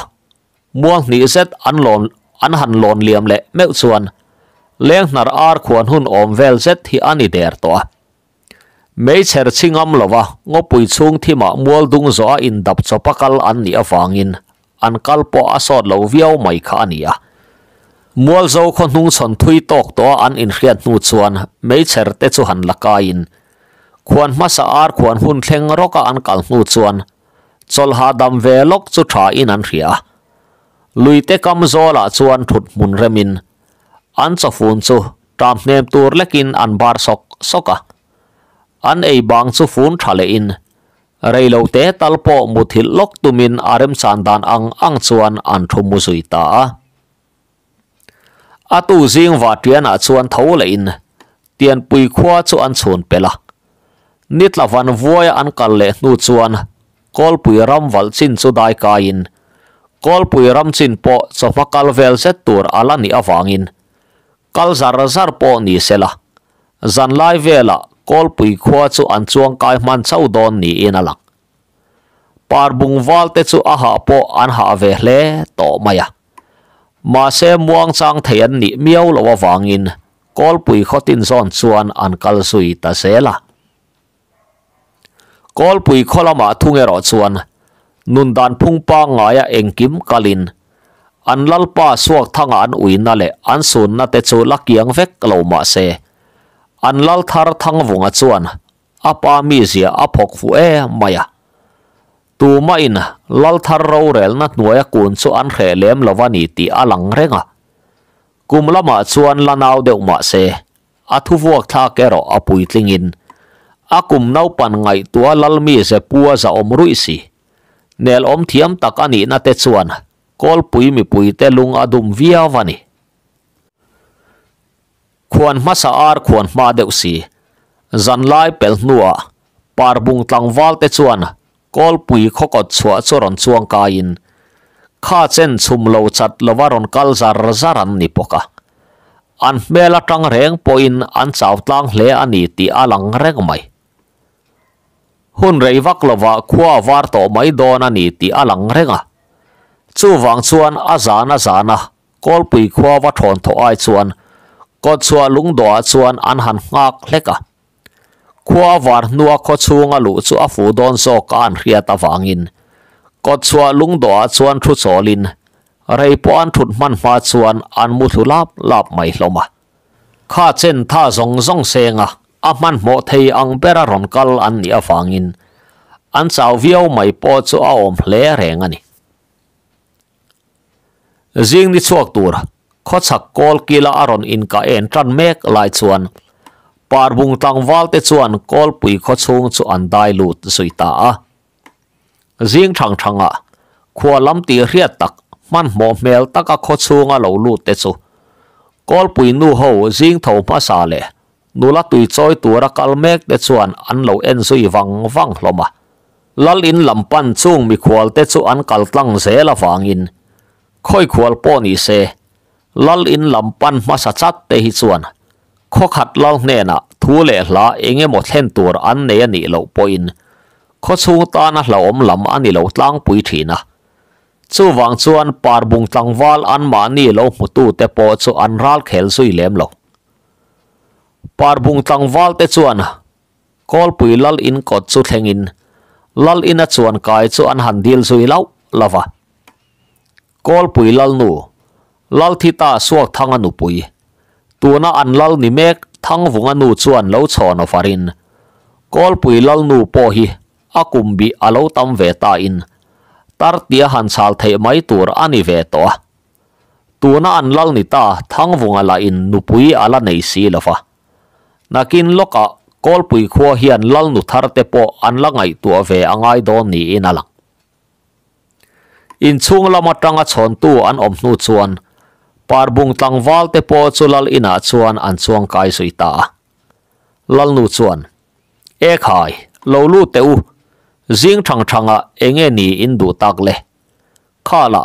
mua ni zet an lon an han lon liam le meu suan leng nar ar khuan hun om vel zet hi ani der to mấy chèr chinh âm lova ngô pui chung thi mà mual dung gió in đập cho pakal an ni avangin an kalpo asod lo viau mai kha ania มัวโจคนนุ่งชนทุยตกตัวอันอินเรียนนูชวนไม่เชิดเตจุหันละกายินควรมาสะอาดควรหุ่นเ่งรกอันกันนูชวนจลหาดำเวลกจุดาอินันเรียลุยเตกำโจละชวนถุดมุนเรมินอันจะฟูนซูตามเนมตัวเล็กินอันบาร์สกสกะอันไอบางสูฟูนทะเลอินเรย์ลเตตัลโปมุทิลลกตุมินอารมสันดานอังอังชวนอันทุมุสุยตา a tu zing và tiền à chuan thấu lại in tiền bùi khoa cho ăn chuan bê la nít là van voi ăn cả lệ nu chuan kol pui ram val chin cho đại ca in kol pui ram chin po sofa mà vel set tour ala ni avang in cal zar zar po ni se la zan lai ve la kol bùi khoa cho ăn chuang kai man chau don ni in alang par bung val te chu aha po an ha ve hle to maya มาเสมวงสังเทียนนี่เมียวลวฟังอินกอลปุยขดินซอนส่วนอันกัลสุยตาเสละกอลปุยขลมาทุงเอรอดส่วนนุนดานพุงปางงายเองกิมกาลินอันลลป้าสวกทั้งอันอุยนั่นเละอันส่วนนัตเต่จูลักยังเวกเลวมาเสอันลลทารทั้งวงอส่วนอปามีเสียอพกฟูเอมายาตูมาม่นะลัลทาร์โรเรลนัดนัวยกุนส่วนเคลมลวานีตีอัลังเรงะกุมละมาส่วนลานาวเดวมาเซอาทุวักทาเกรออปุยติงินอากุมนาวปันไงตัวลัลมีเซปัวซาอมรุอิสีเนลอมเทียมตักอันนีินาเตสุอันกอลปุยมิปุยเตลุงอดุมวิอาวานีควรมาสะอาดควรมาเดวซีจันไลเปิลนัวปาร์บุงตังวาลเตสุอันกอลปุยขกดสวสรนสวงกายินข้าเส้นชุมโลจัดลวารอนกัลซาร์ซารันนิปกะอันเมลตังเร่งปอินอันสาวตังเลอันนี้ตีอลังเร่งไหมหุ่นเรวักลวะขวาวาร์โตไม่โดนอันนี้ตีอลังเร่งอ่ะจู่วังชวนอาจานาจานะกอลปุยขวาวัดถอนถอยชวนกดชวนลุงดัวชวนอันหันงากเล็กอ่ะขวาร์นัวก็ช่วงลุชัวฟูดอนโซกันเรียตฟังอินก็ชัวลุงดวชวนทุโซลินไรปอนทุดมันมาชวนอันมุทุลาบลาบไม่ลงมาข้าเช่นท่าสงสงเสงอ่ะอามันโมเทอังเปรารอนกัลอันนียฟังอินอันสาวเวียวไม่พอสัวอมเลเรงอันนี้จิงนี่ชวกตัวข้อสักกอลกีลาอรอนอินกบเอ็นรันเมกลายชวน parbung tangwal te chuan kolpui kho chung chu an dai lut zuita a zing thang thanga khua lam ti riat tak man mo mel taka kho chunga lo lut te chu kolpui nu ho zing tho pa sa le nula tui choi tura kalmek te chuan an lo en zui wang wang hloma lal in pan chung mi khwal te chu an kal tlang ze la wangin khoi khwal po ni se lal in pan ma sa chat te hi chuan khó khăn lâu nè nà thu lệ là anh em một thêm tuổi anh này anh lâu poin có su ta na lâu ông lắm anh lâu tăng bụi chỉ nà chú vàng chú anh par bung tăng val anh mà anh lâu một tu tế po chú anh ral khel suy lem lâu par bung tăng val tế chú anh có bụi lal in có chú thèn in lal in chú anh cái chú anh hàn điel suy lâu vậy có bụi lal nu lal ta suốt thang anh bụi tuna an lal ni mek thang vunga nu chuan lo chona farin kol pui lal nu po hi akumbi alo tam ve ta in tar tia han chal thei mai tur ani ve to tuna an lal ni ta thang vunga la in nu pui ala nei si lofa nakin loka kol pui khuwa hian lal nu thar an la ngai ve angai don ni in ala lama tanga chon tu an om nu chuan parbung tangwal te po chu lal ina chuan an chuang kai sui ta lal nu chuan e khai lo lu te u zing thang thanga enge ni in du tak le khala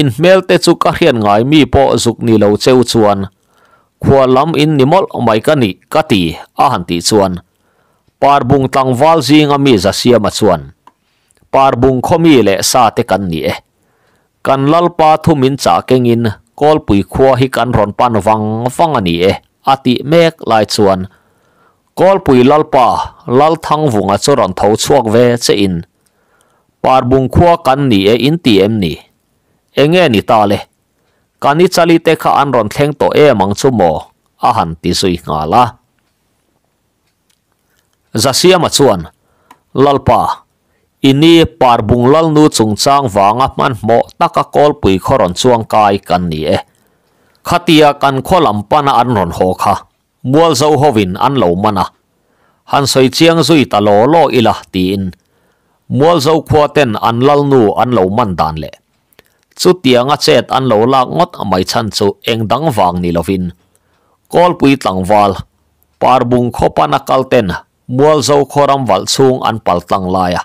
in mel te chu ka hian ngai mi po zuk ni lo cheu chuan khua lam in nimol mai ka ni kati a han ti chuan parbung tangwal a mi za sia ma chuan khomi le sa te kan e kan lal pa thumin kol pui khua hi kan ron pan wang fang ani e ati mek lai chuan kol pui lal pa lal thang vunga choron thau chuak ve che in par bung khua kan ni e in ti em ni enge ni ta le kan ni chali te kha an ron thleng to e mang chu mo a nga la zasiya ma chuan ini parbung lal nu chungchang wanga man mo taka kol pui khoron chuang kai kan ni e khatia kan kholam pana an ron ho kha mual zo hovin an lo mana han soi chiang zui ta lo lo ila ti in mual zo khwa an lal nu an lo man dan le chu tianga chet an lo la ngot amai chan chu eng dang wang ni lovin kol pui tlangwal parbung khopana kalten mual zo khoram wal chung an pal tlang laia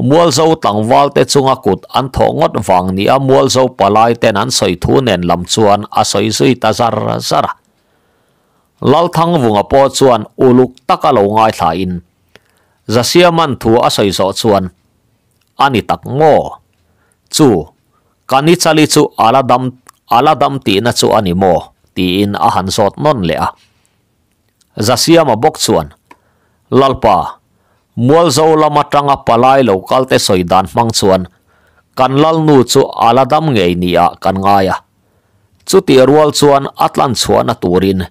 mual zo tangwal te chunga kut an thongot wang ni a mual zo palai tên an soi thu nen lam chuan a soi sui ta zar zar lal thang vunga po chuan uluk lâu ngai thla in man thu a soi zo chuan ani tak ngo chu ni chali chu aladam aladam ti na chu ani mo ti in a han sot non le a zasiama bok chuan pa làm mual zo lama tanga palai thế soi soidan mang chuan kan lal nu chu aladam ngei ni a ngay. ngaya chu ti rual chuan atlant chuan a turin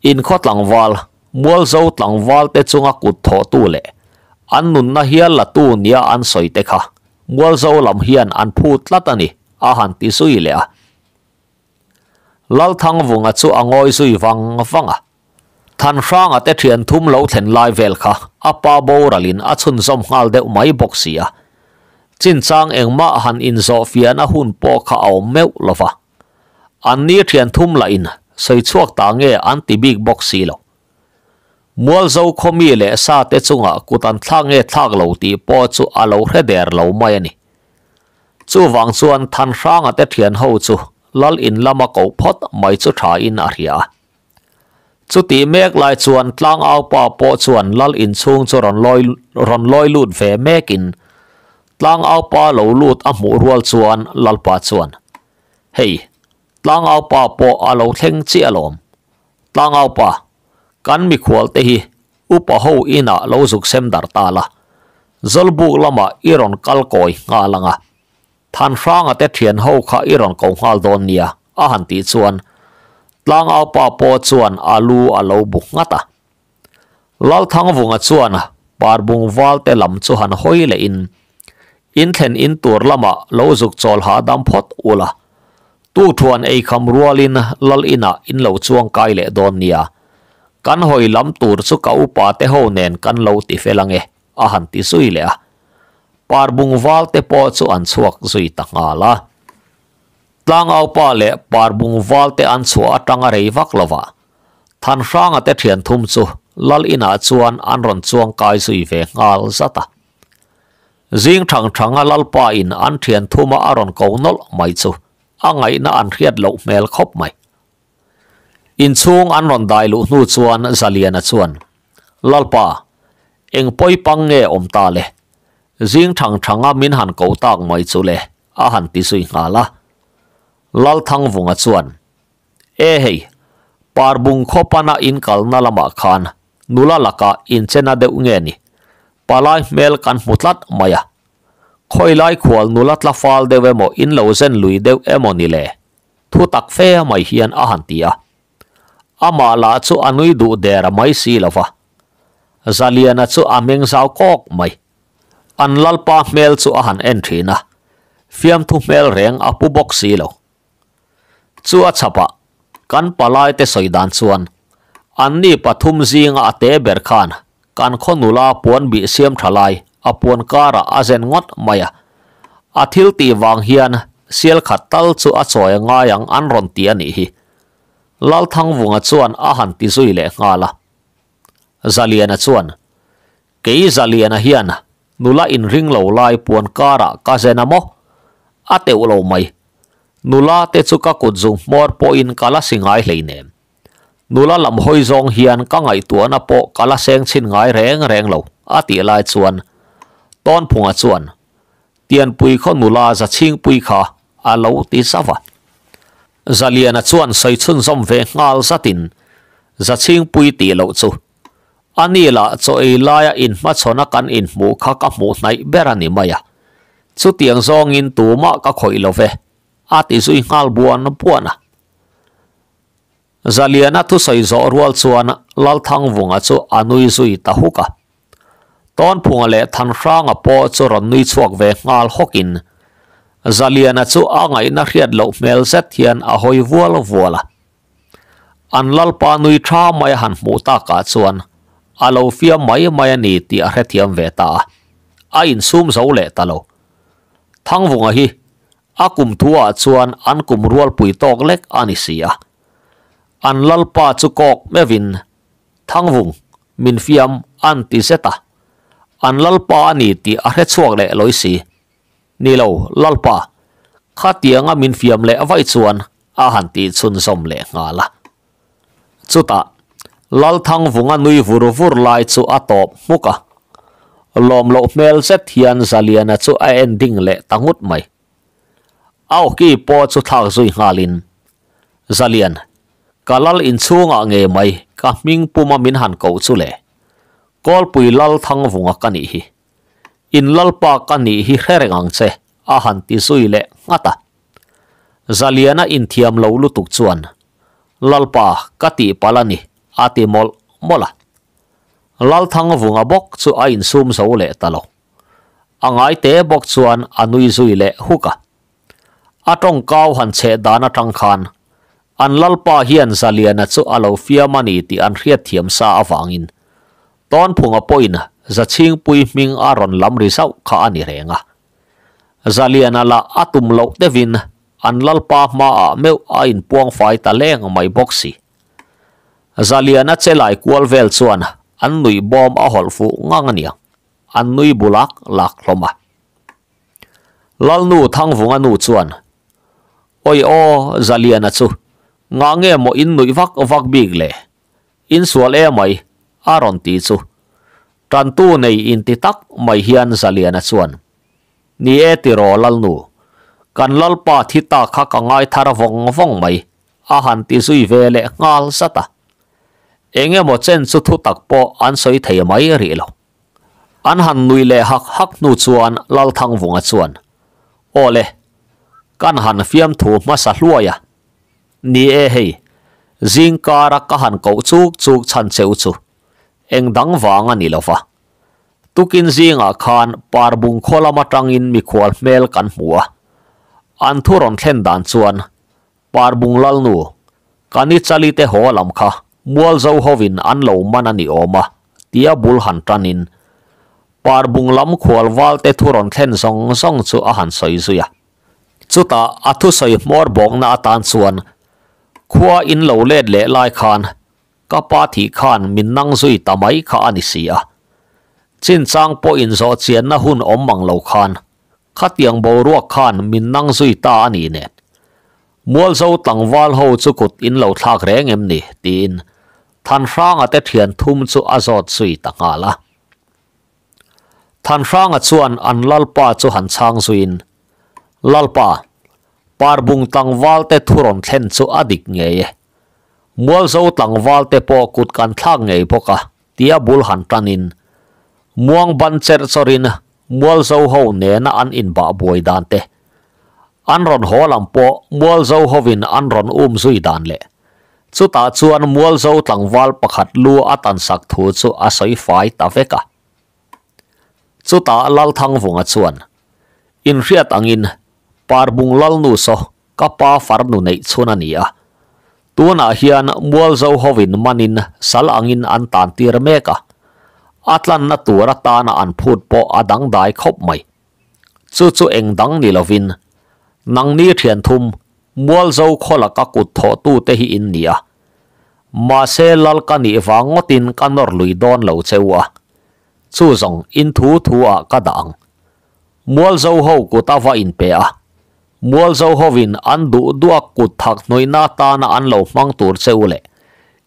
in khot langwal mual zo tlangwal te chunga kut tho tu le an nun na hiền là tu nia an soi te kha mual zo lam hian an phu tlatani a han ti sui le a lal thang vunga chu angoi à sui wang à. than hrang ate thian thum lo thlen lai vel kha apa bo ralin a chun zom ngal de mai boxia chin chang engma han in zo fia na hun po kha aw meu lova an ni thian thum la in sei chuak ta nge an ti big boxi lo mual zo khomi le sa te chunga kutan thla nge thak lo ti po chu alo re der lo mai ani chu wang chuan than hrang ate thian ho lal in lama ko mai chu tha in a ria chu ti mek lai chuan tlang au pa po chuan lal in chung cho ron loi ron loi lut ve mek in tlang au pa lo lut a mu rual chuan lal pa chuan hey tlang au pa po a lo theng chi alom tlang au pa kan mi khwal te hi u pa ho ina lo zuk sem dar ta la zol bu lama iron kal koi nga langa than rang a te thian ho kha iron ko hal don nia a han ti lang al pa po chuan alu alo bu ngata lal thang vunga chuan par bung wal te lam chu han hoi le in in then in tur lama lo zuk chol ha dam phot ula tu thuan ei kham rualin lal ina in lo chuang kai le don nia kan hoi lam tur chu ka upa kan lo felange a han ti sui po chu an chuak zui ta tlang au pa le par bung wal an chu atanga rei vak lova than hranga te thian thum chu lal ina chuan an ron chuang kai sui ve ngal zata zing thang a lal pa in an thian thuma aron ko nol mai chu angai na an riat lo mel khop mai in chung an ron dai lu nu chuan zaliana chuan lal pa eng poi pang nge om ta le zing thang a min han ko tak mai chu le a han ti sui nga la lal thang vunga chuan e hei parbung khopana in kalna lama khan nula laka in chena de unge ni palai mel kan mutlat maya khoi lai khwal nulat la fal dewe mo in lo zen lui de deu emoni le thu tak fe mai hian a han tia ama la chu anui du der mai si lova zaliana chu ameng zau kok mai an lalpa mel chu a han en thina fiam thu mel reng apu box si lo chu a chapa kan palai te soidan chuan an ni pathum zinga ate ber khan kan khonula puan bi siam thalai a puan kara a ngot maya a thil ti wang hian sial khat tal chu a choi nga yang an ron ti ani hi lal thang vunga chuan a han ti zui le nga la zaliana chuan ke zaliana hian nula in ring lo lai puan kara ka zenamo a teu lo mai nula te chuka kut zung mor po in kala singai leinem nula lam hoi zong hian ka ngai na po kala seng chin ngai reng reng lo a ti lai chuan ton phunga chuan tiền pui khon nula za ching pui kha a lo ti sawa zaliana chuan sai chun zom ve ngal zatin za ching pui ti lo chu ani la cho ei laia in ma chona kan in mu kha ka mu nai berani maya chu tiang zong in tu ma ka khoi lo ve ati zui ngal buan na puana zaliana tu sai zo rual chuan lal thang vunga chu anui zui ta huka ton phunga le than ranga po chu ron nui chuak ve ngal hokin zaliana chu angai na riat lo mel set hian a hoi vual vuala an lal pa nui tha mai han muta ta ka chuan alo fia mai may ni ti a hrethiam ve ta a in sum zo le talo thang vunga hi akum thua chuan an kum rual pui tok lek ani sia an lal pa chu kok mevin thangwung min fiam an ti seta an lal pa ani ti a re chuak le loi si nilo lal pa kha tianga nga la chuta lal thangwung a nui vur vur lom lo mel hian zaliana chu a ending le tangut au ki po chu thak zui ngalin zalian kalal in chunga nge mai ka ming puma min han ko chule kol pui lal thang vunga kani hi in lal pa kani hi her ngang che a han ngata zaliana in thiam lo lu tuk chuan lal pa kati palani ati mol mola lal thang vunga bok chu a in sum so le talo angai te bok chuan anui huka atong kau han che dana tang khan an lalpa hian zaliana chu alo fiamani ti an hriat thiam sa awangin ton phunga poina zaching pui ming aron lamri sau kha ani renga zaliana la atum lo devin an lalpa ma a meu a in puang fai ta leng mai boxi zaliana chelai kual vel chuan an nui bom a hol fu ngangania an nui bulak lak loma lalnu thang vunga nu chuan oi o zalia na chu nga nge mo in nui vak vak big le in sual e mai aron ti chu tan tu nei in ti tak mai hian zalia na chuan ni e ti ro lal nu kan lal pa thi ta kha vong vong mai a han ti sui ve le ngal sata enge mo chen chu thu tak po an soi thei mai ri lo an han nui le hak hak nu chuan lal thang vong ole kan han fiam thu ma sa à? hluaya ni e hei zing kara ka han ko chuk chuk chan cheu chu eng dang wanga à ni à lova tukin zinga khan parbung kholama tangin mi khol mel kan hmuwa an thuron thlen dan chuan parbung lal nu kani chali te ho lam kha mual zo hovin an lo mana ni oma tia bul han tanin parbung lam khol wal te thuron thlen song song chu a han soi zuya chu ta athu soi mor bok na tan chuan khua in lo le le lai khan ka pa thi khan min nang zui ta mai kha ani sia chin chang po in zo chian na hun om mang lo khan khatiang bo ruak khan min nang zui ta ani mual zo tang ho chu kut in thak reng em ni than rang ate thian thum azot sui ta than rang a an lal pa han chang zuin lalpa parbung tlangwal te thuron thlen chu adik ngei e. mual zo tlangwal te po kut kan thak ngei poka tia bul han tanin muang ban cher chorin mual zo ho ne na an in ba boi dan te an ron ho lam po mual zo hovin an ron um zui dan le chu ta chuan mual zo tlangwal pakhat lu atan sak thu chu a fai ta veka chu ta lal thang vunga chuan in riat angin parbung lal nu so kapa far nu nei chuna ni tuna ah hian mual zo hovin manin sal angin an tan tir meka atlan na tura ta na an phut po adang dai khop mai chu chu eng dang ni lovin nang ni thian thum mual zo khola ka kut tho tu te hi in nia ma se lal ka ni wangotin kanor lui don lo chewa chu zong in thu thu a ka dang mual zo ho ku ta va in pe a mual zo hovin an du duak ku thak noi na ta na an lo mang tur cheule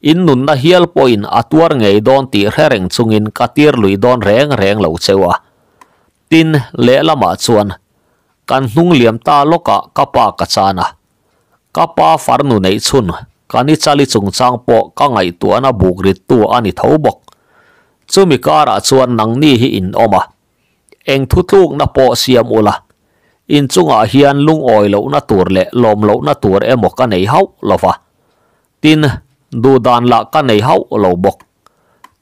in nun na hial poin atuar ngei don ti hereng chungin katir lui don reng reng lo chewa tin le lama chuan kan hnung liam ta loka kapa ka chana kapa farnu nei chun kani chali chung chang po ka ngai tu ana bukri chuan nang in oma eng thutluk na po siam in chung chungah hian lung oi lo na tur leh lawm lo na tur emaw ka nei ho lo fa tin du dan la ka nei ho lo bok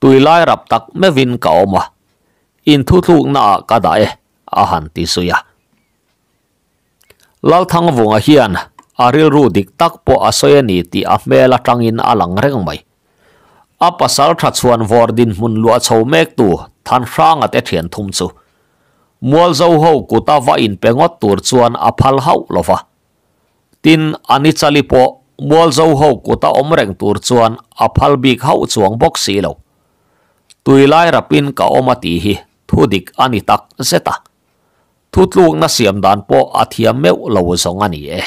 tui lai rap tak mevin ka oma in thu thuk na ka da e a han ti suya lal thang vunga hian aril ru dik tak po asoya ni ti a in tangin lang reng mai a pasal tha chuan vor din mun lua chho mek tu than hrang at e thian thum chu mual zo hậu, ko ta va in pengot tur chuan a phal hau lova tin ani chali po mual zo hậu, ko ta omreng tur chuan a phal bik hau chuang bok si lo tui lai rapin ka omati hi thu dik thudik ani tak zeta thutluk na siam dan po athiam meu lo song anh e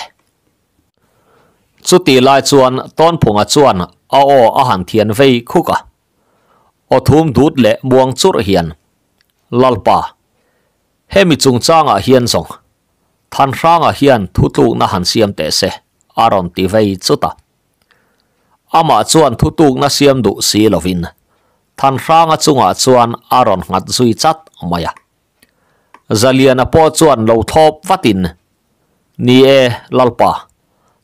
chu ti lai chuan ton phunga chuan a o a han thian vei khuka o thum dut le muang chur hian lalpa hemi chung changa hian song than ranga hian thu tu na han siam te se aron ti vei chuta ama chuan thu tu na siam du si lovin than ranga chunga chuan aron ngat zui chat maya zaliana po chuan lo thop vatin ni e lalpa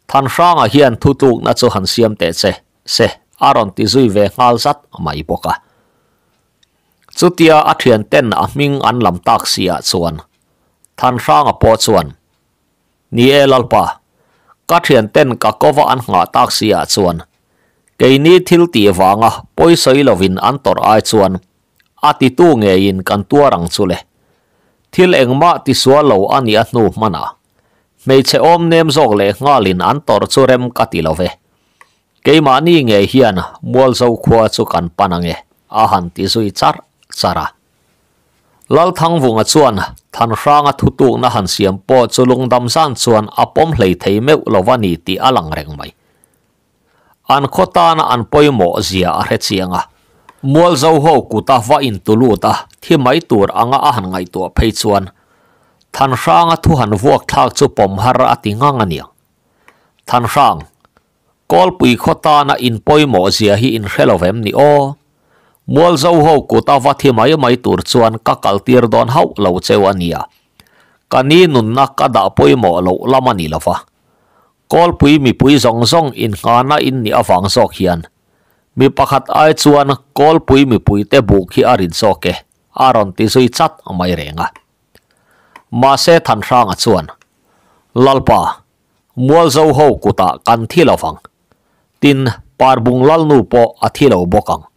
than ranga hian thu tu na chu han siam te se se aron ti zui ve ngal zat mai boka จุดเดียอาเทียนเต้นอามิงอันลำตักเสียส่วนทันร่างอปอส่วนนี่เอลลปะก็เทียนเต้นก็ก็ว่าอันหาตักเสียส่วนเกนี้ทิลตีวางอ่ะปอยใส่ลวินอันตรายส่วนอาติตูเงียินกันตัวรังสุเลทิลเองมาติสัวเหลาอันนี้นูมันะไม่เชอมเนมจกเลยงาลินอันตรสุเรมกติลเวเกมานี่เงียนมัวเจ้าขวาสุกันปนังเงอาหันติสุยชาร์ chara lal thang vunga chuan than ranga thutuk na han siam po chulung dam san chuan apom hlei thei meu lowani ti alang reng mai an khotana an poimo zia a re chianga mual zo ho kuta va in ta, thi mai tur anga a han ngai tu phei chuan than ranga thu han vuak thak chu pom har ati nga ngania than rang kol pui khotana in poimo zia hi in hrelovem ni o mual zau ho ko ta va the mai mai tur chuan ka kal tir don hau lo chewania kani nun na ka da poi mo lo lamani lafa kol pui mi pui zong zong in khana in ni afang sok hian mi pakhat ai chuan kol pui te bu arin soke aron ti sui renga ma se than lalpa mual zau tin par lal nu po bokang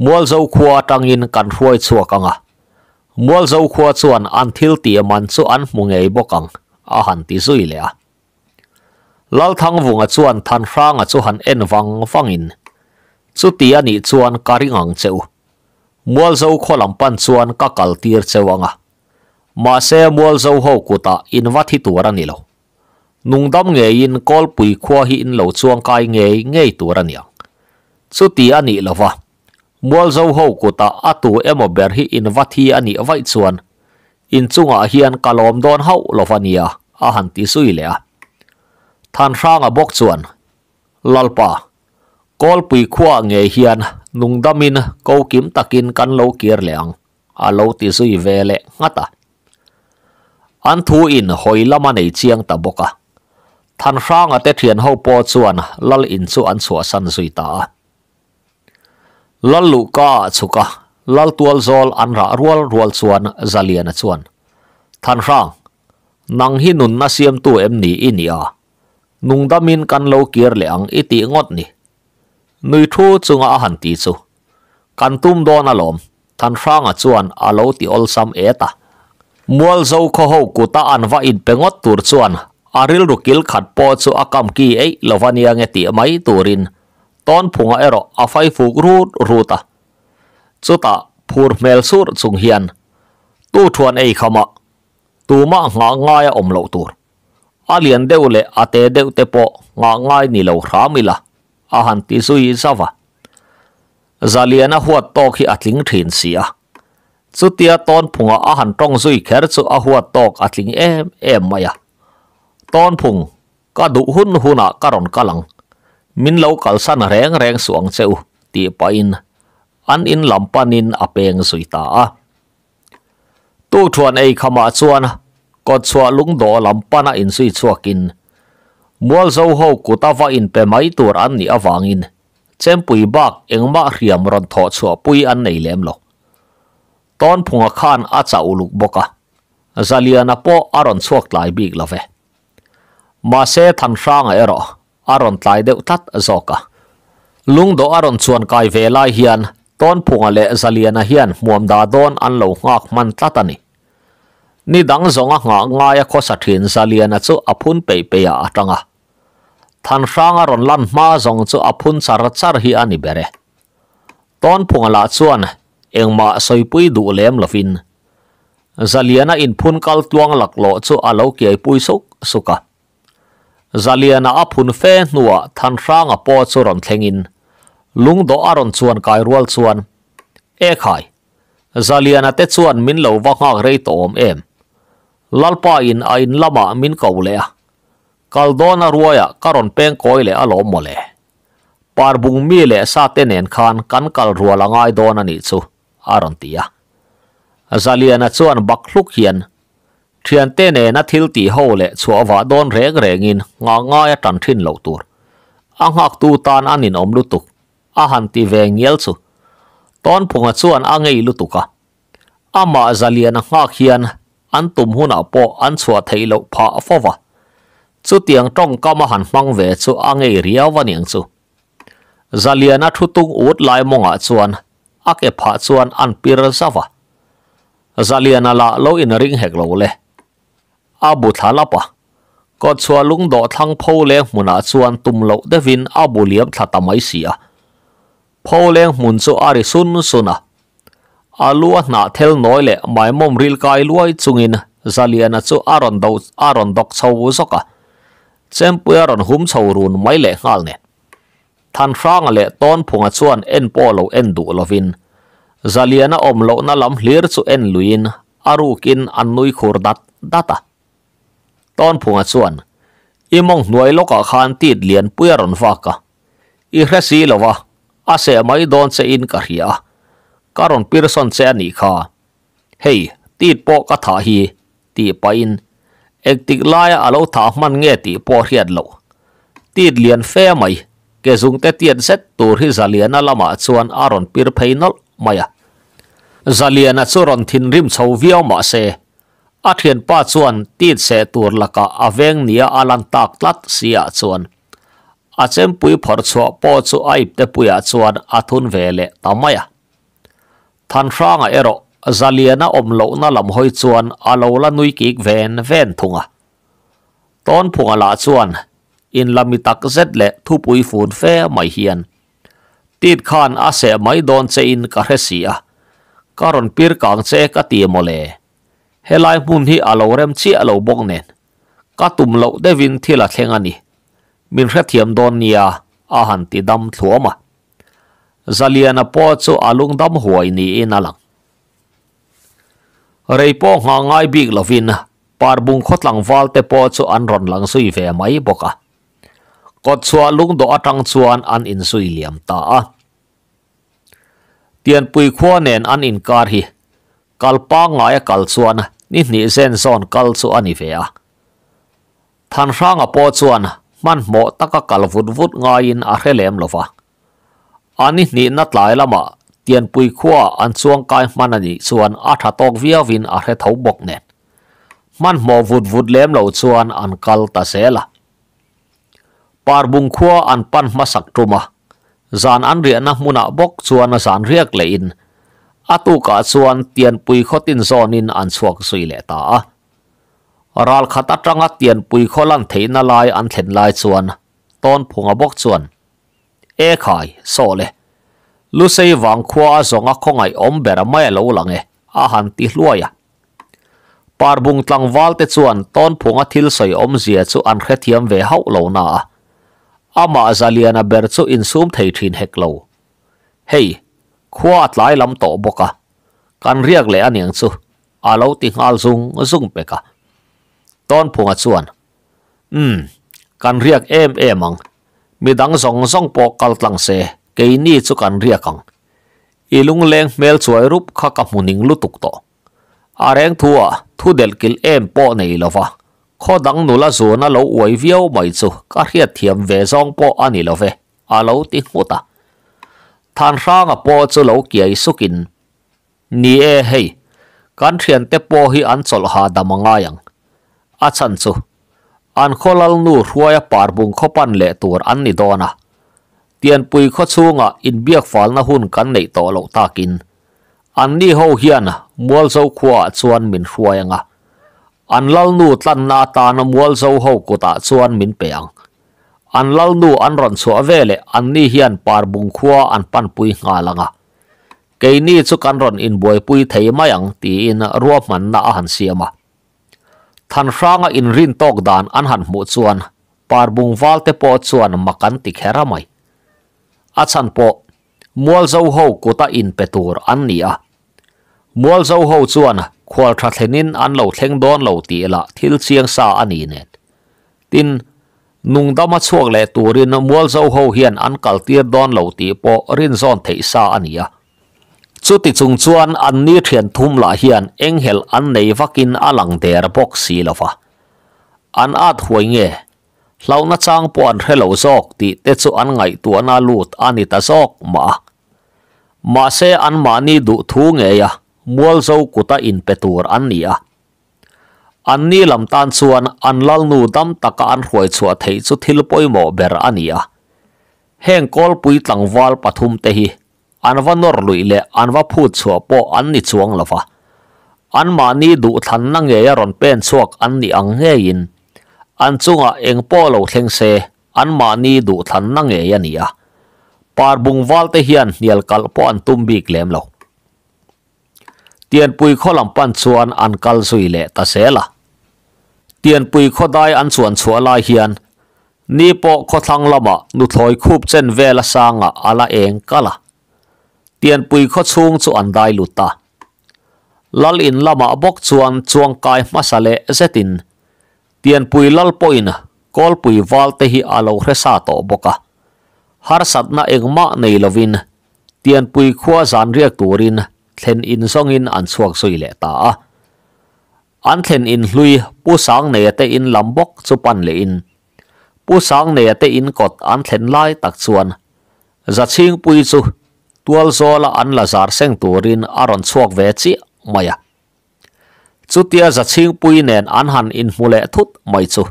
mual zo khua tangin kan ruai chuak anga mual zo khua chuan an thil ti man chu an mungei bokang a han ti zui le a lal thang vunga chuan than hranga chu han en wang wangin chu ti ani chuan karingang cheu mual zo kholam pan chuan ka kal tir chewanga ma se mual zo ho kuta in wathi tura ni lo nung dam nge in kol pui khua hi in lo chuang kai nge ngei tura niang chu ti ani lova mua zo ho của ta atu ở ber hi in vathi ani vai chuan in chunga hian kalom don ho lovania a han ti suy le a than ở bốc chuan lalpa kol pui khwa hiền, nung nungdamin câu kim takin căn lâu kier leang a lo ti về ve le à, an thu in hoi lama nei chiang ta bốc boka than ở te hiền ho bốc chuan lal in chu an chua san suy ta ลลูกาสุกะลลตัวโซลอันระรัวลรัวลส่วนจะเลียนส่วนทันร่างนังหินุนนาเซียมตัวเอ็มนี่อินี่อนุงดามินกันโลเกียร์เลียงอิติงดนี่นุยทูจงอาหันตีสุกันตุ้มโดนอารมณ์ทันร่างส่วนอาโลติอลซัมเอตามวลเจ้ากุตาอันว่าอินเป็งดตัวส่วนอาริลรุกิลขัดปอดสุอากัมกีเอลวานียงเอติไม่ตัวริน ton phunga ero afai fuk rut ruta chuta phur mel sur chung hian tu thuan ei khama tuma nga ngai om lo tur alian deu le ate deu te po nga ngai ni lo hramila a han ti sui sawa zaliana huat tok hi atling thin sia chutia ton phunga a han tong zui kher chu a huat tok atling em em maya ton phung ka du hun huna karon kalang min lo kal san reng reng suang cheu ti pa in an in lam panin a peng sui ta a tu thuan ei khama chuan ko chua lung do lam pana in sui chuakin mual zo ho ku ta va in pe mai tur an ni awangin chem pui bak engma riam ron tho chua pui an nei lem lo ton phunga khan a cha uluk po aron chuak lai ma se thang sang ero aron tlai deuh tlat zawka lung do aron chuan kai ve lai hian ton phunga le zaliana hian muam da don an lo ngak man tlatani à ni dang zonga nga ngaya kho sa thin zaliana chu aphun à pe pe a à atanga than ranga ron lan ma zong chu aphun char char hi ani bere ton phunga la chuan engma soipui du lem lovin zaliana in phun kal tuang laklo chu alo kiai pui sok suka zaliana aphun fe nuwa thanra nga po choron thlengin lung do aron chuan kai rual chuan e khai zaliana te chuan min lo wa nga rei to om em lalpa in ain lama min ko le a kaldona ruaya karon peng koi le alo mole parbung mi le sa tenen khan kan kal rualangai donani chu aron tia zaliana chuan bakhluk hian thiền tê này na thil tỷ hô lệ chùa vợ đôn rẽ rẽ nghìn ngọ ngoi e trần thiên lậu tuột anh học tu tan anh nhìn ông lu tục a han ti về nghiêng su ton phung a chuan a ngei anh tuka ama anh nga khian an tum hun a po an chua thei lo pha fowa chu tiang tong ka ma han mang ve chu a ngei riaw waniang chu zalian anh thu tung út ut lai monga anh ake pha chuan an pir sawa zalian la lo in ring hek lâu le อาบุทาลปะก็ชัวลุงดอทั้งพูเลี้ยงมุนอาชวนตุ่มเหลาเดวินอาบุเลี้ยมทัตไม่เสียพูเลี้ยงมุนสุอาริสุนสุนะอาลัวนาเทลน้อยเละไม่มอมริลกายลวยจุงินซาเลียนะจูอารอนดอารอนดอกชาวสกะเจมเปียรอนหุมชาวรุนไม่เละงานเนี่ยทันครั้งเละตอนพงอาชวนเอ็นโปโลเอ็นดูลวินซาเลียนะอมโลนะลำเลียร์จูเอ็นลุยนอารูกินอันนุยคูรดัตดัตาตอนผงส่วนอีมองหน่วยลกอาคารติดเลียนเปื่อรนฟากะอีเรศีเลยวะอาเสไม่โดนเสินกะเฮียการอนพิรสันเซนีค่าเฮ้ยตีดโอกะถาฮี ตีไปอิน เอกติกลายอาเลทถามันเงี้ยตีโปเฮียดโกตีดเลียนเฟ่ไหมเกจุงเตียนเซตตัวที่จเลียนละมาส่วนอารอนพิรเพนอลไม่อะซาเลียนส่วนทินริมชาวเวียวมาเซ athian pa chuan ti se tur laka aveng nia alan tak tlat sia chuan achem pui phor chho po chu aip te puya chuan athun vele tamaya than hranga ero zaliana omlo na lam hoi chuan alola nui kik ven ven thunga ton phunga la chuan in lami tak zet le thu pui fun fe mai hian tit khan ase mai don che in resia karon pir ka ti helai mun hi alo rem chi alo bok nen ka tum lo de win thila thenga ni min kha thiam don nia a han ti dam thloma zaliana po chu alung dam huai ni in e alang rei po nga ngai big lovin par bung khotlang wal te po chu an ron lang sui ve mai boka ko chua lung do atang chuan an in sui liam tian pui khuanen an in kalpa ngai kal chuan ni ni zen zon kal chu ani ve a than ranga po chuan man mo taka kal vut vut nga in a relem lova ani ni na tlai lama tiền pui khua an chuang kai man ani chuan a tha tok via vin a re thau bok nen man mo vut vut lem lo chuan an kal ta sela par bung khua an pan masak sak tuma zan an ria na muna bok chuan a zan riak le in atu ka chuan tian pui khotin zonin an chuak sui le ta a ral khata tanga tian pui kholan theina lai an thlen lai chuan ton phunga bok chuan e khai so le lu sei wang khua a zonga khongai om bera mai lo lange a han ti hluaya parbung tlang wal te chuan ton phunga thil soi om zia chu an khe thiam ve hau lo na ama zaliana ber chu insum thei thin hek lo hey khua tlai lam to boka kan riak le aniang chu alo ti ngal zung zung peka ton phunga chuan um kan riak em em ang midang zong zong po kal tlang se ke ni chu kan riak ang ilung leng mel chuai rup kha ka muning lutuk to areng thua thu del kil em po nei lova kho dang nula zona lo uai viau mai chu ka riat thiam ve zong po ani love alo ti à ทานร่างอ่ะปอจะเลวเกียสุกินนี่เอเฮการเทียนเตปอฮีอันสลหาดามังไงยังอาชันซูอันโคลัลนูรัวยปาร์บุงขปันเละตัวอันนี่ดอนะเตียนปุยขชูงอ่ะอินเบียกฟาลนะหุ่นกันในต่อเลวตากินอันนี้เขาเฮียนมัวเจ้าขวาชวนมินรัวยยังอ่ะอันเล่านูตันนาตานมัวเจ้าเขากุตาชวนมินเปียง an lal nu an ron chua vele an ni hian par bung khua an pan pui nga langa ke ni chu kan ron in boy pui thei mayang ti in ruwa man na han siama than ranga in rin tok dan an han mu chuan par bung wal te po chuan makan ti khera mai a chan po mual zo ho kota in petur an ni a mual zo ho chuan khwal tha thlenin an lo thleng don lo ti la thil chiang sa ani net tin nung dama chuak le turin mual zau ho hian an kal tia don lo ti po rin zon thei sa ania chu ti chung chuan an ni thian thum la hian enghel an nei vakin alang der bok si lofa an at huai nge lau na chang puan relo zok ti te chu an ngai tu na lut ani ta zok ma ma se an ma du thu nge ya mual zau kuta in pe tur an ni ya อันนี้ลำตานส่วนอันลลนูดำตะกอันหวยสัวเทสุทิลปอยหมอเบรอันนี้แห่งกอลปุยตังวาลปฐุมเตหีอันว่านอร์ลุยเลอันว่าพูดสัวปออันนิ่วงละฟะอันมานี้ดูทันนั่งเยรอนเป็นสวกอันนี้อังเฮยินอันจ่งอ่ะเองปอเราเทงเซอันมานี้ดูทันนั่งเยยนี้ปารปาบุงวาลเตหียนเนียลกอลปอันตุมบีกเลมเราเตียนปุยข้อลำปันส่วนอันกัลสุยเลตาเซละ tiền bùi khó đai ăn chuẩn chúa lai hiền. Nì bộ khó thăng lâm à, nụ thói khúc chân về là sang à, à là ếng cả là. in lâm à bốc chuẩn chuông ma mà xa lệ dễ tình. Tiền pui lâl bùi nà, kôl bùi vào tế hi à lâu hre xa tổ bốc à. Hàr sát nà ếng mạ nây lâu vinh, in xong in ăn chuộc xuôi lệ ta à. an thlen in hlui pu sang ne te in lambok chu pan le in pu sang ne te in kot an thlen lai tak chuan za ching pui chu tual zola an la zar seng turin aron chuak ve chi maya chutia za ching pui nen an han in mule thut mai chu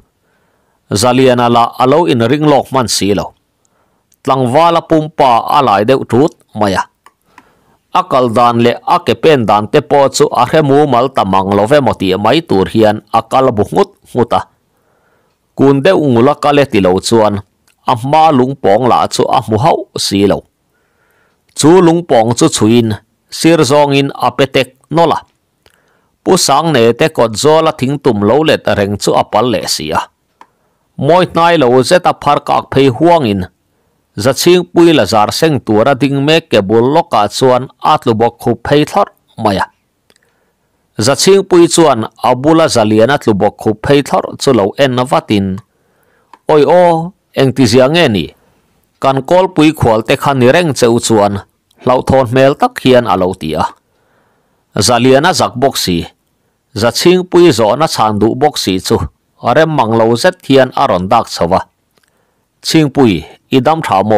zaliana la alo in ringlok man si lo tlangwala pumpa alai deuh tut maya akal dan le akepen dan te po chu a hemu mal tamang love moti mai tur hian akal buhut nguta kunde ungula kale tilo chuan amma lungpong la chu a mu hau si lo chu lungpong chu chuin sir zong in apetek nola pu sang ne te kot zola thing tum lo let reng chu apal le sia moi nai lo zeta phar kak phei huang in zaching pui la zar seng tuara ding me ke bul lo ka chuan atlu bok khu phei thot maya zaching pui chuan abula zaliana tlu bok khu phei thot chu lo en na watin oi o eng ti zia nge ni kan kol pui khwal te khan ni reng cheu chuan lau thon mel tak hian alo zaliana zak bok si pui zo na chan du bok si chu zet hian aron dak ชิงปุยอีดัมชาวโม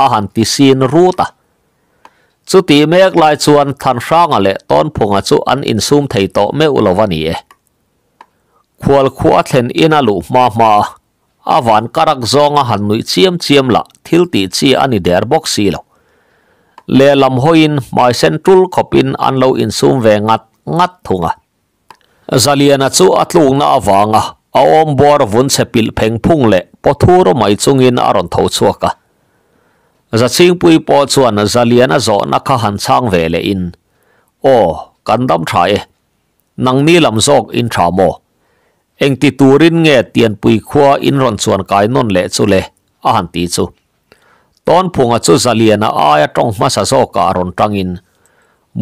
อาหารติซีนรูตะจุตีเมกลายชวนทันช่างอะไรตอนพงจุอันอินซุมไทยโตเมอุลวันีเอควรควรเทนอินาลุมามาอาวันกรักจงอาหารนุยเจียมเจียมละทิลตีเจียอันนี้เดอร์บ็อกซีลเลลำหอยน์มาเซนทรัลขบินอันเลวอินซุมเวงัดงัดถุงอ่ะจะเลียนจุอัตลุงน่าวางอ่ะ awom bor vun chepil phengphung le pothur mai chungin aron tho chuaka za ching pui po chuan zaliana zo na kha han chang ve le in o kandam thae nang ni lam zok in tha mo eng ti turin nge tian pui khua in ron chuan kai non le chu le a han ti ton phunga chu zaliana a ya tong ma sa in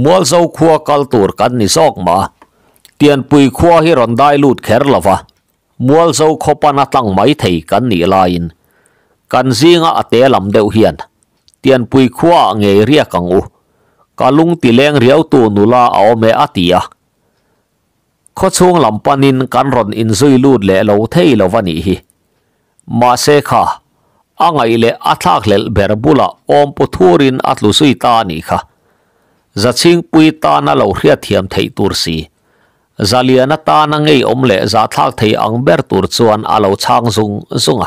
mol zo khua kal kan ni zok ma tian pui khua hi ron dai lut mual zo khopana tlang mai thei kan ni lain kan zinga ate lam deuh hian tian pui khua nge ria kang u kalung tileng riau tu nula ao aome atia kho chung lam panin kan ron in zui lut le lo thei lo wani hi ma se kha angai le athak lel berbula om puthurin atlu sui ta ni kha zaching pui ta na lo hria thiam thei tur si za lia na ta na ngay om le za thal thay ang ber tur zuwan a lau chang zung zunga.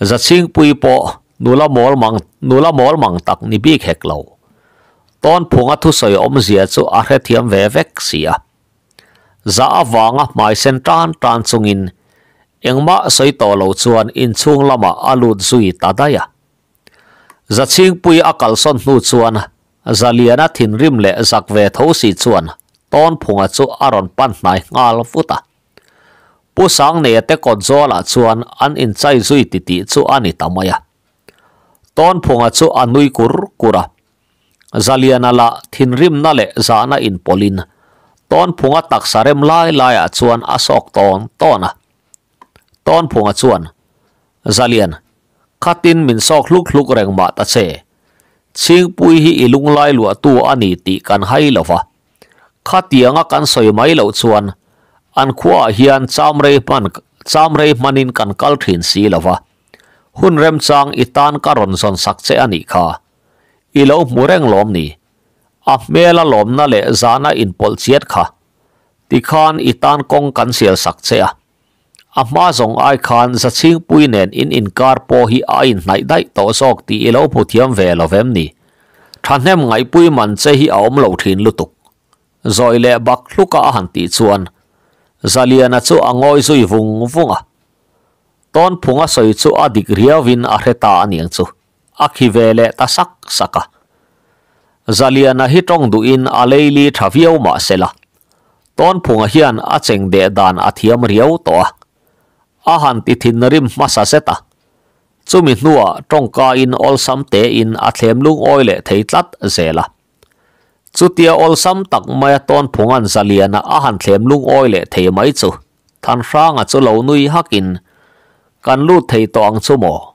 Za ching pui po nula mol mang tak ni big hek lau. Ton punga tu soy om zia zu akhe tiam ve vek zia. Za a va nga mai sen tran tran zung in engmaa soy to lau zuwan in chung lama alut zui ta daya. Za ching pui a son nu zuwan za lia rim le zak ve thaw si zuwan ton phunga chu aron pan hnai ngal futa pu sang ne te kon zola chuan an in chai zui ti ti chu ani tamaya ton phunga chu anui kur kura zaliana la thin rim na le zana in polin ton phunga tak sarem lai lai a à, chuan asok ton tona à. ton phunga chuan zalian khatin min sok luk luk reng ma ta che ching pui hi ilung lai lua tu ani ti kan hai lova ข้าเตียงกันสวยไหมเล่าชวนอันขวาเฮียนจามเรย์มันจามเรย์มันินกันกัลทินสีละวะหุ่นเร็มจางอิตานการอนสนสักเจอันอีค่ะอีเล่ามูเร่งล้มนี่อัพเมลล้มนั่นแหละจานาอินพอลเซียดค่ะติคานอิตานกงกันเสียสักเจออามาจงไอคานจะชิงปุยเนนอินอินการโพฮีไอในได้ต่อสอกตีเอลาผู้เทียมเวลเวมนี่ท่านเห็นไงปุยมันเจฮีเอาอมเล่าทินลุตุก zoile bakluka ahanti chuan zaliana chu angoi zui vung vunga ton phunga soi chu adik riawin a reta aniang chu akhi vele tasak saka zaliana hi tong du in aleili thaviao ma sela ton phunga hian a cheng de dan athiam riau to ahanti thinarim masa seta chumi hnuwa tongka in olsam in athlem oile theitlat zela chutia olsam tak maya ton phungan zaliana a han thlem lung oi le thei mai chu than rang a chu lo nui hakin kan lu thei to ang chu mo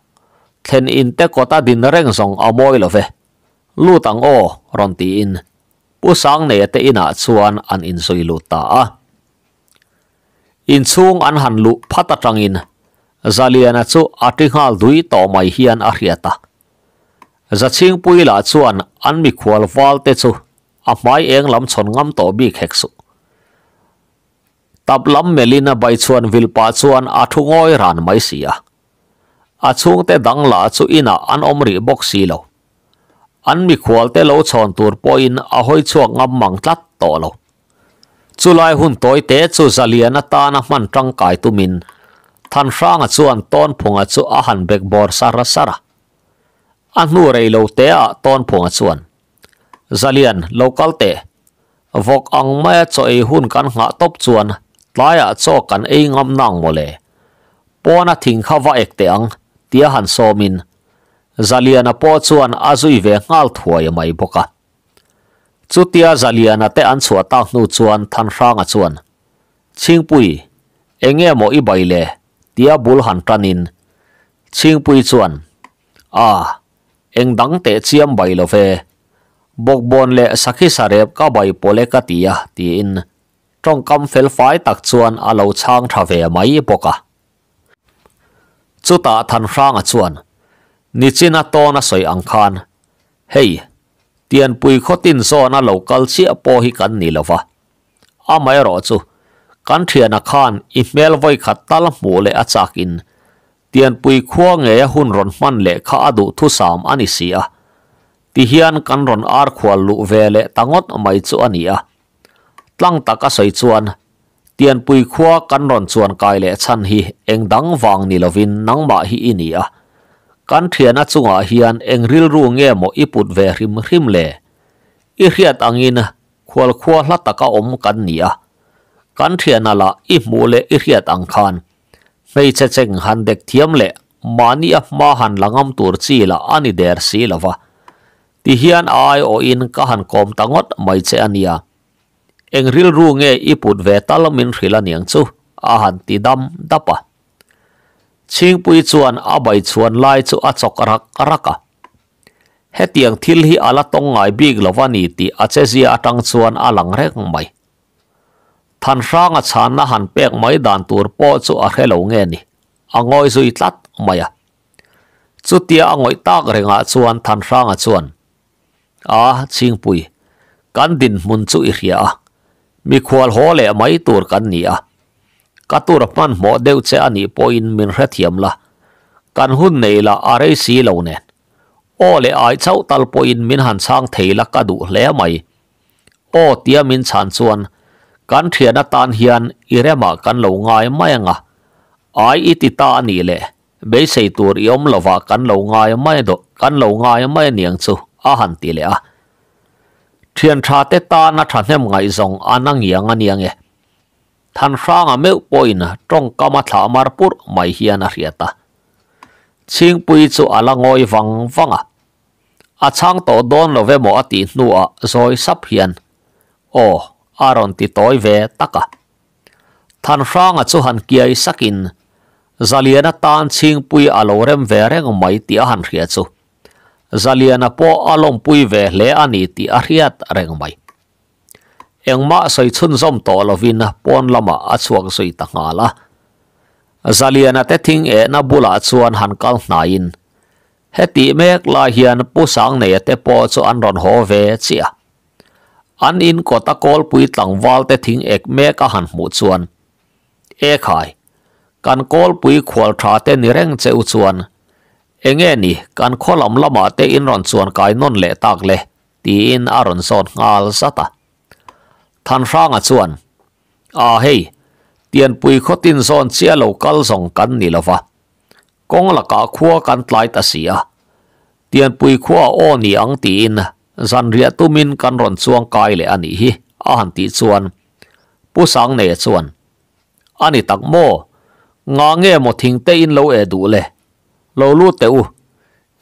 then in te kota din reng song a moi lo ve lu tang o ron ti in pu sang ne te ina chuan an in zui lu ta a in chung an han lu phata zaliana chu atingal dui to mai hian a riata zaching puila chuan an mi khwal wal a mai eng lam chon ngam to bi khek su tap lam melina bai chuan vil pa chuan a thu ngoi ran mai sia a chung te dang la chu ina an om ri bok si lo an mi khwal te lo chon tur po in a hoi chuak ngam mang tlat to lo chu lai hun toi te chu zaliana ta na man tang kai tumin than rang chuan ton phunga chu a han bek bor sara sara an nu rei lo te a ton phunga chuan Zalian, lokal te, vok ang maya tso e hun kan nga top zwan, taya tso kan e ngam naang wale. Po na ting kawa ek te ang, tia han so min. Zaliana po zwan azo iwe ngaal thuwa ya mai boka. Tsu tia zaliana te an tso ataknu zwan, thansha nga zwan. Ching pui, e nge mo i bai tia bul han tranin. Ching pui a, eng dang te ciam bai lo bokbon le sakhi sarep ka bai pole ka tiya ti in trong fel fai tak chuan alo chang thave ve mai poka chuta than rang a chuan ni china to na soi ang khan hey tian pui khotin so na local si a po hi kan ni lova a mai ro chu kan a khan i mel voi khat tal mu le a chakin tian pui khuang e hun ronman le kha adu thu sam ani sia à. pihian kanron ar khwal lu vele tangot mai chu ania tlang taka sai chuan tian pui khuwa kanron chuan kai le chan hi engdang wang ni lovin nangma hi inia kan thiana chunga hian engril ru nge mo iput ve rim rim le i hriat angina khwal khuwa hla taka om kan nia kan thiana la i mu le i hriat ang khan fei che cheng han dek thiam le mani a ma langam tur la ani si lawa wa Ti hiyan aay o in ka hankom ta ngot mai chea niya. Eng ril ru nge i put ve talamin khila niyang chu ahan ti dam dapa. Ching pui chuwan a bay chuwan lai chu a chok raka. He tiang til hi ala tong ngay biglawa ni ti a chezia atang chuwan alang rek ng mai. Than sra nga chan na han pek mai dantur po chu a helaw nge ni. A zui tat maya. Chu tia a ngoi ta than sra nga chuwan. อาชิงปุยกันดินมุนสุอิริยามีควอลโฮเล่ไม่ตัวกันนี่่อยกตูรับมันหมอเดวเซอันนี้ปอินมินเรติมละกันหุ่นเนี่ยละอะไรสีเหล่เนี่ยโอเล่ไอ้เจ้าตัลปอินมินหันสังเทละกระดูเล้ไม่โอเทียมินฉันส่วนกันเทียนตันเฮียนอิเรมากันเหล่ไงไม่งะไออิติตาอันนี้เล่ไม่ใช่ตัวยมลวากันเหล่างยไม่ดกันเหล่างยไม่เนียซู a han ti le a thiền trà tê ta na trà nem ngai zong e. a na ngiang ani ange than sang a meu poina trong ka ma thla mar pur mai hian a riata ching pui chu ala ngoi wang wanga a chang to don lo ve mo ati nu a zoi sap hian o aron ti toy ve taka than sang a chu han kiai sakin zaliana tan ching pui alo rem ve reng mai ti a han ria chu za liana po alom pui we le a niti a hriyat reng mai. Eng maa so i chun zom to lo vi e na pon la maa atsuak so i ta ngaa la. Za liana te ting ee na bu laa zuwan han ka ngaa in. He ti meek laa pu saang nee te po jo an ron ho we ci An in ko ta kol pui tang wal te ting ee meka han muu zuwan. Ek hai, kan kol pui kual tra te nireng ze u zuwan เองเีนี่การข้อลำละมาเตอินรอนส่วนกายนนเละตากเลยตีอินอารอนสอนงาลซตาท่านฟังอ่ส่วนอาเฮเตียนปุยขตินสอนเสียเล่ากลส่งกันนี่ละวะกงละกาขัวกันตายตาเสียเตียนปุยขัวอ้อนี่อังตีอินสันเรียตุมินกันรอนส่วนกายเลยอันนี้ฮิอาันตีส่วนผู้สังเนส่วนอันนี้ตักโมงาเงี้ยหมดทิ้งเตอินเลาเอดูเลย lo lu te u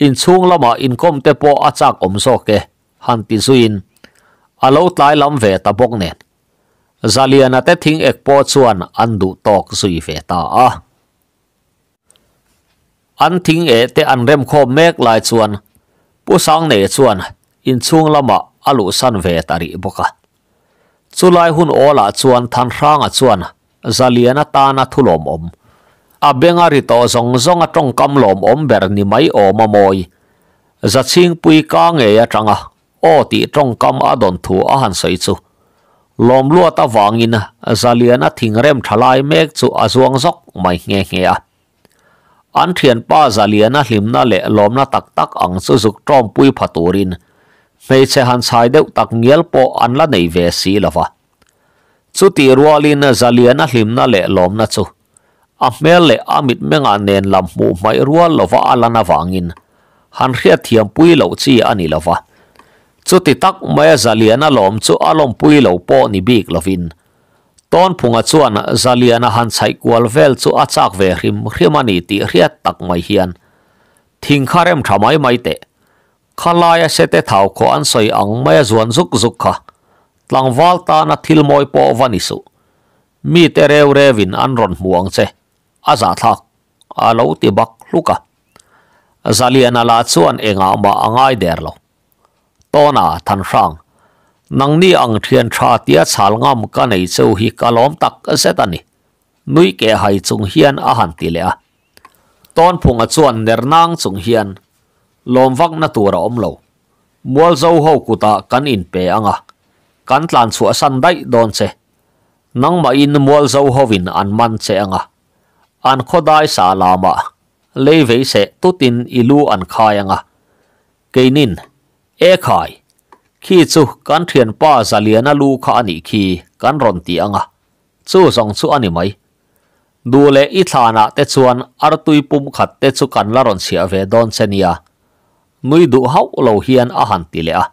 in chung lama in kom te po achak om so ke han ti suin a lo tlai lam ve ta bok ne zaliana te thing ek po chuan an du tok sui ve ta a an thing e te an rem mek lai chuan pu sang ne chuan in chung lama alu san ve tari boka chulai hun ola chuan than rang a chuan zaliana ta na thulom om a benga ri to zong zong a tong kam lom om ber ni mai o ma moi za ching pui ka nge ya tanga o ti tong kam a don thu a han sei chu lom lua ta wangin zalian a thing rem thalai mek chu a zuang zok mai nge nge a an thian pa zalian a hlim na le lom na tak tak ang chu zuk tom pui phaturin mei che han sai deuh tak ngiel po an la nei ve si lova chu ti rualin zalian a hlim na le lom na chu a me le amit menga nen lam mu mai rual lova alana wangin han hria thiam pui lo chi ani lova chu ti tak mai zaliana lom chu alom pui lo po ni bik lovin ton phunga chuan zaliana han chai kwal vel chu achak ve hrim hrimani ti hria tak mai hian thing kharem thamai mai te khalaya sete thau kho an soi ang mai zuan zuk zuk kha tlangwal ta na thilmoi po vanisu mi te reu revin an ron muang che a za thak a lo ti bak luka zalian ala chuan enga ma angai der lo tona than rang nang ni ang thian tha tia chal ngam ka nei cheu hi kalom tak zetani nui ke hai chung hian a han ti le a ton phung a chuan ner nang chung hian lom vak na tur om lo mual zo ho kuta kan in pe anga kan tlan chu san dai don che nang ma in mual zo hovin an man che anga อันขคดายสาลามะเลวิเสตุตินอิลูอันขายงะเกนินเอขายขี้จูกันเทียนป้าซาเลียนาลูขานิขีกันรอนตียงะจูส่งสู้อันนี้ไหมดูเลยอิธานะเตชวนอารตุยปุ่มขัดเตชุกันละรนเสียเวดอนเซนียนุยดูเฮาโลเฮียนอาหันติเลอะ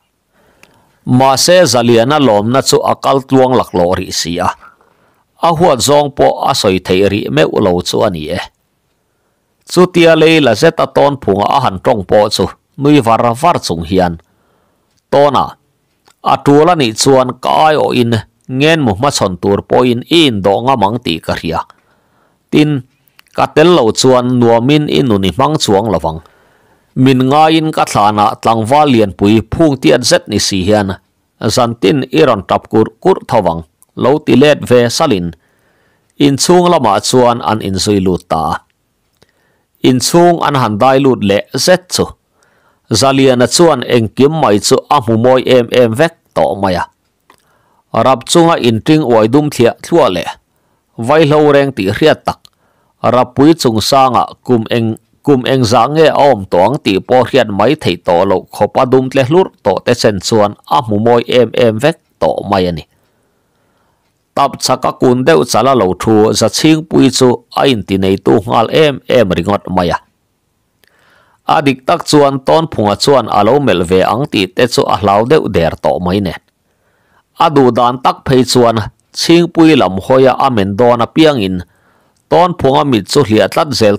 มาเซซาเลียนาลมนัดสูอักลตดวงหลักโลริสิยย a huat zong po a soi thei ri me u lo chu ani e chu tia le la zeta ton phung a han tong po chu nui var var chung hian tona a tula ni chuan kai o in ngen mu ma chon tur po in in do nga mang ti ka ria tin ka tel lo chuan nuamin in nu ni mang chuang lawang min nga in ka thlana tlangwa lian pui phung tian zet ni si hian zantin iron tapkur kur thawang lo ti let ve salin in chung lama chuan an in zui lut ta in chung an han dai lut le zet chu zalian chuan engkim mai chu a mu moi em em vek to maya à. rap chunga in ting oi dum thia thlua le vai lo reng ti hriat tak rap pui chung sanga kum eng kum eng za nge om tong ti po hriat mai thei to lo khopa dum tle hlur to te chen chuan a mu moi em em vek to mai ani tap chaka kun de chala lo thu za ching pui chu a in ti nei em em ringot maya adik tak chuan ton phunga chuan alo mel ang ti te chu a hlau de adu dan tak phei chuan ching pui lam hoya amen dona piang ton phunga mi chu hlia tlat zel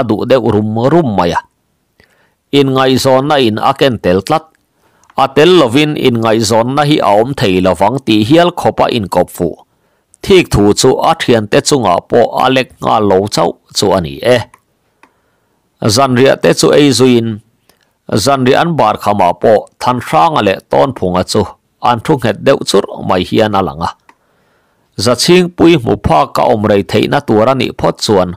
adu de rum rum maya in ngai zo na in aken tel tlat atel lovin in ngai zon na hi aom thei lawang ti hial khopa in kop fu thik thu chu a thian te chunga po alek nga lo chau chu ani e zanria te chu ei zuin zanri an bar khama po than rang ale ton phunga chu an thu nget deuh chur mai hian alanga zaching pui mupa ka omrei theina turani phot chuan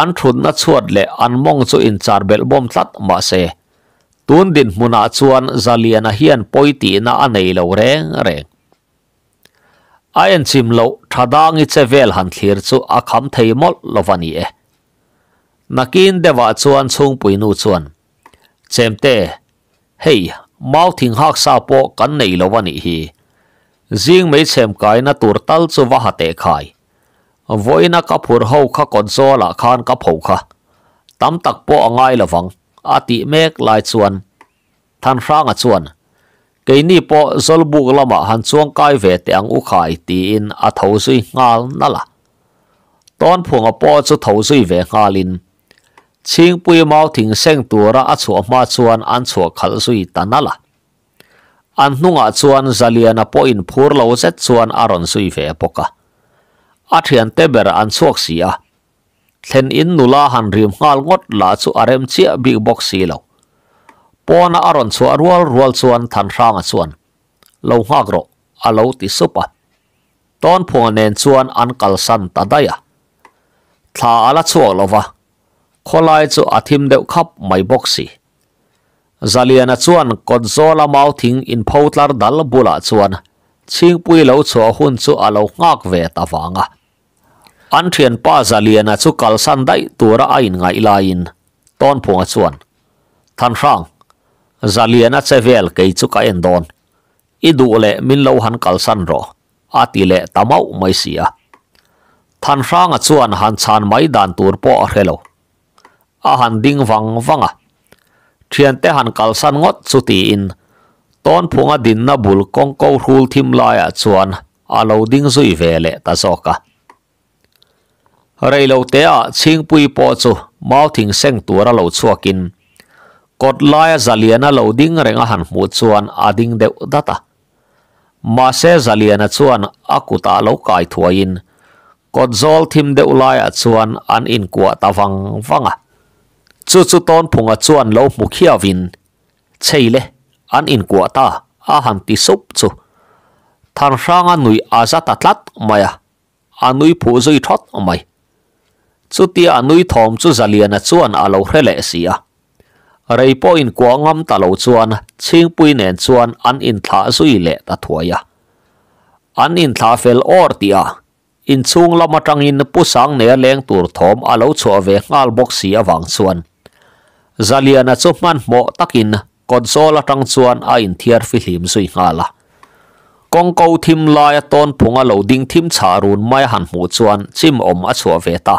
an thut na chuat le an mong chu in char bel bom tlat ma se tun din hmuna chuan zalian a hian poiti na anh lâu anei lo reng reng a en chim lo thadangi chevel han thlir chu a kham thei mol lovani e nakin dewa chuan chung puinu chuan chemte hey mau thing hak sa po kan nei lovani hi zing mấy chem cái na tur tal chu wa hate khai voina ka phur ho kha kon zola khan ka phau kha tam tak po là lawang a ti mek lai zuwan, tan ranga zuwan, kei ni po zol buk loma han zuwan kai we te ang u kai ti in a tau sui ngaal nala. Ton po nga po zu tau sui we ngaalin, cing pui mao ting seng tu ra a zuwa maa zuwan an zuwa kala sui ta An nu nga zaliana po in purlau zet zuwan a ron sui we poka. A ti an tembera an suwak si then in nula han rim ngal got la chu arm chi big boxi lo Pona aron chu arual rual chuan than thrang a chuan lohak ro alo ti sopa ton phong nen chuan an kal san tadaya tha ala chhu lova kholai chu athim de khap mai boxi zalian a chuan console ma aw in photlar dal bola chuan ching pui lo choh hun chu alo ngak ve ta wa an Thiên pa za lian a chu kal san dai tura a in ngai la in ton phung a chuan than rang za lian a chevel ke chu ka en don i du le min lo han kal san ro a ti le tamau mai sia than rang a chuan han chan mai dan tur po a helo a han ding wang wanga thian te han kal san ngot chu ti in ton phung a din na bul kong ko hul thim lai a chuan a lo ding zui ve le ta zoka rei lo te a ching pui po chu mau thing seng tura lo chuakin kot lai zaliana lo ding renga han mu chuan ading deuh data ma se zaliana chuan akuta lo kai thuain kot zol thim deuh lai a chuan an in kwa tawang wanga chu chu ton phunga chuan lo mu khiavin cheile an in kwa ta a han ti sup chu than ranga nui azata tlat maya anui phu zui thot mai chu tia anui thom chu zaliana chuan alo hrele sia rei po in ko ngam ta lo chuan ching pui nen chuan an in tha sui le ta thuaya an in tha fel or tia in chung la ma tang in pu sang ne leng tur thom alo chu ve ngal bok sia wang chuan zaliana chu man mo takin konsola tang chuan a in thiar fi sui ngala kong kau thim lai ton phunga lo ding thim charun mai han mu chuan chim om a chuwe ta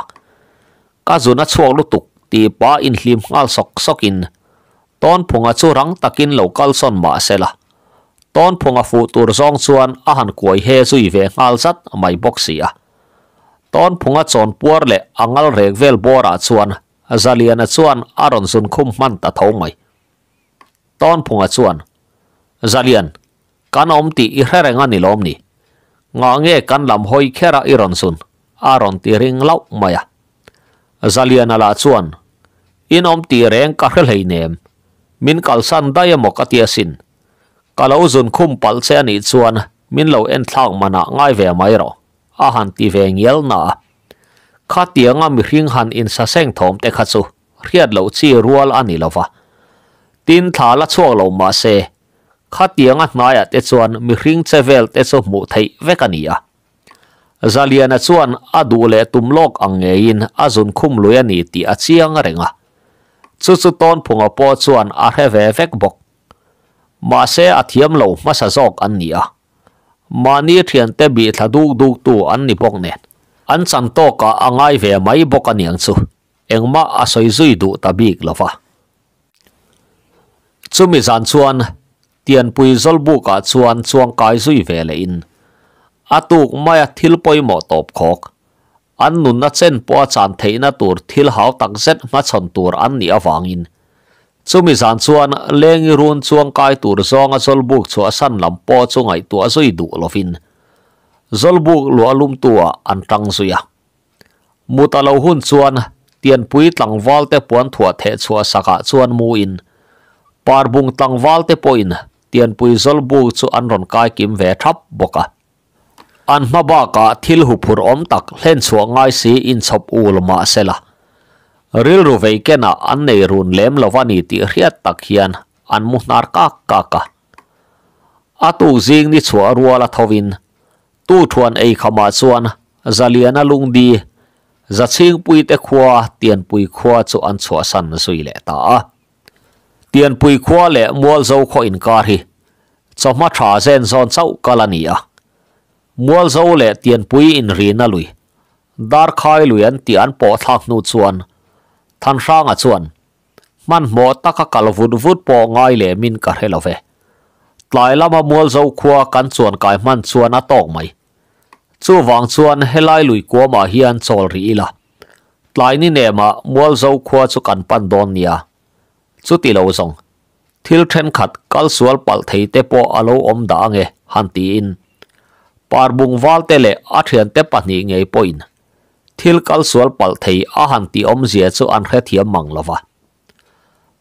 ka zuna chuang lutuk ti pa in hlim ngal sok sokin ton phunga chu rang takin local son ma sela ton phunga fu tur zong chuan a han kuai he zui ve ngal zat mai boxia à. ton phunga chon puar le angal rek vel bora chuan zaliana chuan aron sun khum man ta thau mai ton phunga chuan zalian kan om ti i hrerenga ni lom ni nga nge kan lam hoi khera iron sun aron ti ring lau maya à. zaliana la chuan inom ti reng ka khel heinem min kalsan dai mo ka tia sin kala uzun khum pal che min lo en thlak mana ngai ve mai ro a han ti veng yel na kha tianga mi hring han in sa seng thom te kha chu riat lo chi rual ani lova tin thla la chuak lo ma se kha tianga hnaya te chuan mi hring chevel te so mu thai vekania zaliana chuan a dule tumlok angein azun khumlo ya e ni ti achiang renga chu chu ton phunga po chuan a heve vek bok ma se a thiam lo ma sa jok an nia ma ni thian te bi thla duk duk tu an ni bok ne an chan to ka angai ve mai bok ani ang chu engma a soi zui du ta bik lova chu mi zan chuan tian pui zol bu ka chuan chuang kai zui ve le in atuk maya thil poi mo top khok an nun na chen po chan theina tur thil hau tak zet ma chon tur an ni awangin chumi zan chuan leng run chuang kai tur zong a sol buk chu asan lam po chu ngai tu azui du lofin zol buk lu alum tua an tang suya muta lo hun chuan tian pui tlang wal te puan thua the chua saka chuan mu in par tian pui zol buk an ron kai kim ve boka an maba ka thil hupur om tak hlen chuwa ngai si in chop ul ma sela ril ru vei kena an nei run lem lawani ti riat tak hian an mu nar ka ka ka atu zing ni chuwa ruala thovin tu thuan ei khama chuan zaliana lung di za ching pui te khuwa tian an chuwa san zui le ta tian pui khuwa le mual zo kho in ka ri chawma มัวโซเล่ตียนปุยอินรีนลุยดาร์คายลุยอันตียนปอทักนูดส่วน ทันร่างอัดส่วน มันหมอตะกักลวุดวุดปอไงเลมินกะเฮลเวไลลามามัวโซขวากันส่วนกายมันส่วนอตอกไม่ชูวังส่วนเฮไลลุยกัวมาเฮียนโซลรีละไลายนี่เนี่ยมามัวโซขวาสุกันปันดอนเนียชุติลาส่งทิลเช่นขัดกัลส่วนปัลเทเตปออโลอมดางเอฮันตีอิน par bung wal te le a thian te pahnih ngei poin thil kal sual pal thei a han ti om zia chu an khe thiam mang lova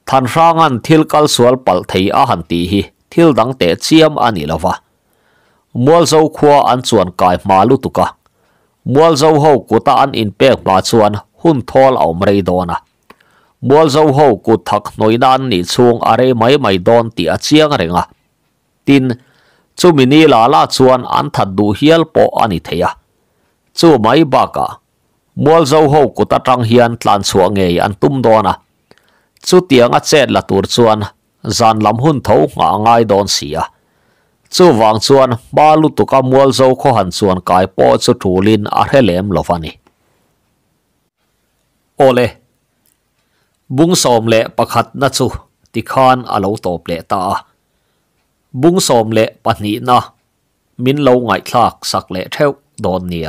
than rang an thil kal sual pal thei a han ti hi thil dang te chiam ani lova mual zo khua an chuan kai ma lu tuka mual zo ho kuta an in pek ma chuan hun thol om rei dona mual zo ho ku thak noi dan ni chung are mai mai don ti a chiang renga tin Cu mi ni la la cuan an tad du hiel po an ite ya. Cu mai ba ka, mual zou hou ku tatrang hian tlan cua ngei an tumdo na. Cu tiya nga tset la tur cuan, zan lam hun tau nga ngay don si ya. Cu vang cuan, ba lu tuka mual zou kohan cuan kai po cu tu lin arhe lem Ole. Bung som le pakat na cu, ti khan top le taa. บุ้งสมเละปนีนะมินเลวไงคลากสักเละเท่าโดนเนีย